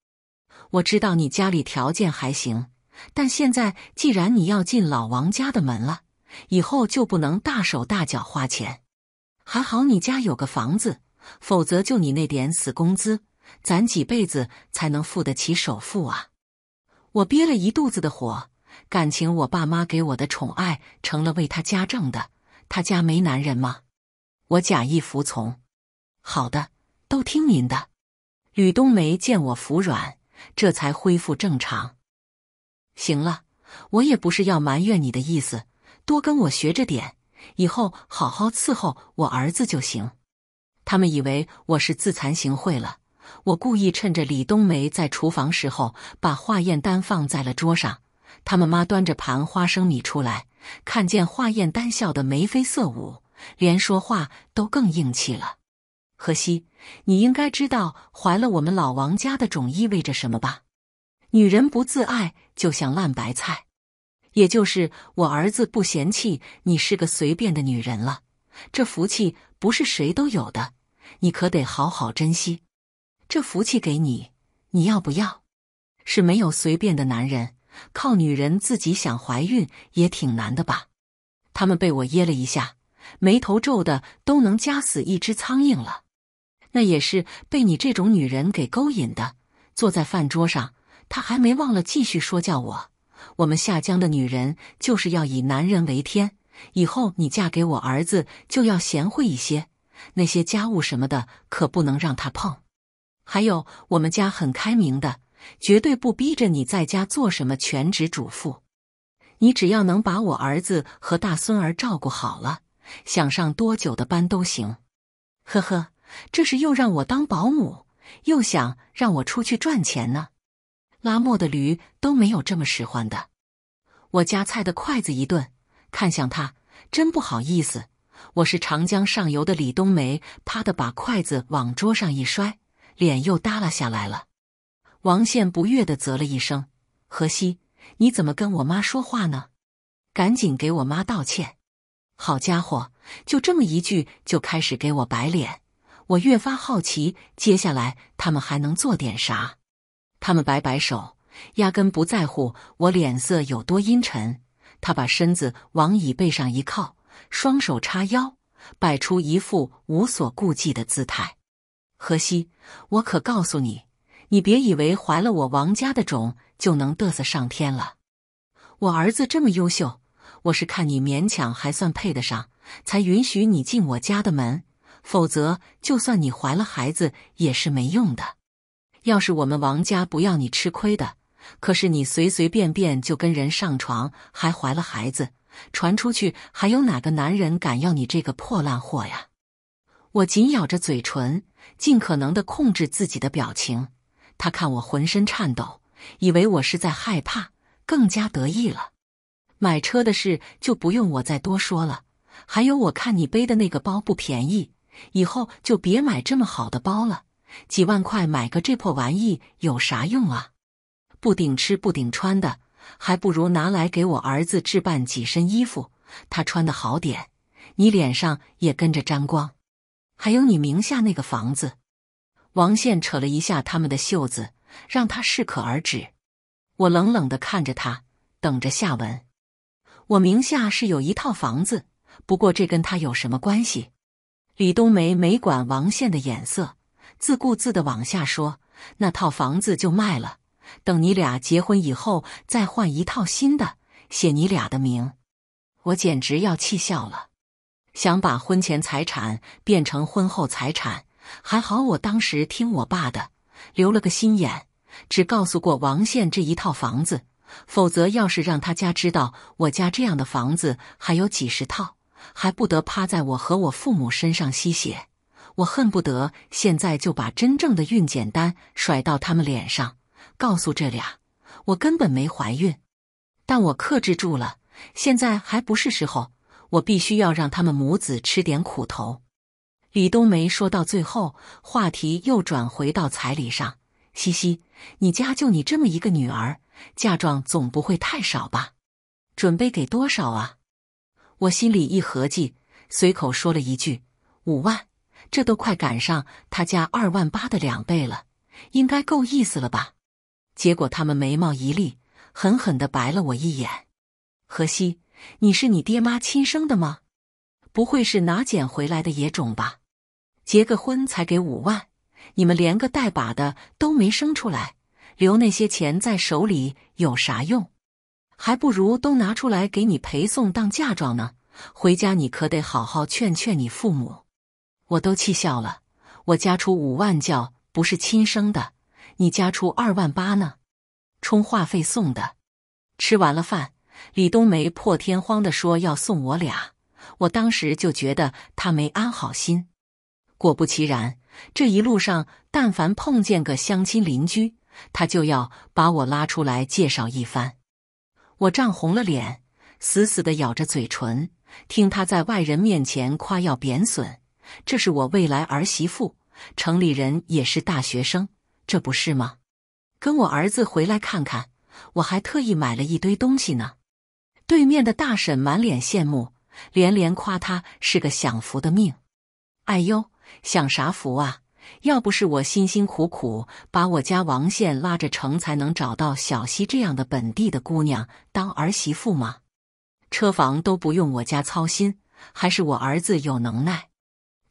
我知道你家里条件还行，但现在既然你要进老王家的门了，以后就不能大手大脚花钱。还好你家有个房子，否则就你那点死工资。攒几辈子才能付得起首付啊！我憋了一肚子的火，感情我爸妈给我的宠爱成了为他家挣的。他家没男人吗？我假意服从，好的，都听您的。吕冬梅见我服软，这才恢复正常。行了，我也不是要埋怨你的意思，多跟我学着点，以后好好伺候我儿子就行。他们以为我是自惭形秽了。我故意趁着李冬梅在厨房时候，把化验单放在了桌上。他们妈端着盘花生米出来，看见化验单，笑得眉飞色舞，连说话都更硬气了。荷西，你应该知道怀了我们老王家的种意味着什么吧？女人不自爱，就像烂白菜。也就是我儿子不嫌弃你是个随便的女人了。这福气不是谁都有的，你可得好好珍惜。这福气给你，你要不要？是没有随便的男人，靠女人自己想怀孕也挺难的吧？他们被我噎了一下，眉头皱的都能夹死一只苍蝇了。那也是被你这种女人给勾引的。坐在饭桌上，他还没忘了继续说教我：我们下江的女人就是要以男人为天，以后你嫁给我儿子就要贤惠一些，那些家务什么的可不能让他碰。还有，我们家很开明的，绝对不逼着你在家做什么全职主妇。你只要能把我儿子和大孙儿照顾好了，想上多久的班都行。呵呵，这是又让我当保姆，又想让我出去赚钱呢？拉磨的驴都没有这么使唤的。我夹菜的筷子一顿，看向他，真不好意思。我是长江上游的李冬梅，啪的把筷子往桌上一摔。脸又耷拉下来了，王宪不悦的啧了一声：“何西，你怎么跟我妈说话呢？赶紧给我妈道歉！”好家伙，就这么一句就开始给我摆脸。我越发好奇，接下来他们还能做点啥？他们摆摆手，压根不在乎我脸色有多阴沉。他把身子往椅背上一靠，双手叉腰，摆出一副无所顾忌的姿态。何西，我可告诉你，你别以为怀了我王家的种就能嘚瑟上天了。我儿子这么优秀，我是看你勉强还算配得上，才允许你进我家的门。否则，就算你怀了孩子也是没用的。要是我们王家不要你吃亏的，可是你随随便便就跟人上床，还怀了孩子，传出去还有哪个男人敢要你这个破烂货呀？我紧咬着嘴唇。尽可能的控制自己的表情，他看我浑身颤抖，以为我是在害怕，更加得意了。买车的事就不用我再多说了。还有，我看你背的那个包不便宜，以后就别买这么好的包了。几万块买个这破玩意有啥用啊？不顶吃不顶穿的，还不如拿来给我儿子置办几身衣服，他穿的好点，你脸上也跟着沾光。还有你名下那个房子，王宪扯了一下他们的袖子，让他适可而止。我冷冷的看着他，等着下文。我名下是有一套房子，不过这跟他有什么关系？李冬梅没管王宪的眼色，自顾自的往下说：“那套房子就卖了，等你俩结婚以后再换一套新的，写你俩的名。”我简直要气笑了。想把婚前财产变成婚后财产，还好我当时听我爸的，留了个心眼，只告诉过王宪这一套房子。否则，要是让他家知道我家这样的房子还有几十套，还不得趴在我和我父母身上吸血？我恨不得现在就把真正的孕检单甩到他们脸上，告诉这俩我根本没怀孕，但我克制住了，现在还不是时候。我必须要让他们母子吃点苦头。李冬梅说到最后，话题又转回到彩礼上。西西，你家就你这么一个女儿，嫁妆总不会太少吧？准备给多少啊？我心里一合计，随口说了一句：“五万，这都快赶上他家二万八的两倍了，应该够意思了吧？”结果他们眉毛一立，狠狠的白了我一眼。何西。你是你爹妈亲生的吗？不会是哪捡回来的野种吧？结个婚才给五万，你们连个带把的都没生出来，留那些钱在手里有啥用？还不如都拿出来给你陪送当嫁妆呢。回家你可得好好劝劝你父母。我都气笑了，我家出五万叫不是亲生的，你家出二万八呢，充话费送的。吃完了饭。李冬梅破天荒地说要送我俩，我当时就觉得她没安好心。果不其然，这一路上，但凡碰见个相亲邻居，她就要把我拉出来介绍一番。我涨红了脸，死死的咬着嘴唇，听她在外人面前夸耀贬损，这是我未来儿媳妇，城里人也是大学生，这不是吗？跟我儿子回来看看，我还特意买了一堆东西呢。对面的大婶满脸羡慕，连连夸他是个享福的命。哎呦，享啥福啊！要不是我辛辛苦苦把我家王宪拉着城，才能找到小溪这样的本地的姑娘当儿媳妇吗？车房都不用我家操心，还是我儿子有能耐。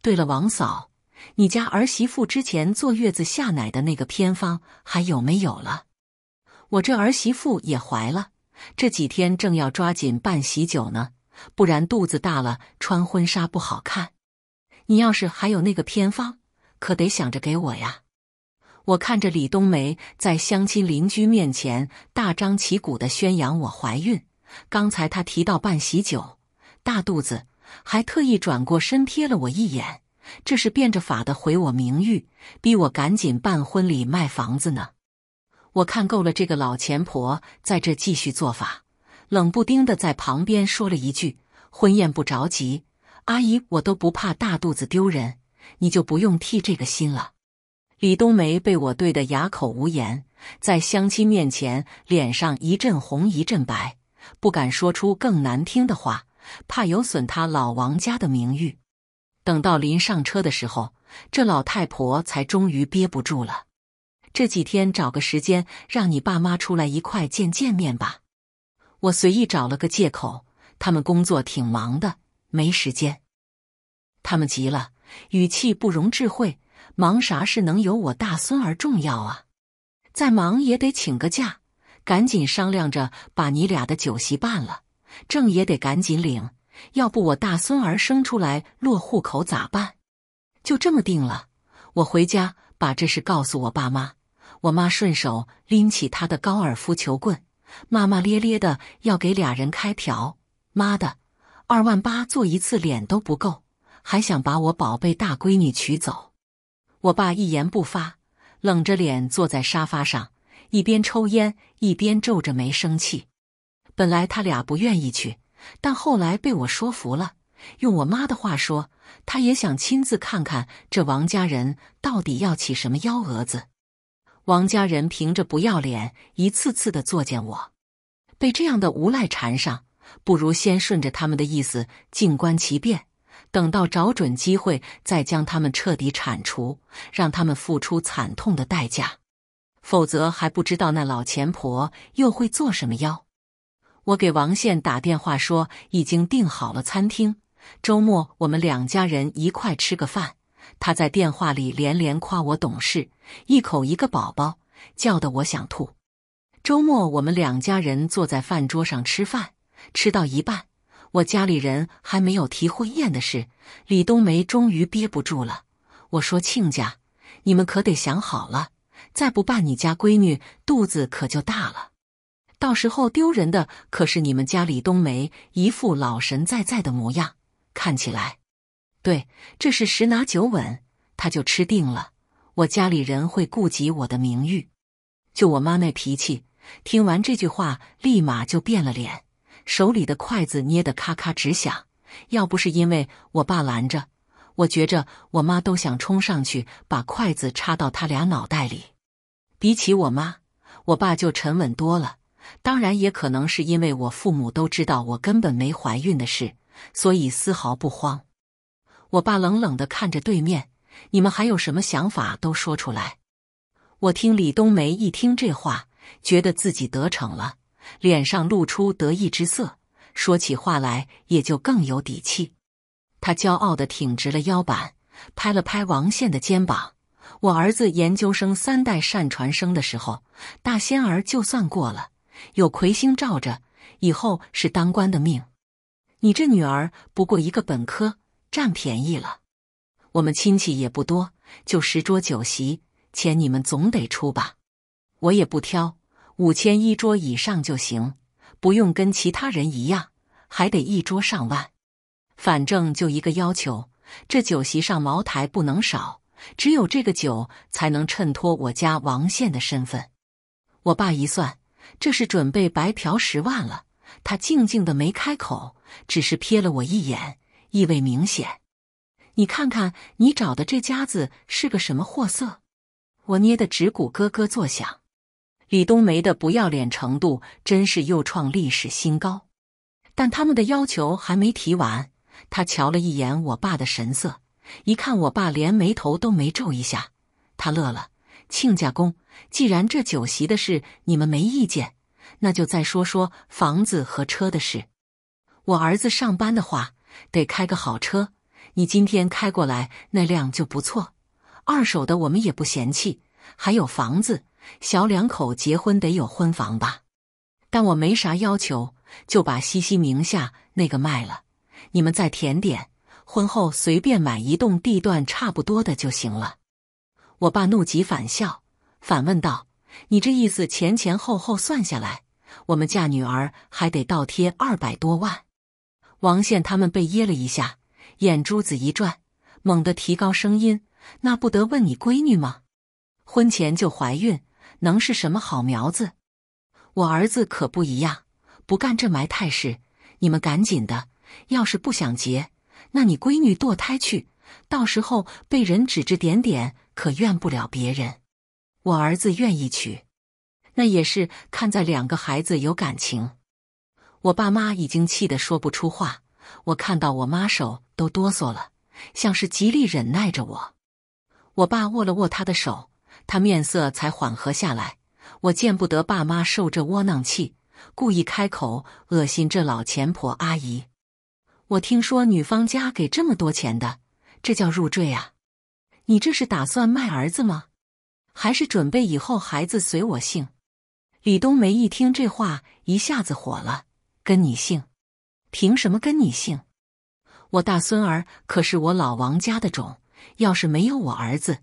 对了，王嫂，你家儿媳妇之前坐月子下奶的那个偏方还有没有了？我这儿媳妇也怀了。这几天正要抓紧办喜酒呢，不然肚子大了穿婚纱不好看。你要是还有那个偏方，可得想着给我呀。我看着李冬梅在相亲邻居面前大张旗鼓地宣扬我怀孕，刚才她提到办喜酒、大肚子，还特意转过身瞥了我一眼，这是变着法的毁我名誉，逼我赶紧办婚礼卖房子呢。我看够了这个老钱婆在这继续做法，冷不丁的在旁边说了一句：“婚宴不着急，阿姨我都不怕大肚子丢人，你就不用替这个心了。”李冬梅被我怼得哑口无言，在相亲面前脸上一阵红一阵白，不敢说出更难听的话，怕有损她老王家的名誉。等到临上车的时候，这老太婆才终于憋不住了。这几天找个时间，让你爸妈出来一块见见面吧。我随意找了个借口，他们工作挺忙的，没时间。他们急了，语气不容置喙：忙啥事能有我大孙儿重要啊？再忙也得请个假。赶紧商量着把你俩的酒席办了，证也得赶紧领。要不我大孙儿生出来落户口咋办？就这么定了，我回家把这事告诉我爸妈。我妈顺手拎起他的高尔夫球棍，骂骂咧咧的要给俩人开条。妈的，二万八做一次脸都不够，还想把我宝贝大闺女娶走？我爸一言不发，冷着脸坐在沙发上，一边抽烟一边皱着眉生气。本来他俩不愿意去，但后来被我说服了。用我妈的话说，他也想亲自看看这王家人到底要起什么幺蛾子。王家人凭着不要脸，一次次的作践我，被这样的无赖缠上，不如先顺着他们的意思，静观其变，等到找准机会，再将他们彻底铲除，让他们付出惨痛的代价。否则还不知道那老钱婆又会做什么妖。我给王宪打电话说，已经订好了餐厅，周末我们两家人一块吃个饭。他在电话里连连夸我懂事，一口一个宝宝，叫得我想吐。周末我们两家人坐在饭桌上吃饭，吃到一半，我家里人还没有提婚宴的事，李冬梅终于憋不住了。我说：“亲家，你们可得想好了，再不办，你家闺女肚子可就大了，到时候丢人的可是你们家。”李冬梅一副老神在在的模样，看起来。对，这是十拿九稳，他就吃定了。我家里人会顾及我的名誉，就我妈那脾气，听完这句话立马就变了脸，手里的筷子捏得咔咔直响。要不是因为我爸拦着，我觉着我妈都想冲上去把筷子插到他俩脑袋里。比起我妈，我爸就沉稳多了。当然，也可能是因为我父母都知道我根本没怀孕的事，所以丝毫不慌。我爸冷冷的看着对面，你们还有什么想法都说出来。我听李冬梅一听这话，觉得自己得逞了，脸上露出得意之色，说起话来也就更有底气。他骄傲的挺直了腰板，拍了拍王宪的肩膀：“我儿子研究生三代善传生的时候，大仙儿就算过了，有魁星罩着，以后是当官的命。你这女儿不过一个本科。”占便宜了，我们亲戚也不多，就十桌酒席，钱你们总得出吧？我也不挑，五千一桌以上就行，不用跟其他人一样，还得一桌上万。反正就一个要求，这酒席上茅台不能少，只有这个酒才能衬托我家王宪的身份。我爸一算，这是准备白嫖十万了。他静静的没开口，只是瞥了我一眼。意味明显，你看看你找的这家子是个什么货色？我捏的指骨咯咯作响。李冬梅的不要脸程度真是又创历史新高。但他们的要求还没提完，他瞧了一眼我爸的神色，一看我爸连眉头都没皱一下，他乐了。亲家公，既然这酒席的事你们没意见，那就再说说房子和车的事。我儿子上班的话。得开个好车，你今天开过来那辆就不错，二手的我们也不嫌弃。还有房子，小两口结婚得有婚房吧？但我没啥要求，就把西西名下那个卖了，你们再填点，婚后随便买一栋地段差不多的就行了。我爸怒极反笑，反问道：“你这意思，前前后后算下来，我们嫁女儿还得倒贴二百多万？”王宪他们被噎了一下，眼珠子一转，猛地提高声音：“那不得问你闺女吗？婚前就怀孕，能是什么好苗子？我儿子可不一样，不干这埋汰事。你们赶紧的，要是不想结，那你闺女堕胎去，到时候被人指指点点，可怨不了别人。我儿子愿意娶，那也是看在两个孩子有感情。”我爸妈已经气得说不出话，我看到我妈手都哆嗦了，像是极力忍耐着我。我爸握了握她的手，她面色才缓和下来。我见不得爸妈受这窝囊气，故意开口恶心这老钱婆阿姨。我听说女方家给这么多钱的，这叫入赘啊？你这是打算卖儿子吗？还是准备以后孩子随我姓？李冬梅一听这话，一下子火了。跟你姓，凭什么跟你姓？我大孙儿可是我老王家的种，要是没有我儿子，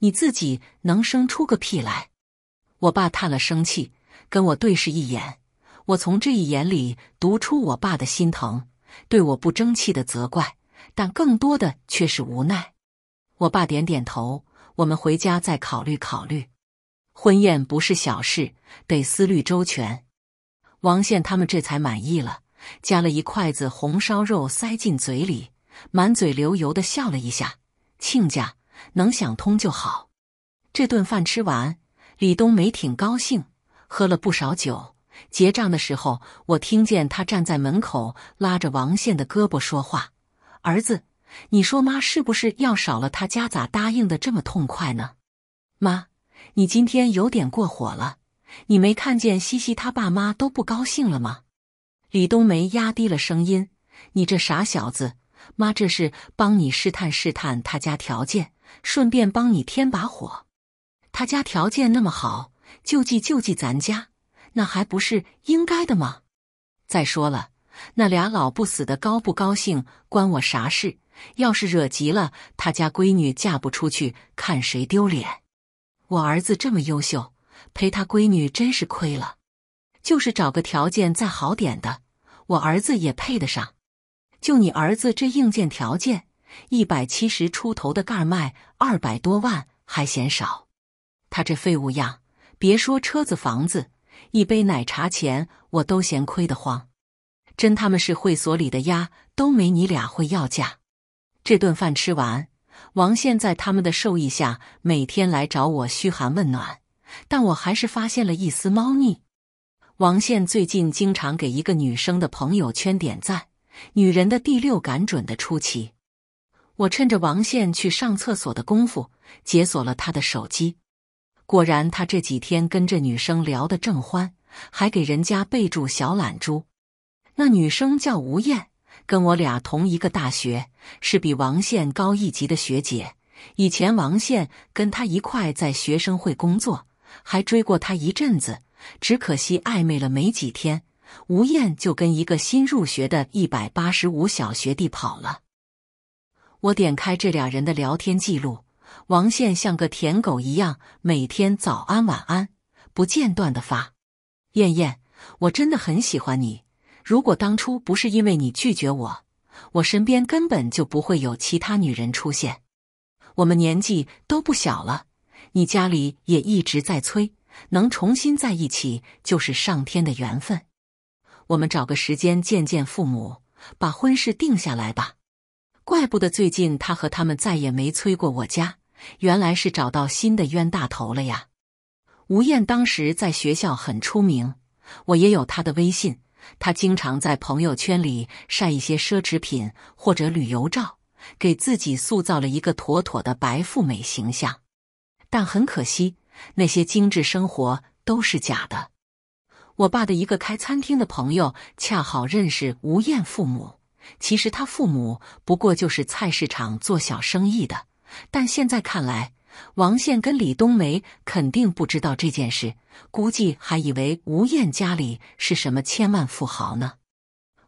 你自己能生出个屁来？我爸叹了生气，跟我对视一眼，我从这一眼里读出我爸的心疼，对我不争气的责怪，但更多的却是无奈。我爸点点头，我们回家再考虑考虑，婚宴不是小事，得思虑周全。王宪他们这才满意了，夹了一筷子红烧肉塞进嘴里，满嘴流油的笑了一下。亲家能想通就好。这顿饭吃完，李冬梅挺高兴，喝了不少酒。结账的时候，我听见他站在门口拉着王宪的胳膊说话：“儿子，你说妈是不是要少了？他家咋答应的这么痛快呢？”“妈，你今天有点过火了。”你没看见西西他爸妈都不高兴了吗？李冬梅压低了声音：“你这傻小子，妈这是帮你试探试探他家条件，顺便帮你添把火。他家条件那么好，救济救济咱家，那还不是应该的吗？再说了，那俩老不死的高不高兴关我啥事？要是惹急了，他家闺女嫁不出去，看谁丢脸。我儿子这么优秀。”陪他闺女真是亏了，就是找个条件再好点的，我儿子也配得上。就你儿子这硬件条件，一百七十出头的盖儿卖二百多万还嫌少。他这废物样，别说车子房子，一杯奶茶钱我都嫌亏得慌。真他们是会所里的鸭，都没你俩会要价。这顿饭吃完，王宪在他们的授意下，每天来找我嘘寒问暖。但我还是发现了一丝猫腻。王宪最近经常给一个女生的朋友圈点赞，女人的第六感准的出奇。我趁着王宪去上厕所的功夫，解锁了他的手机，果然他这几天跟这女生聊得正欢，还给人家备注“小懒猪”。那女生叫吴艳，跟我俩同一个大学，是比王宪高一级的学姐。以前王宪跟她一块在学生会工作。还追过他一阵子，只可惜暧昧了没几天，吴艳就跟一个新入学的185小学弟跑了。我点开这俩人的聊天记录，王宪像个舔狗一样，每天早安晚安，不间断的发。艳艳，我真的很喜欢你，如果当初不是因为你拒绝我，我身边根本就不会有其他女人出现。我们年纪都不小了。你家里也一直在催，能重新在一起就是上天的缘分。我们找个时间见见父母，把婚事定下来吧。怪不得最近他和他们再也没催过我家，原来是找到新的冤大头了呀。吴艳当时在学校很出名，我也有她的微信，她经常在朋友圈里晒一些奢侈品或者旅游照，给自己塑造了一个妥妥的白富美形象。但很可惜，那些精致生活都是假的。我爸的一个开餐厅的朋友恰好认识吴艳父母。其实他父母不过就是菜市场做小生意的。但现在看来，王宪跟李冬梅肯定不知道这件事，估计还以为吴艳家里是什么千万富豪呢。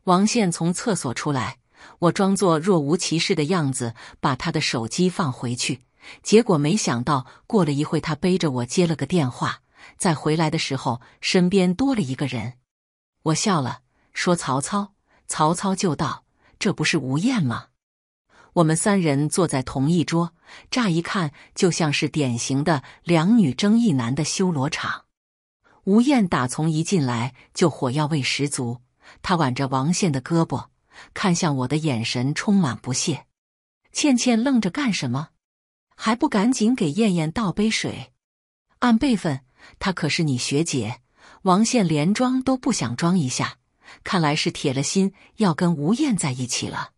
王宪从厕所出来，我装作若无其事的样子，把他的手机放回去。结果没想到，过了一会，他背着我接了个电话，在回来的时候，身边多了一个人。我笑了，说：“曹操，曹操就到。”这不是吴艳吗？我们三人坐在同一桌，乍一看就像是典型的两女争一男的修罗场。吴艳打从一进来就火药味十足，她挽着王宪的胳膊，看向我的眼神充满不屑。倩倩愣着干什么？还不赶紧给燕燕倒杯水？按辈分，她可是你学姐。王宪连装都不想装一下，看来是铁了心要跟吴燕在一起了。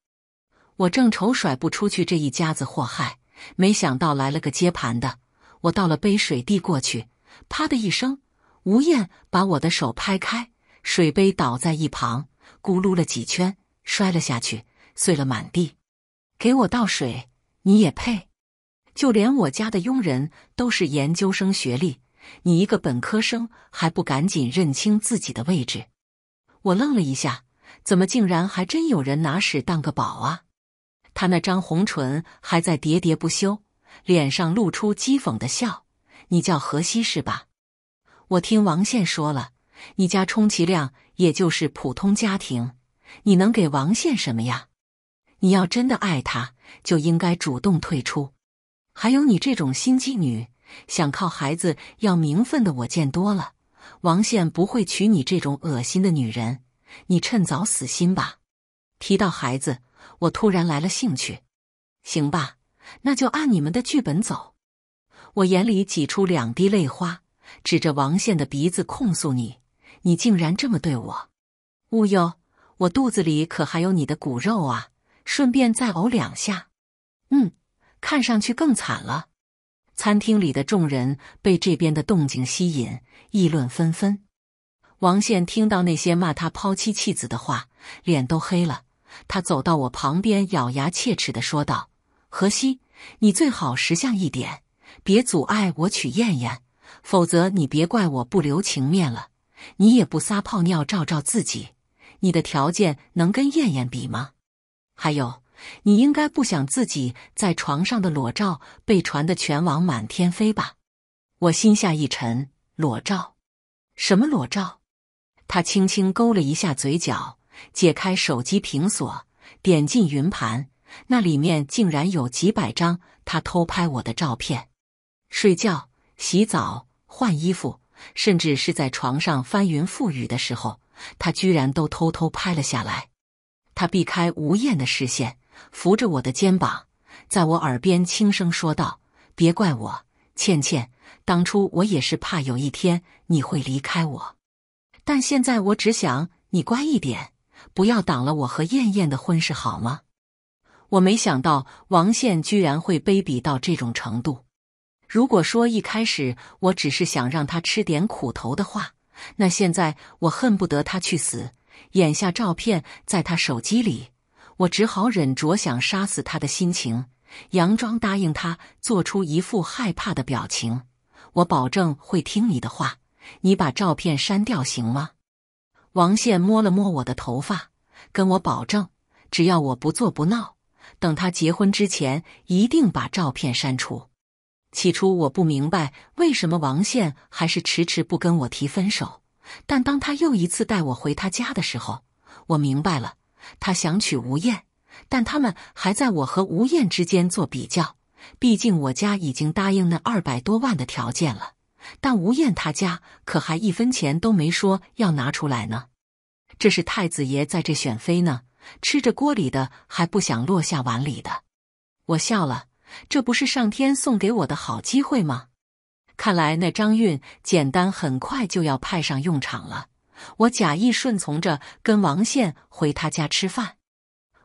我正愁甩不出去这一家子祸害，没想到来了个接盘的。我倒了杯水递过去，啪的一声，吴燕把我的手拍开，水杯倒在一旁，咕噜了几圈，摔了下去，碎了满地。给我倒水，你也配？就连我家的佣人都是研究生学历，你一个本科生还不赶紧认清自己的位置？我愣了一下，怎么竟然还真有人拿屎当个宝啊？他那张红唇还在喋喋不休，脸上露出讥讽的笑。你叫何西是吧？我听王宪说了，你家充其量也就是普通家庭，你能给王宪什么呀？你要真的爱他，就应该主动退出。还有你这种心机女，想靠孩子要名分的，我见多了。王宪不会娶你这种恶心的女人，你趁早死心吧。提到孩子，我突然来了兴趣。行吧，那就按你们的剧本走。我眼里挤出两滴泪花，指着王宪的鼻子控诉你：“你竟然这么对我！”呜哟，我肚子里可还有你的骨肉啊！顺便再呕两下。嗯。看上去更惨了，餐厅里的众人被这边的动静吸引，议论纷纷。王宪听到那些骂他抛妻弃子的话，脸都黑了。他走到我旁边，咬牙切齿的说道：“何西，你最好识相一点，别阻碍我娶燕燕，否则你别怪我不留情面了。你也不撒泡尿照照自己，你的条件能跟燕燕比吗？还有。”你应该不想自己在床上的裸照被传得全网满天飞吧？我心下一沉，裸照？什么裸照？他轻轻勾了一下嘴角，解开手机屏锁，点进云盘，那里面竟然有几百张他偷拍我的照片。睡觉、洗澡、换衣服，甚至是在床上翻云覆雨的时候，他居然都偷偷拍了下来。他避开吴艳的视线。扶着我的肩膀，在我耳边轻声说道：“别怪我，倩倩。当初我也是怕有一天你会离开我，但现在我只想你乖一点，不要挡了我和燕燕的婚事，好吗？”我没想到王宪居然会卑鄙到这种程度。如果说一开始我只是想让他吃点苦头的话，那现在我恨不得他去死。眼下照片在他手机里。我只好忍着想杀死他的心情，佯装答应他，做出一副害怕的表情。我保证会听你的话，你把照片删掉行吗？王宪摸了摸我的头发，跟我保证，只要我不做不闹，等他结婚之前一定把照片删除。起初我不明白为什么王宪还是迟迟不跟我提分手，但当他又一次带我回他家的时候，我明白了。他想娶吴艳，但他们还在我和吴艳之间做比较。毕竟我家已经答应那二百多万的条件了，但吴艳他家可还一分钱都没说要拿出来呢。这是太子爷在这选妃呢，吃着锅里的还不想落下碗里的。我笑了，这不是上天送给我的好机会吗？看来那张运简单，很快就要派上用场了。我假意顺从着跟王宪回他家吃饭。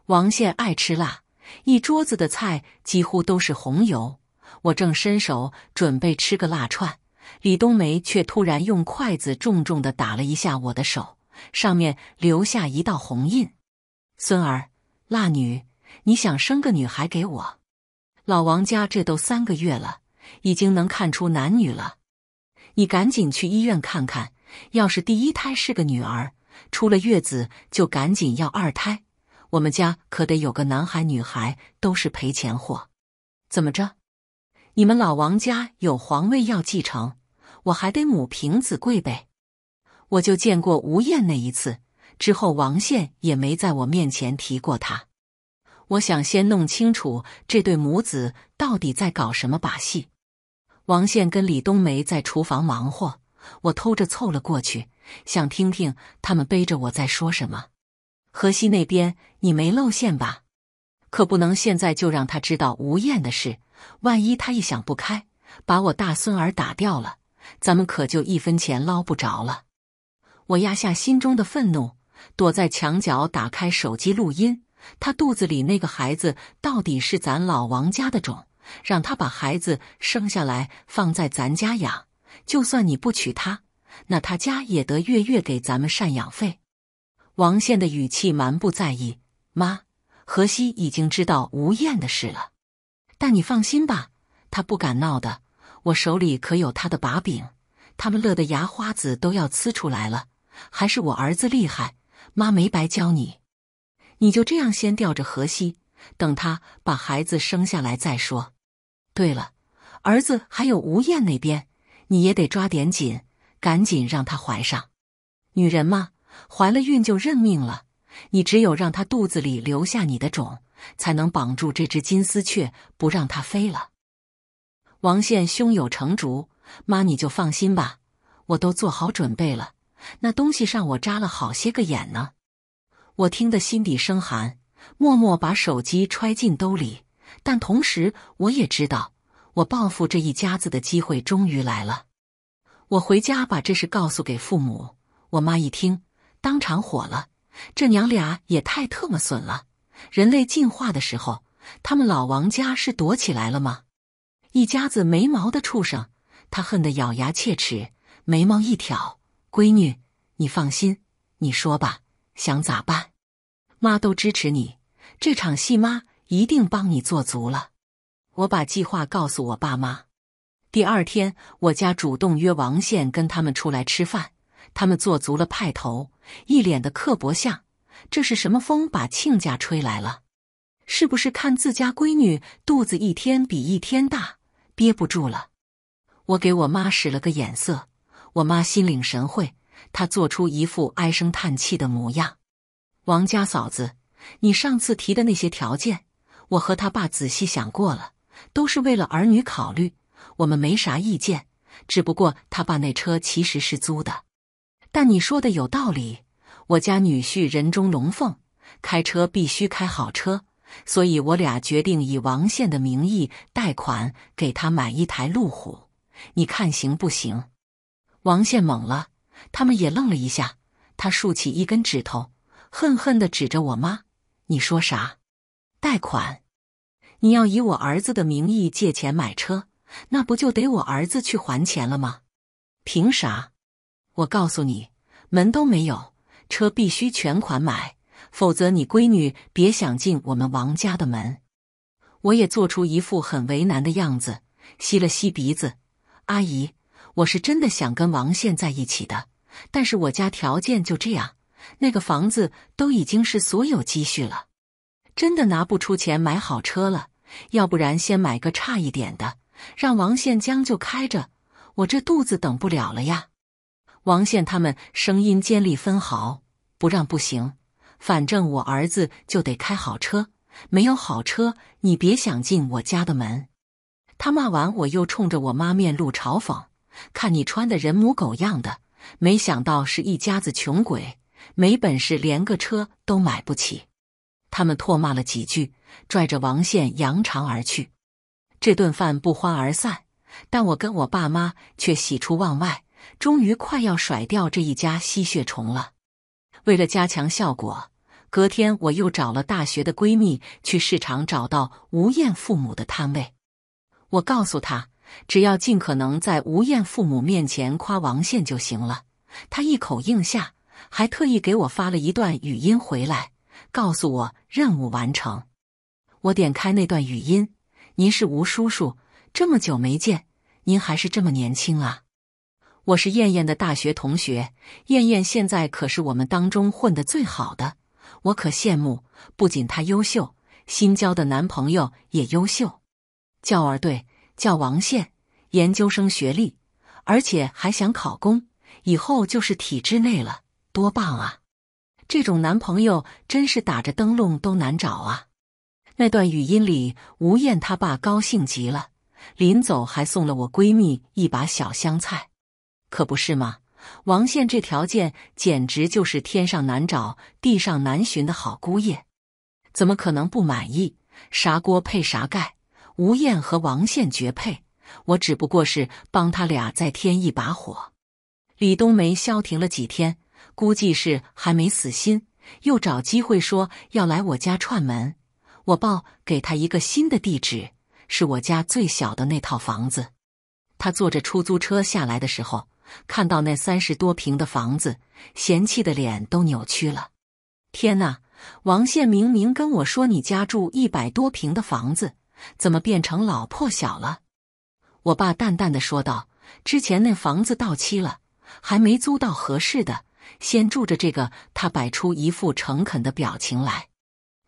王宪爱吃辣，一桌子的菜几乎都是红油。我正伸手准备吃个辣串，李冬梅却突然用筷子重重的打了一下我的手，上面留下一道红印。孙儿，辣女，你想生个女孩给我？老王家这都三个月了，已经能看出男女了，你赶紧去医院看看。要是第一胎是个女儿，出了月子就赶紧要二胎。我们家可得有个男孩女孩，都是赔钱货。怎么着？你们老王家有皇位要继承，我还得母凭子贵呗。我就见过吴艳那一次，之后王宪也没在我面前提过他。我想先弄清楚这对母子到底在搞什么把戏。王宪跟李冬梅在厨房忙活。我偷着凑了过去，想听听他们背着我在说什么。河西那边你没露馅吧？可不能现在就让他知道吴艳的事，万一他一想不开，把我大孙儿打掉了，咱们可就一分钱捞不着了。我压下心中的愤怒，躲在墙角打开手机录音。他肚子里那个孩子到底是咱老王家的种，让他把孩子生下来，放在咱家养。就算你不娶她，那她家也得月月给咱们赡养费。王宪的语气蛮不在意。妈，荷西已经知道吴艳的事了，但你放心吧，他不敢闹的。我手里可有他的把柄。他们乐得牙花子都要呲出来了，还是我儿子厉害。妈没白教你，你就这样先吊着荷西，等他把孩子生下来再说。对了，儿子还有吴艳那边。你也得抓点紧，赶紧让她怀上。女人嘛，怀了孕就认命了。你只有让她肚子里留下你的种，才能绑住这只金丝雀，不让它飞了。王宪胸有成竹，妈，你就放心吧，我都做好准备了。那东西上我扎了好些个眼呢。我听得心底生寒，默默把手机揣进兜里，但同时我也知道。我报复这一家子的机会终于来了。我回家把这事告诉给父母，我妈一听，当场火了。这娘俩也太特么损了！人类进化的时候，他们老王家是躲起来了吗？一家子没毛的畜生！他恨得咬牙切齿，眉毛一挑：“闺女，你放心，你说吧，想咋办？妈都支持你。这场戏，妈一定帮你做足了。”我把计划告诉我爸妈。第二天，我家主动约王宪跟他们出来吃饭。他们做足了派头，一脸的刻薄相。这是什么风把亲家吹来了？是不是看自家闺女肚子一天比一天大，憋不住了？我给我妈使了个眼色，我妈心领神会，她做出一副唉声叹气的模样。王家嫂子，你上次提的那些条件，我和他爸仔细想过了。都是为了儿女考虑，我们没啥意见。只不过他爸那车其实是租的，但你说的有道理。我家女婿人中龙凤，开车必须开好车，所以我俩决定以王宪的名义贷款给他买一台路虎。你看行不行？王宪懵了，他们也愣了一下。他竖起一根指头，恨恨地指着我妈：“你说啥？贷款？”你要以我儿子的名义借钱买车，那不就得我儿子去还钱了吗？凭啥？我告诉你，门都没有。车必须全款买，否则你闺女别想进我们王家的门。我也做出一副很为难的样子，吸了吸鼻子，阿姨，我是真的想跟王宪在一起的，但是我家条件就这样，那个房子都已经是所有积蓄了。真的拿不出钱买好车了，要不然先买个差一点的，让王宪将就开着。我这肚子等不了了呀！王宪他们声音尖利分毫，不让不行。反正我儿子就得开好车，没有好车你别想进我家的门。他骂完，我又冲着我妈面露嘲讽：“看你穿的人模狗样的，没想到是一家子穷鬼，没本事连个车都买不起。”他们唾骂了几句，拽着王宪扬长而去。这顿饭不欢而散，但我跟我爸妈却喜出望外，终于快要甩掉这一家吸血虫了。为了加强效果，隔天我又找了大学的闺蜜去市场，找到吴艳父母的摊位。我告诉她，只要尽可能在吴艳父母面前夸王宪就行了。她一口应下，还特意给我发了一段语音回来。告诉我任务完成，我点开那段语音。您是吴叔叔，这么久没见，您还是这么年轻啊！我是燕燕的大学同学，燕燕现在可是我们当中混的最好的，我可羡慕。不仅她优秀，新交的男朋友也优秀，叫儿对，叫王宪，研究生学历，而且还想考公，以后就是体制内了，多棒啊！这种男朋友真是打着灯笼都难找啊！那段语音里，吴艳他爸高兴极了，临走还送了我闺蜜一把小香菜，可不是吗？王宪这条件简直就是天上难找、地上难寻的好姑爷，怎么可能不满意？啥锅配啥盖，吴艳和王宪绝配，我只不过是帮他俩再添一把火。李冬梅消停了几天。估计是还没死心，又找机会说要来我家串门。我报给他一个新的地址，是我家最小的那套房子。他坐着出租车下来的时候，看到那三十多平的房子，嫌弃的脸都扭曲了。天哪！王宪明明跟我说你家住一百多平的房子，怎么变成老破小了？我爸淡淡的说道：“之前那房子到期了，还没租到合适的。”先住着这个，他摆出一副诚恳的表情来。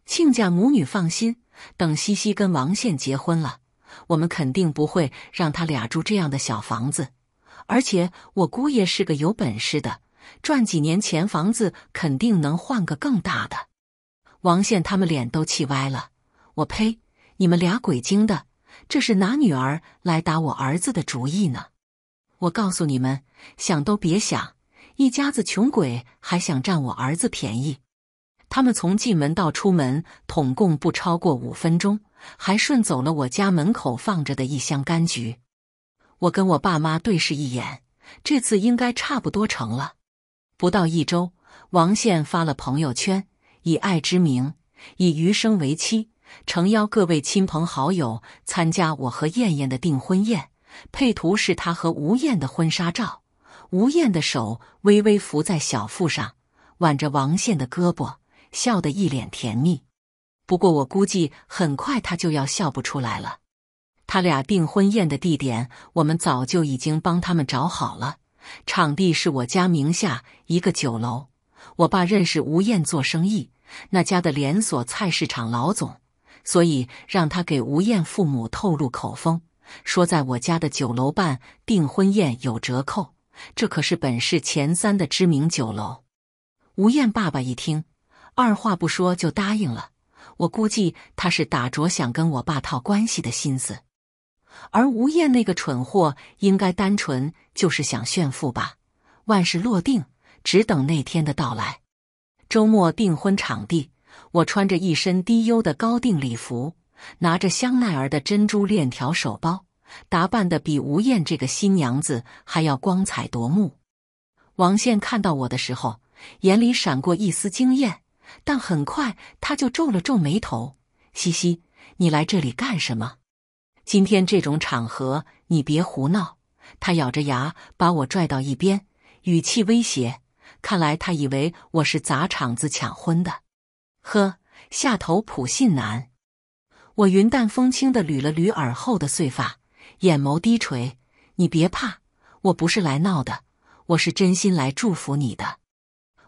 亲家母女放心，等西西跟王宪结婚了，我们肯定不会让他俩住这样的小房子。而且我姑爷是个有本事的，赚几年钱，房子肯定能换个更大的。王宪他们脸都气歪了。我呸！你们俩鬼精的，这是拿女儿来打我儿子的主意呢。我告诉你们，想都别想。一家子穷鬼还想占我儿子便宜，他们从进门到出门统共不超过五分钟，还顺走了我家门口放着的一箱柑橘。我跟我爸妈对视一眼，这次应该差不多成了。不到一周，王宪发了朋友圈：“以爱之名，以余生为期，诚邀各位亲朋好友参加我和燕燕的订婚宴。”配图是他和吴燕的婚纱照。吴艳的手微微扶在小腹上，挽着王宪的胳膊，笑得一脸甜蜜。不过，我估计很快她就要笑不出来了。他俩订婚宴的地点，我们早就已经帮他们找好了。场地是我家名下一个酒楼，我爸认识吴艳做生意那家的连锁菜市场老总，所以让他给吴艳父母透露口风，说在我家的酒楼办订婚宴有折扣。这可是本市前三的知名酒楼。吴艳爸爸一听，二话不说就答应了。我估计他是打着想跟我爸套关系的心思，而吴艳那个蠢货应该单纯就是想炫富吧。万事落定，只等那天的到来。周末订婚场地，我穿着一身低腰的高定礼服，拿着香奈儿的珍珠链条手包。打扮的比吴艳这个新娘子还要光彩夺目。王宪看到我的时候，眼里闪过一丝惊艳，但很快他就皱了皱眉头：“西西，你来这里干什么？今天这种场合，你别胡闹。”他咬着牙把我拽到一边，语气威胁：“看来他以为我是砸场子抢婚的。”呵，下头普信男，我云淡风轻的捋了捋耳后的碎发。眼眸低垂，你别怕，我不是来闹的，我是真心来祝福你的。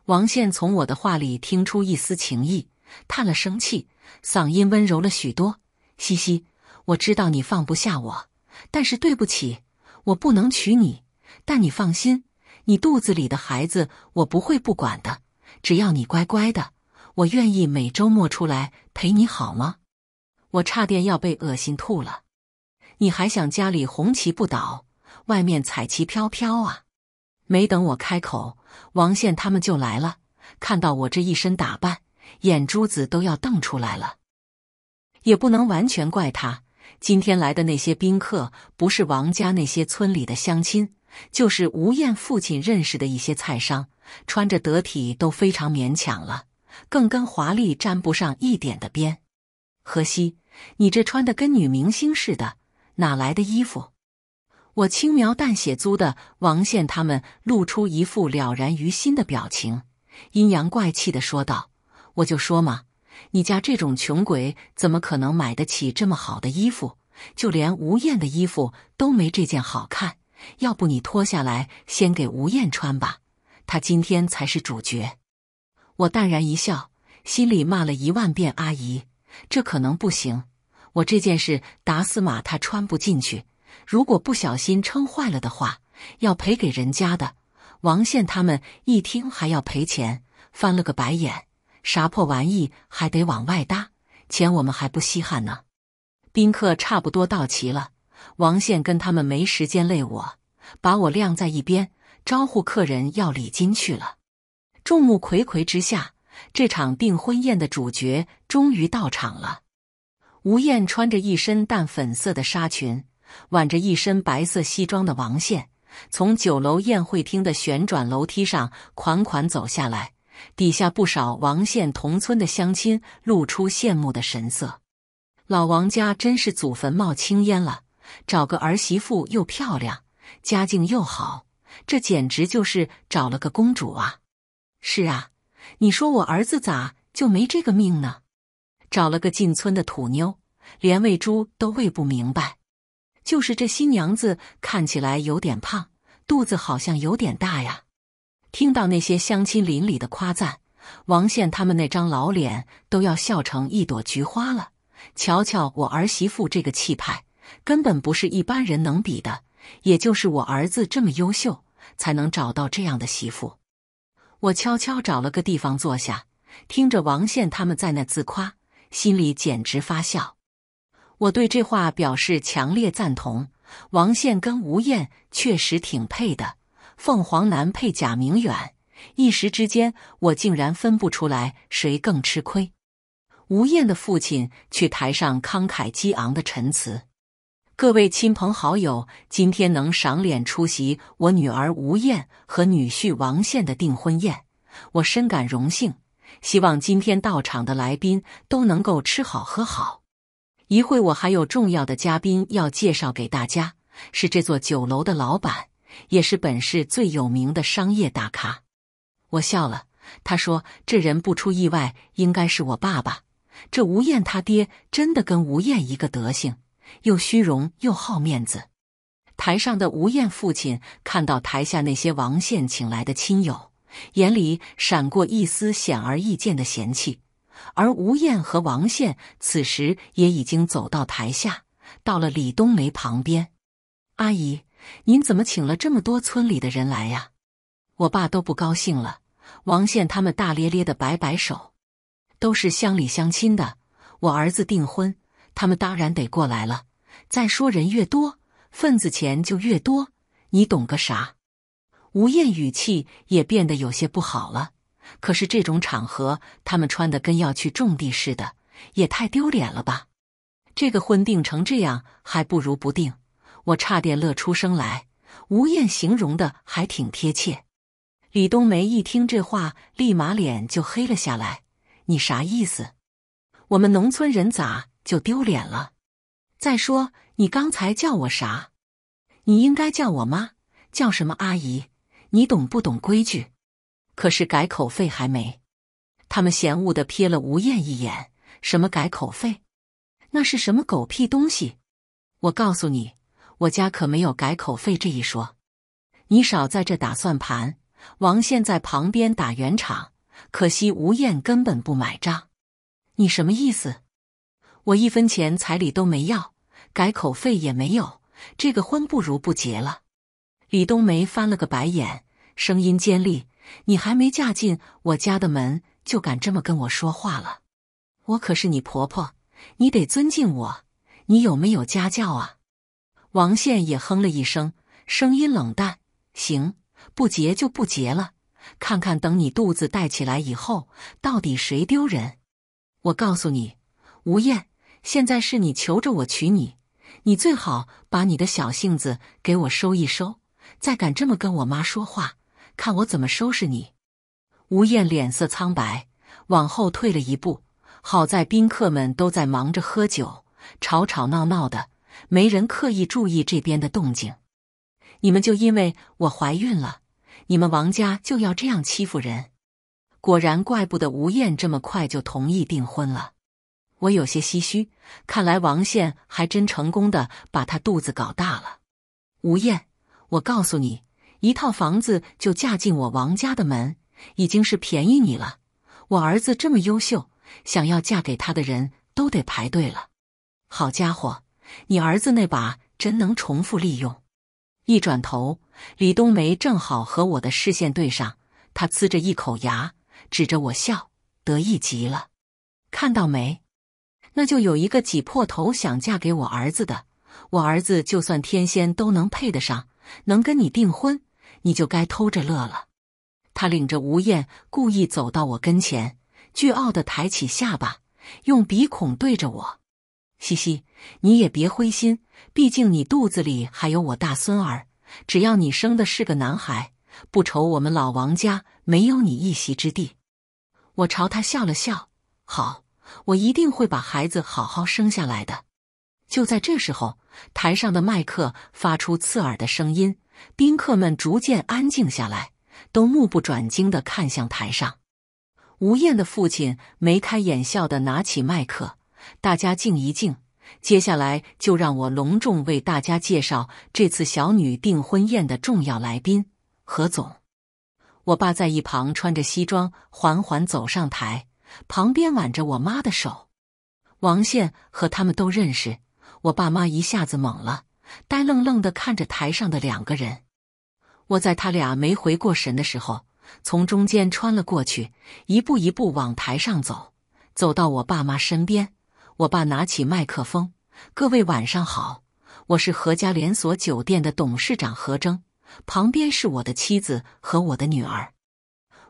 王宪从我的话里听出一丝情意，叹了声气，嗓音温柔了许多。嘻嘻，我知道你放不下我，但是对不起，我不能娶你。但你放心，你肚子里的孩子我不会不管的，只要你乖乖的，我愿意每周末出来陪你好吗？我差点要被恶心吐了。你还想家里红旗不倒，外面彩旗飘飘啊？没等我开口，王宪他们就来了。看到我这一身打扮，眼珠子都要瞪出来了。也不能完全怪他，今天来的那些宾客，不是王家那些村里的乡亲，就是吴艳父亲认识的一些菜商，穿着得体都非常勉强了，更跟华丽沾不上一点的边。何西，你这穿的跟女明星似的。哪来的衣服？我轻描淡写租的。王宪他们露出一副了然于心的表情，阴阳怪气的说道：“我就说嘛，你家这种穷鬼怎么可能买得起这么好的衣服？就连吴艳的衣服都没这件好看。要不你脱下来先给吴艳穿吧，她今天才是主角。”我淡然一笑，心里骂了一万遍：“阿姨，这可能不行。”我这件事，打死马他穿不进去。如果不小心撑坏了的话，要赔给人家的。王宪他们一听还要赔钱，翻了个白眼：“啥破玩意，还得往外搭钱？我们还不稀罕呢。”宾客差不多到齐了，王宪跟他们没时间累我，把我晾在一边，招呼客人要礼金去了。众目睽睽之下，这场订婚宴的主角终于到场了。吴艳穿着一身淡粉色的纱裙，挽着一身白色西装的王宪，从九楼宴会厅的旋转楼梯上款款走下来。底下不少王宪同村的乡亲露出羡慕的神色。老王家真是祖坟冒青烟了，找个儿媳妇又漂亮，家境又好，这简直就是找了个公主啊！是啊，你说我儿子咋就没这个命呢？找了个进村的土妞，连喂猪都喂不明白。就是这新娘子看起来有点胖，肚子好像有点大呀。听到那些乡亲邻里的夸赞，王宪他们那张老脸都要笑成一朵菊花了。瞧瞧我儿媳妇这个气派，根本不是一般人能比的。也就是我儿子这么优秀，才能找到这样的媳妇。我悄悄找了个地方坐下，听着王宪他们在那自夸。心里简直发笑，我对这话表示强烈赞同。王献跟吴艳确实挺配的，凤凰男配贾明远，一时之间我竟然分不出来谁更吃亏。吴艳的父亲去台上慷慨激昂的陈词：“各位亲朋好友，今天能赏脸出席我女儿吴艳和女婿王献的订婚宴，我深感荣幸。”希望今天到场的来宾都能够吃好喝好。一会我还有重要的嘉宾要介绍给大家，是这座酒楼的老板，也是本市最有名的商业大咖。我笑了，他说这人不出意外应该是我爸爸。这吴燕他爹真的跟吴燕一个德行，又虚荣又好面子。台上的吴燕父亲看到台下那些王献请来的亲友。眼里闪过一丝显而易见的嫌弃，而吴艳和王宪此时也已经走到台下，到了李冬梅旁边。阿姨，您怎么请了这么多村里的人来呀？我爸都不高兴了。王宪他们大咧咧的摆摆手：“都是乡里乡亲的，我儿子订婚，他们当然得过来了。再说人越多，份子钱就越多，你懂个啥？”吴艳语气也变得有些不好了。可是这种场合，他们穿的跟要去种地似的，也太丢脸了吧？这个婚定成这样，还不如不定。我差点乐出声来。吴艳形容的还挺贴切。李冬梅一听这话，立马脸就黑了下来。你啥意思？我们农村人咋就丢脸了？再说，你刚才叫我啥？你应该叫我妈，叫什么阿姨？你懂不懂规矩？可是改口费还没，他们嫌恶的瞥了吴艳一眼。什么改口费？那是什么狗屁东西？我告诉你，我家可没有改口费这一说。你少在这打算盘。王宪在旁边打圆场，可惜吴艳根本不买账。你什么意思？我一分钱彩礼都没要，改口费也没有，这个婚不如不结了。李冬梅翻了个白眼，声音尖利：“你还没嫁进我家的门，就敢这么跟我说话了？我可是你婆婆，你得尊敬我。你有没有家教啊？”王宪也哼了一声，声音冷淡：“行，不结就不结了。看看等你肚子带起来以后，到底谁丢人？我告诉你，吴艳，现在是你求着我娶你，你最好把你的小性子给我收一收。”再敢这么跟我妈说话，看我怎么收拾你！吴艳脸色苍白，往后退了一步。好在宾客们都在忙着喝酒，吵吵闹闹的，没人刻意注意这边的动静。你们就因为我怀孕了，你们王家就要这样欺负人？果然，怪不得吴艳这么快就同意订婚了。我有些唏嘘，看来王宪还真成功的把他肚子搞大了。吴艳。我告诉你，一套房子就嫁进我王家的门，已经是便宜你了。我儿子这么优秀，想要嫁给他的人都得排队了。好家伙，你儿子那把真能重复利用！一转头，李冬梅正好和我的视线对上，她呲着一口牙，指着我笑，得意极了。看到没？那就有一个挤破头想嫁给我儿子的，我儿子就算天仙都能配得上。能跟你订婚，你就该偷着乐了。他领着吴艳故意走到我跟前，倨傲的抬起下巴，用鼻孔对着我：“嘻嘻，你也别灰心，毕竟你肚子里还有我大孙儿。只要你生的是个男孩，不愁我们老王家没有你一席之地。”我朝他笑了笑：“好，我一定会把孩子好好生下来的。”就在这时候，台上的麦克发出刺耳的声音，宾客们逐渐安静下来，都目不转睛地看向台上。吴艳的父亲眉开眼笑地拿起麦克，大家静一静，接下来就让我隆重为大家介绍这次小女订婚宴的重要来宾——何总。我爸在一旁穿着西装，缓缓走上台，旁边挽着我妈的手。王宪和他们都认识。我爸妈一下子懵了，呆愣愣的看着台上的两个人。我在他俩没回过神的时候，从中间穿了过去，一步一步往台上走，走到我爸妈身边。我爸拿起麦克风：“各位晚上好，我是何家连锁酒店的董事长何征，旁边是我的妻子和我的女儿。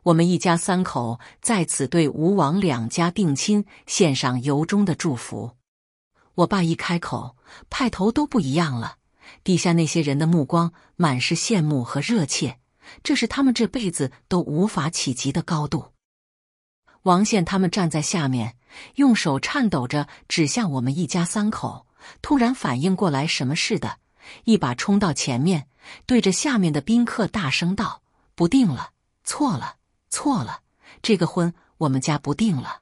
我们一家三口在此对吴王两家定亲献上由衷的祝福。”我爸一开口，派头都不一样了。底下那些人的目光满是羡慕和热切，这是他们这辈子都无法企及的高度。王宪他们站在下面，用手颤抖着指向我们一家三口，突然反应过来什么似的，一把冲到前面，对着下面的宾客大声道：“不定了，错了，错了，这个婚我们家不定了。”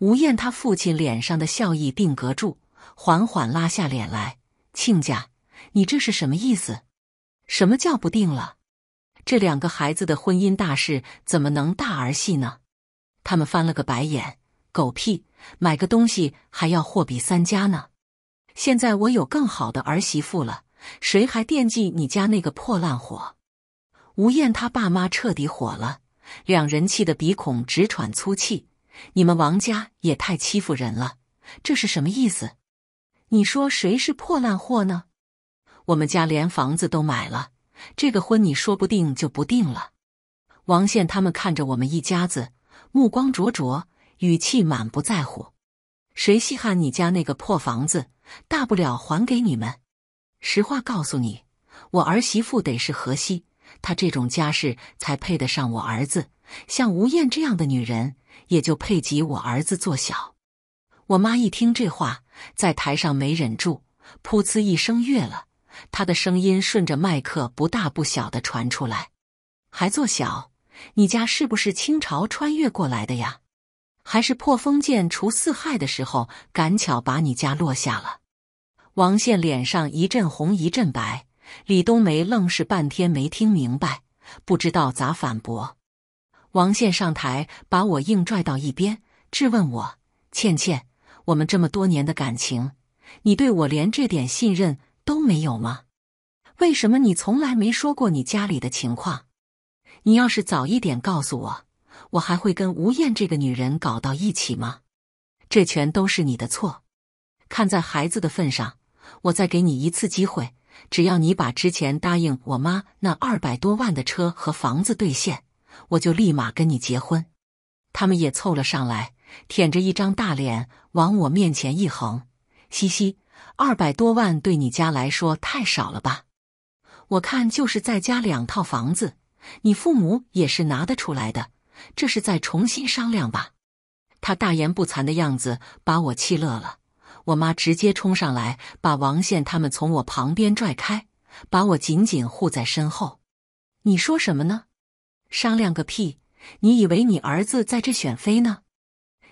吴艳她父亲脸上的笑意定格住。缓缓拉下脸来，亲家，你这是什么意思？什么叫不定了？这两个孩子的婚姻大事怎么能大儿戏呢？他们翻了个白眼，狗屁！买个东西还要货比三家呢。现在我有更好的儿媳妇了，谁还惦记你家那个破烂货？吴艳他爸妈彻底火了，两人气得鼻孔直喘粗气。你们王家也太欺负人了，这是什么意思？你说谁是破烂货呢？我们家连房子都买了，这个婚你说不定就不定了。王宪他们看着我们一家子，目光灼灼，语气满不在乎。谁稀罕你家那个破房子？大不了还给你们。实话告诉你，我儿媳妇得是河西，她这种家世才配得上我儿子。像吴艳这样的女人，也就配及我儿子做小。我妈一听这话。在台上没忍住，噗呲一声乐了。他的声音顺着麦克不大不小的传出来，还坐小？你家是不是清朝穿越过来的呀？还是破封建除四害的时候赶巧把你家落下了？王宪脸上一阵红一阵白，李冬梅愣是半天没听明白，不知道咋反驳。王宪上台把我硬拽到一边，质问我：“倩倩。”我们这么多年的感情，你对我连这点信任都没有吗？为什么你从来没说过你家里的情况？你要是早一点告诉我，我还会跟吴艳这个女人搞到一起吗？这全都是你的错。看在孩子的份上，我再给你一次机会，只要你把之前答应我妈那二百多万的车和房子兑现，我就立马跟你结婚。他们也凑了上来。舔着一张大脸往我面前一横，嘻嘻，二百多万对你家来说太少了吧？我看就是再加两套房子，你父母也是拿得出来的。这是在重新商量吧？他大言不惭的样子把我气乐了。我妈直接冲上来，把王宪他们从我旁边拽开，把我紧紧护在身后。你说什么呢？商量个屁！你以为你儿子在这选妃呢？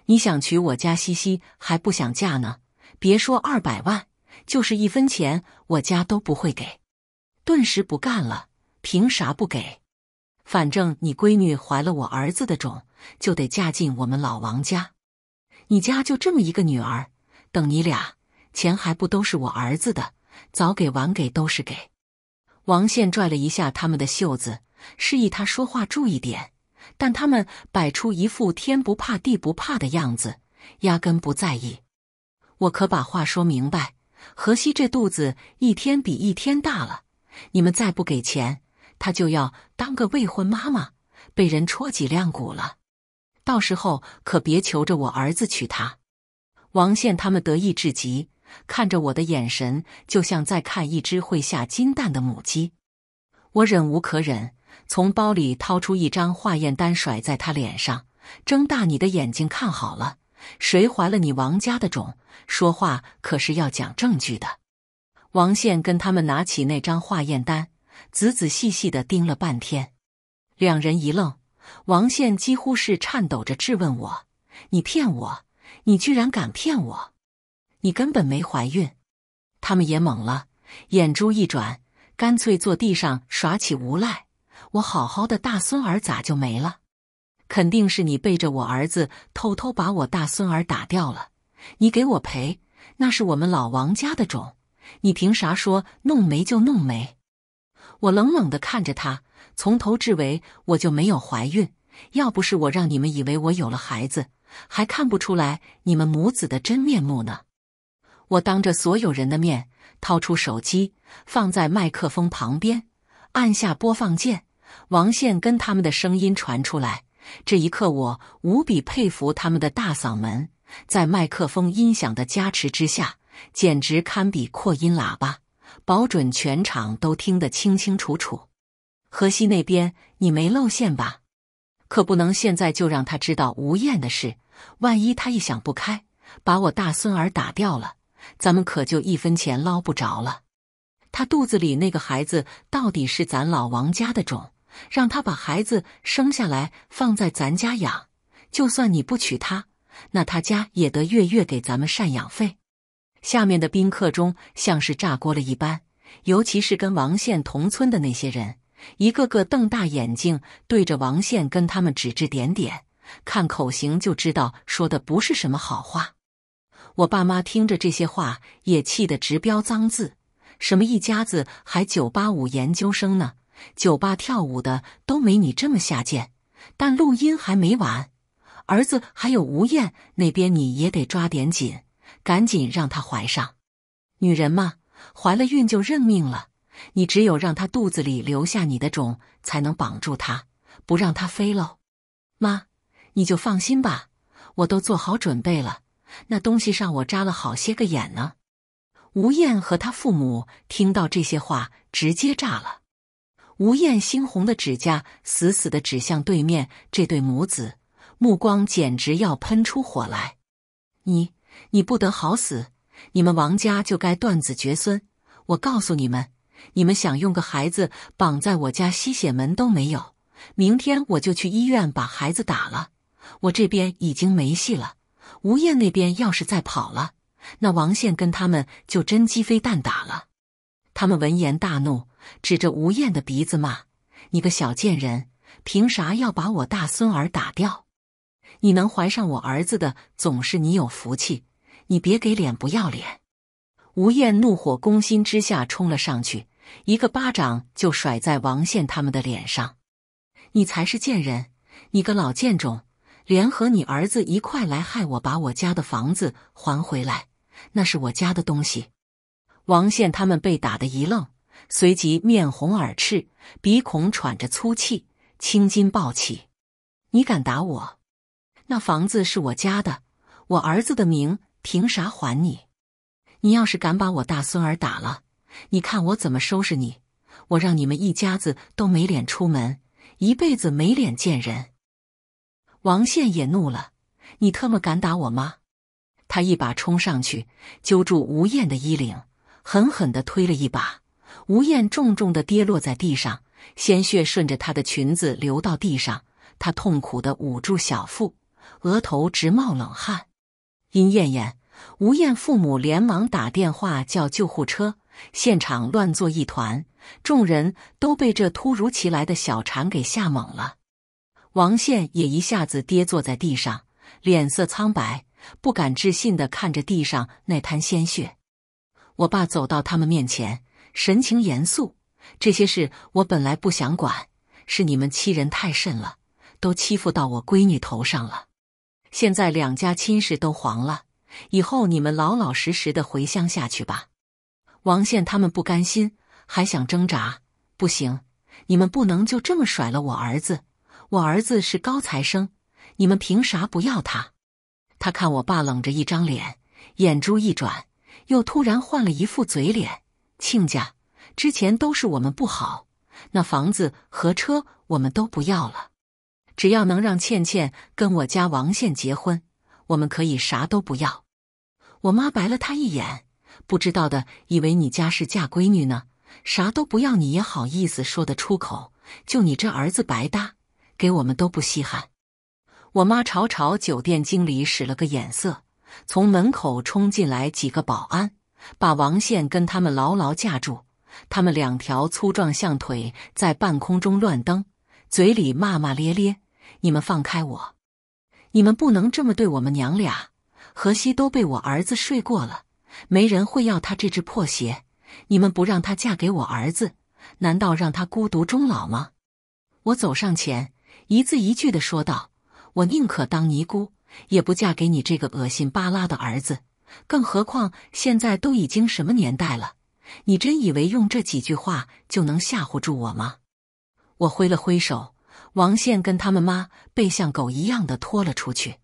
你想娶我家西西还不想嫁呢？别说二百万，就是一分钱我家都不会给。顿时不干了，凭啥不给？反正你闺女怀了我儿子的种，就得嫁进我们老王家。你家就这么一个女儿，等你俩钱还不都是我儿子的？早给晚给都是给。王宪拽了一下他们的袖子，示意他说话注意点。但他们摆出一副天不怕地不怕的样子，压根不在意。我可把话说明白：何西这肚子一天比一天大了，你们再不给钱，她就要当个未婚妈妈，被人戳脊梁骨了。到时候可别求着我儿子娶她。王宪他们得意至极，看着我的眼神就像在看一只会下金蛋的母鸡。我忍无可忍。从包里掏出一张化验单，甩在他脸上，睁大你的眼睛看好了，谁怀了你王家的种？说话可是要讲证据的。王宪跟他们拿起那张化验单，仔仔细细的盯了半天。两人一愣，王宪几乎是颤抖着质问我：“你骗我！你居然敢骗我！你根本没怀孕！”他们也懵了，眼珠一转，干脆坐地上耍起无赖。我好好的大孙儿咋就没了？肯定是你背着我儿子偷偷把我大孙儿打掉了！你给我赔，那是我们老王家的种，你凭啥说弄没就弄没？我冷冷的看着他，从头至尾我就没有怀孕，要不是我让你们以为我有了孩子，还看不出来你们母子的真面目呢！我当着所有人的面掏出手机，放在麦克风旁边，按下播放键。王宪跟他们的声音传出来，这一刻我无比佩服他们的大嗓门，在麦克风音响的加持之下，简直堪比扩音喇叭，保准全场都听得清清楚楚。河西那边你没露馅吧？可不能现在就让他知道吴艳的事，万一他一想不开，把我大孙儿打掉了，咱们可就一分钱捞不着了。他肚子里那个孩子到底是咱老王家的种？让他把孩子生下来，放在咱家养。就算你不娶她，那他家也得月月给咱们赡养费。下面的宾客中像是炸锅了一般，尤其是跟王宪同村的那些人，一个个瞪大眼睛对着王宪，跟他们指指点点，看口型就知道说的不是什么好话。我爸妈听着这些话，也气得直飙脏字：什么一家子还九八五研究生呢？酒吧跳舞的都没你这么下贱，但录音还没完。儿子还有吴艳那边，你也得抓点紧，赶紧让她怀上。女人嘛，怀了孕就认命了。你只有让她肚子里留下你的种，才能绑住她，不让她飞喽。妈，你就放心吧，我都做好准备了。那东西上我扎了好些个眼呢。吴艳和她父母听到这些话，直接炸了。吴艳猩红的指甲死死的指向对面这对母子，目光简直要喷出火来。你，你不得好死！你们王家就该断子绝孙！我告诉你们，你们想用个孩子绑在我家吸血门都没有！明天我就去医院把孩子打了！我这边已经没戏了，吴艳那边要是再跑了，那王宪跟他们就真鸡飞蛋打了。他们闻言大怒，指着吴艳的鼻子骂：“你个小贱人，凭啥要把我大孙儿打掉？你能怀上我儿子的，总是你有福气。你别给脸不要脸！”吴艳怒火攻心之下，冲了上去，一个巴掌就甩在王宪他们的脸上：“你才是贱人！你个老贱种，联合你儿子一块来害我，把我家的房子还回来，那是我家的东西！”王宪他们被打得一愣，随即面红耳赤，鼻孔喘着粗气，青筋暴起。你敢打我？那房子是我家的，我儿子的名，凭啥还你？你要是敢把我大孙儿打了，你看我怎么收拾你！我让你们一家子都没脸出门，一辈子没脸见人！王宪也怒了，你特么敢打我妈？他一把冲上去，揪住吴艳的衣领。狠狠地推了一把，吴艳重重地跌落在地上，鲜血顺着她的裙子流到地上。她痛苦地捂住小腹，额头直冒冷汗。殷艳艳、吴艳父母连忙打电话叫救护车，现场乱作一团，众人都被这突如其来的小缠给吓懵了。王宪也一下子跌坐在地上，脸色苍白，不敢置信地看着地上那滩鲜血。我爸走到他们面前，神情严肃。这些事我本来不想管，是你们欺人太甚了，都欺负到我闺女头上了。现在两家亲事都黄了，以后你们老老实实的回乡下去吧。王宪他们不甘心，还想挣扎。不行，你们不能就这么甩了我儿子。我儿子是高材生，你们凭啥不要他？他看我爸冷着一张脸，眼珠一转。又突然换了一副嘴脸，亲家，之前都是我们不好，那房子和车我们都不要了，只要能让倩倩跟我家王宪结婚，我们可以啥都不要。我妈白了他一眼，不知道的以为你家是嫁闺女呢，啥都不要，你也好意思说得出口？就你这儿子白搭，给我们都不稀罕。我妈朝朝酒店经理使了个眼色。从门口冲进来几个保安，把王宪跟他们牢牢架住。他们两条粗壮象腿在半空中乱蹬，嘴里骂骂咧咧：“你们放开我！你们不能这么对我们娘俩！荷西都被我儿子睡过了，没人会要他这只破鞋。你们不让他嫁给我儿子，难道让他孤独终老吗？”我走上前，一字一句的说道：“我宁可当尼姑。”也不嫁给你这个恶心巴拉的儿子，更何况现在都已经什么年代了？你真以为用这几句话就能吓唬住我吗？我挥了挥手，王宪跟他们妈被像狗一样的拖了出去。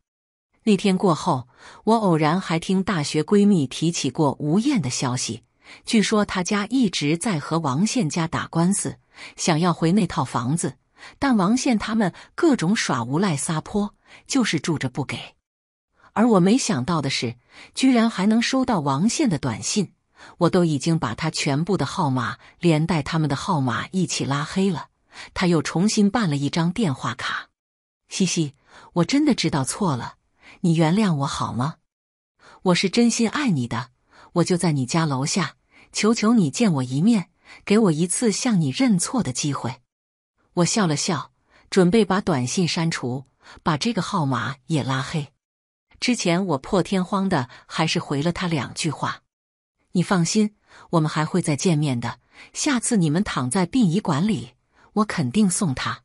那天过后，我偶然还听大学闺蜜提起过吴艳的消息，据说她家一直在和王宪家打官司，想要回那套房子，但王宪他们各种耍无赖撒泼。就是住着不给，而我没想到的是，居然还能收到王宪的短信。我都已经把他全部的号码，连带他们的号码一起拉黑了。他又重新办了一张电话卡。嘻嘻，我真的知道错了，你原谅我好吗？我是真心爱你的，我就在你家楼下，求求你见我一面，给我一次向你认错的机会。我笑了笑，准备把短信删除。把这个号码也拉黑。之前我破天荒的还是回了他两句话。你放心，我们还会再见面的。下次你们躺在殡仪馆里，我肯定送他。